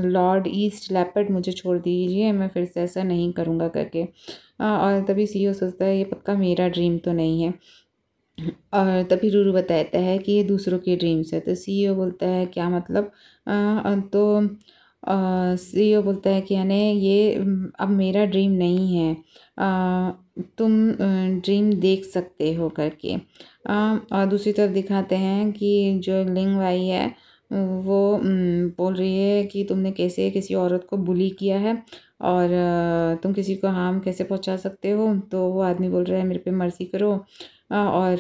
लॉर्ड ईस्ट लेपर्ड मुझे छोड़ दीजिए मैं फिर से ऐसा नहीं करूँगा करके और तभी सी e सोचता है ये पक्का मेरा ड्रीम तो नहीं है और तभी रूरू बताता है कि ये दूसरों के ड्रीम्स है तो सीईओ e बोलता है क्या मतलब आ, तो सीईओ e बोलता है कि यानी ये अब मेरा ड्रीम नहीं है आ, तुम ड्रीम देख सकते हो करके आ, और दूसरी तरफ दिखाते हैं कि जो लिंग भाई है वो बोल रही है कि तुमने कैसे किसी औरत को बुली किया है और तुम किसी को हार्म कैसे पहुंचा सकते हो तो वो आदमी बोल रहा है मेरे पे मर्सी करो और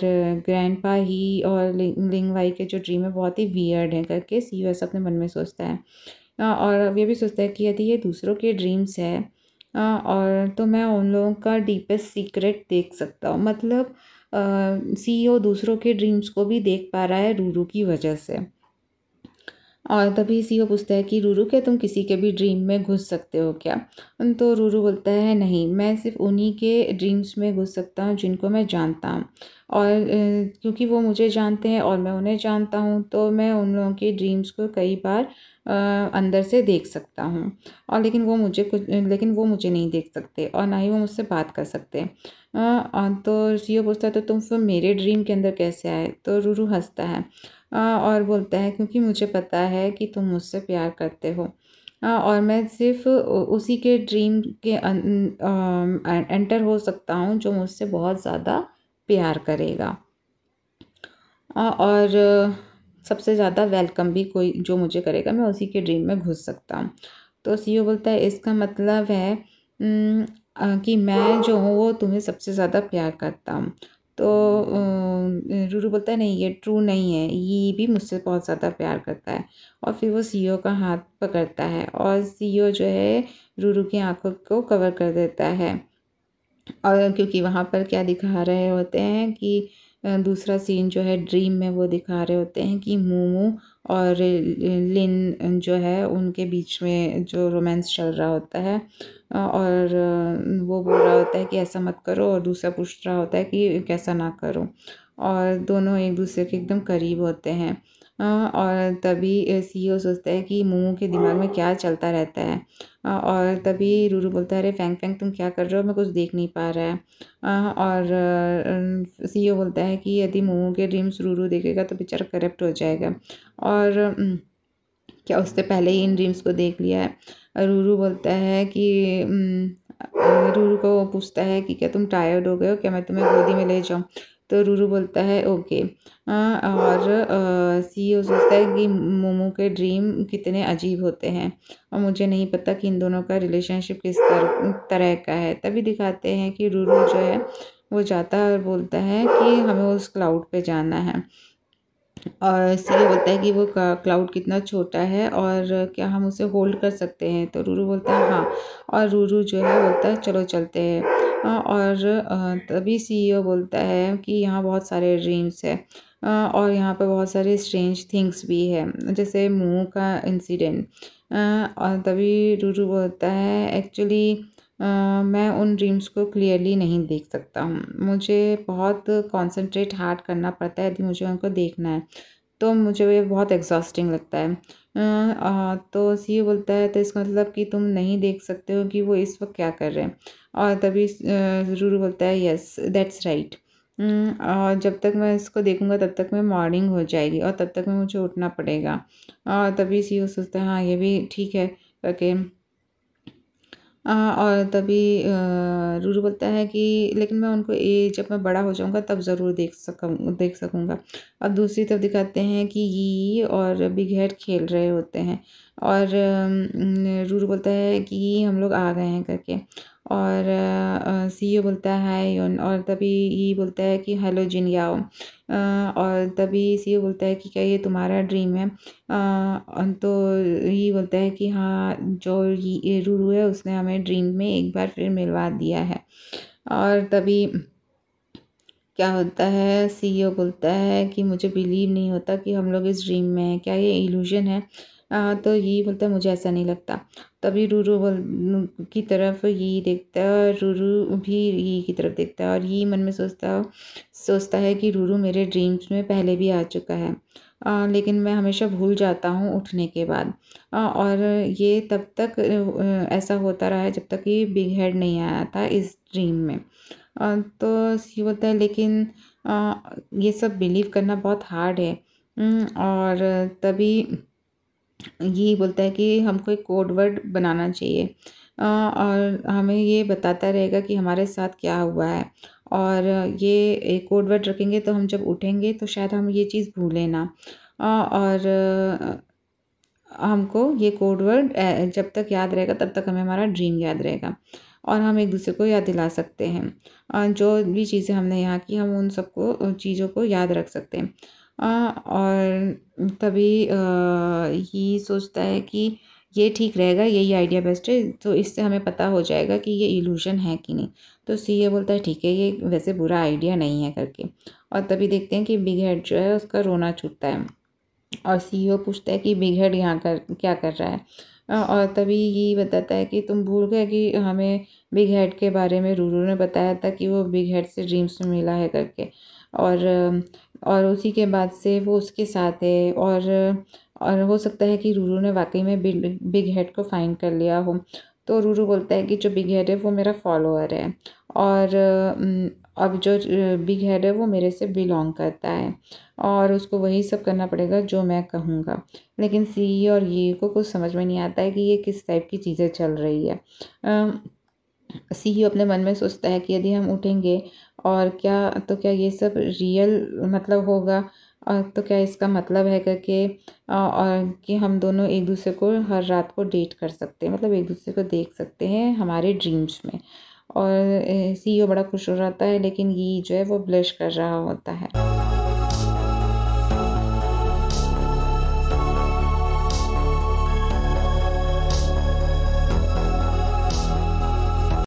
पा ही और लिंग भाई के जो ड्रीम है बहुत ही वियर्ड है करके सी सीयूएस अपने मन में सोचता है और ये भी सोचता है कि यदि ये दूसरों के ड्रीम्स है और तो मैं उन लोगों का डीपेस्ट सीक्रेट देख सकता हूँ मतलब सी e दूसरों के ड्रीम्स को भी देख पा रहा है रूरू की वजह से और तभी को पूछता है कि रूरू क्या तुम किसी के भी ड्रीम में घुस सकते हो क्या तो रूरू बोलता है नहीं मैं सिर्फ उन्हीं के ड्रीम्स में घुस सकता हूँ जिनको मैं जानता हूँ और क्योंकि वो मुझे जानते हैं और मैं उन्हें जानता हूँ तो मैं उन लोगों के ड्रीम्स को कई बार अंदर से देख सकता हूँ और लेकिन वो मुझे कुछ लेकिन वो मुझे नहीं देख सकते और ना ही वो मुझसे बात कर सकते तो सीओ पूछता है तो तुम फिर मेरे ड्रीम के अंदर कैसे आए तो रूरू हंसता है और बोलते हैं क्योंकि मुझे पता है कि तुम मुझसे प्यार करते हो और मैं सिर्फ उसी के ड्रीम के एंटर हो सकता हूँ जो मुझसे बहुत ज़्यादा प्यार करेगा और सबसे ज़्यादा वेलकम भी कोई जो मुझे करेगा मैं उसी के ड्रीम में घुस सकता हूँ तो सी बोलता है इसका मतलब है कि मैं जो हूँ वो तुम्हें सबसे ज़्यादा प्यार करता हूँ तो रूरू बोलता है नहीं ये ट्रू नहीं है ये भी मुझसे बहुत ज़्यादा प्यार करता है और फिर वो सीओ e का हाथ पकड़ता है और सीओ e जो है रूरू की आंखों को कवर कर देता है और क्योंकि वहाँ पर क्या दिखा रहे होते हैं कि दूसरा सीन जो है ड्रीम में वो दिखा रहे होते हैं कि मोमो और लिन जो है उनके बीच में जो रोमांस चल रहा होता है और वो बोल रहा होता है कि ऐसा मत करो और दूसरा पूछ रहा होता है कि कैसा ना करो और दोनों एक दूसरे के एकदम करीब होते हैं और तभी सी ओ e सोचता है कि मुँह के दिमाग में क्या चलता रहता है और तभी रूरू बोलता है अरे फेंक फेंक तुम क्या कर रहे हो मैं कुछ देख नहीं पा रहा है और सी ओ e बोलता है कि यदि मुँह के ड्रीम्स रूरू देखेगा तो बेचारा करप्ट हो जाएगा और क्या उससे पहले ही इन ड्रीम्स को देख लिया है रूरू बोलता है कि रूरू को पूछता है कि क्या तुम टायर्ड हो गए हो क्या मैं तुम्हें गोदी में ले जाऊँ तो रूरू बोलता है ओके और सी ओ सोचता है कि मोमो के ड्रीम कितने अजीब होते हैं और मुझे नहीं पता कि इन दोनों का रिलेशनशिप किस तर, तरह का है तभी दिखाते हैं कि रूरू जो है वो जाता है और बोलता है कि हमें उस क्लाउड पे जाना है और सही बोलता है कि वो क्लाउड कितना छोटा है और क्या हम उसे होल्ड कर सकते हैं तो रूरू बोलता है हाँ और रूरू जो है बोलता है चलो चलते हैं और तभी सीईओ e बोलता है कि यहाँ बहुत सारे ड्रीम्स है और यहाँ पर बहुत सारे स्ट्रेंज थिंग्स भी है जैसे मुँह का इंसिडेंट और तभी रूरू बोलता है एक्चुअली मैं उन ड्रीम्स को क्लियरली नहीं देख सकता हूँ मुझे बहुत कॉन्सेंट्रेट हार्ड करना पड़ता है यदि मुझे उनको देखना है तो मुझे वे बहुत एग्जॉस्टिंग लगता है तो सी बोलता है तो इसका मतलब कि तुम नहीं देख सकते हो कि वो इस वक्त क्या कर रहे हैं और तभी ज़रूर बोलता है यस दैट्स राइट और जब तक मैं इसको देखूंगा तब तक मैं मॉर्निंग हो जाएगी और तब तक मैं मुझे उठना पड़ेगा और तभी सी सोचता है हाँ ये भी ठीक है करके और तभी रूरू बोलता है कि लेकिन मैं उनको ये जब मैं बड़ा हो जाऊँगा तब ज़रूर देख सकूँ देख सकूँगा अब दूसरी तरफ दिखाते हैं कि यी और बिग हेड खेल रहे होते हैं और रूरू बोलता है कि हम लोग आ गए हैं करके और सी ओ बोलता है योन और तभी ये बोलता है कि हेलो जिन याओ और तभी सी ओ बोलता है कि क्या ये तुम्हारा ड्रीम है तो ये बोलता है कि हाँ जो ये रूरू है उसने हमें ड्रीम में एक बार फिर मिलवा दिया है और तभी क्या होता है सी ओ बोलता है कि मुझे बिलीव नहीं होता कि हम लोग इस ड्रीम में हैं क्या ये इल्यूजन है हाँ, तो ये बोलता मुझे ऐसा नहीं लगता तभी रूरू बोल की तरफ ये देखता है रूरू भी ये की तरफ देखता है और ये मन में सोचता सोचता है कि रूरू मेरे ड्रीम्स में पहले भी आ चुका है आ, लेकिन मैं हमेशा भूल जाता हूँ उठने के बाद आ, और ये तब तक ऐसा होता रहा है जब तक ये बिग हेड नहीं आया था इस ड्रीम में आ, तो ये बोलता है लेकिन आ, ये सब बिलीव करना बहुत हार्ड है और तभी ये बोलता है कि हमको एक कोड वर्ड बनाना चाहिए और हमें ये बताता रहेगा कि हमारे साथ क्या हुआ है और ये एक कोड वर्ड रखेंगे तो हम जब उठेंगे तो शायद हम ये चीज़ भूलें ना और हमको ये कोड वर्ड जब तक याद रहेगा तब तक हमें हमारा ड्रीम याद रहेगा और हम एक दूसरे को याद दिला सकते हैं जो भी चीज़ें हमने यहाँ की हम उन सबको चीज़ों को याद रख सकते हैं और तभी ये सोचता है कि ये ठीक रहेगा यही आइडिया बेस्ट है तो इससे हमें पता हो जाएगा कि ये इल्यूजन है कि नहीं तो सी ये बोलता है ठीक है ये वैसे बुरा आइडिया नहीं है करके और तभी देखते हैं कि बिग हेड जो है उसका रोना छूटता है और सी ओ पूछता है कि बिग हेड यहाँ कर क्या कर रहा है और तभी ये e बताता है कि तुम भूल गए कि हमें बिग हेड के बारे में रूरू ने बताया था कि वो बिग हेड से ड्रीम्स में मिला है करके और और उसी के बाद से वो उसके साथ है और और हो सकता है कि रूरू ने वाकई में बिग बिग हेड को फाइन कर लिया हो तो रूरू बोलता है कि जो बिग हेड है वो मेरा फॉलोअर है और अब जो बिग हेड है वो मेरे से बिलोंग करता है और उसको वही सब करना पड़ेगा जो मैं कहूँगा लेकिन सी e और ये को कुछ समझ में नहीं आता है कि ये किस टाइप की चीज़ें चल रही है सी e अपने मन में सोचता है कि यदि हम उठेंगे और क्या तो क्या ये सब रियल मतलब होगा और तो क्या इसका मतलब है कि और कि हम दोनों एक दूसरे को हर रात को डेट कर सकते हैं मतलब एक दूसरे को देख सकते हैं हमारे ड्रीम्स में और सीईओ बड़ा खुश हो जाता है लेकिन ये जो है वो ब्लश कर रहा होता है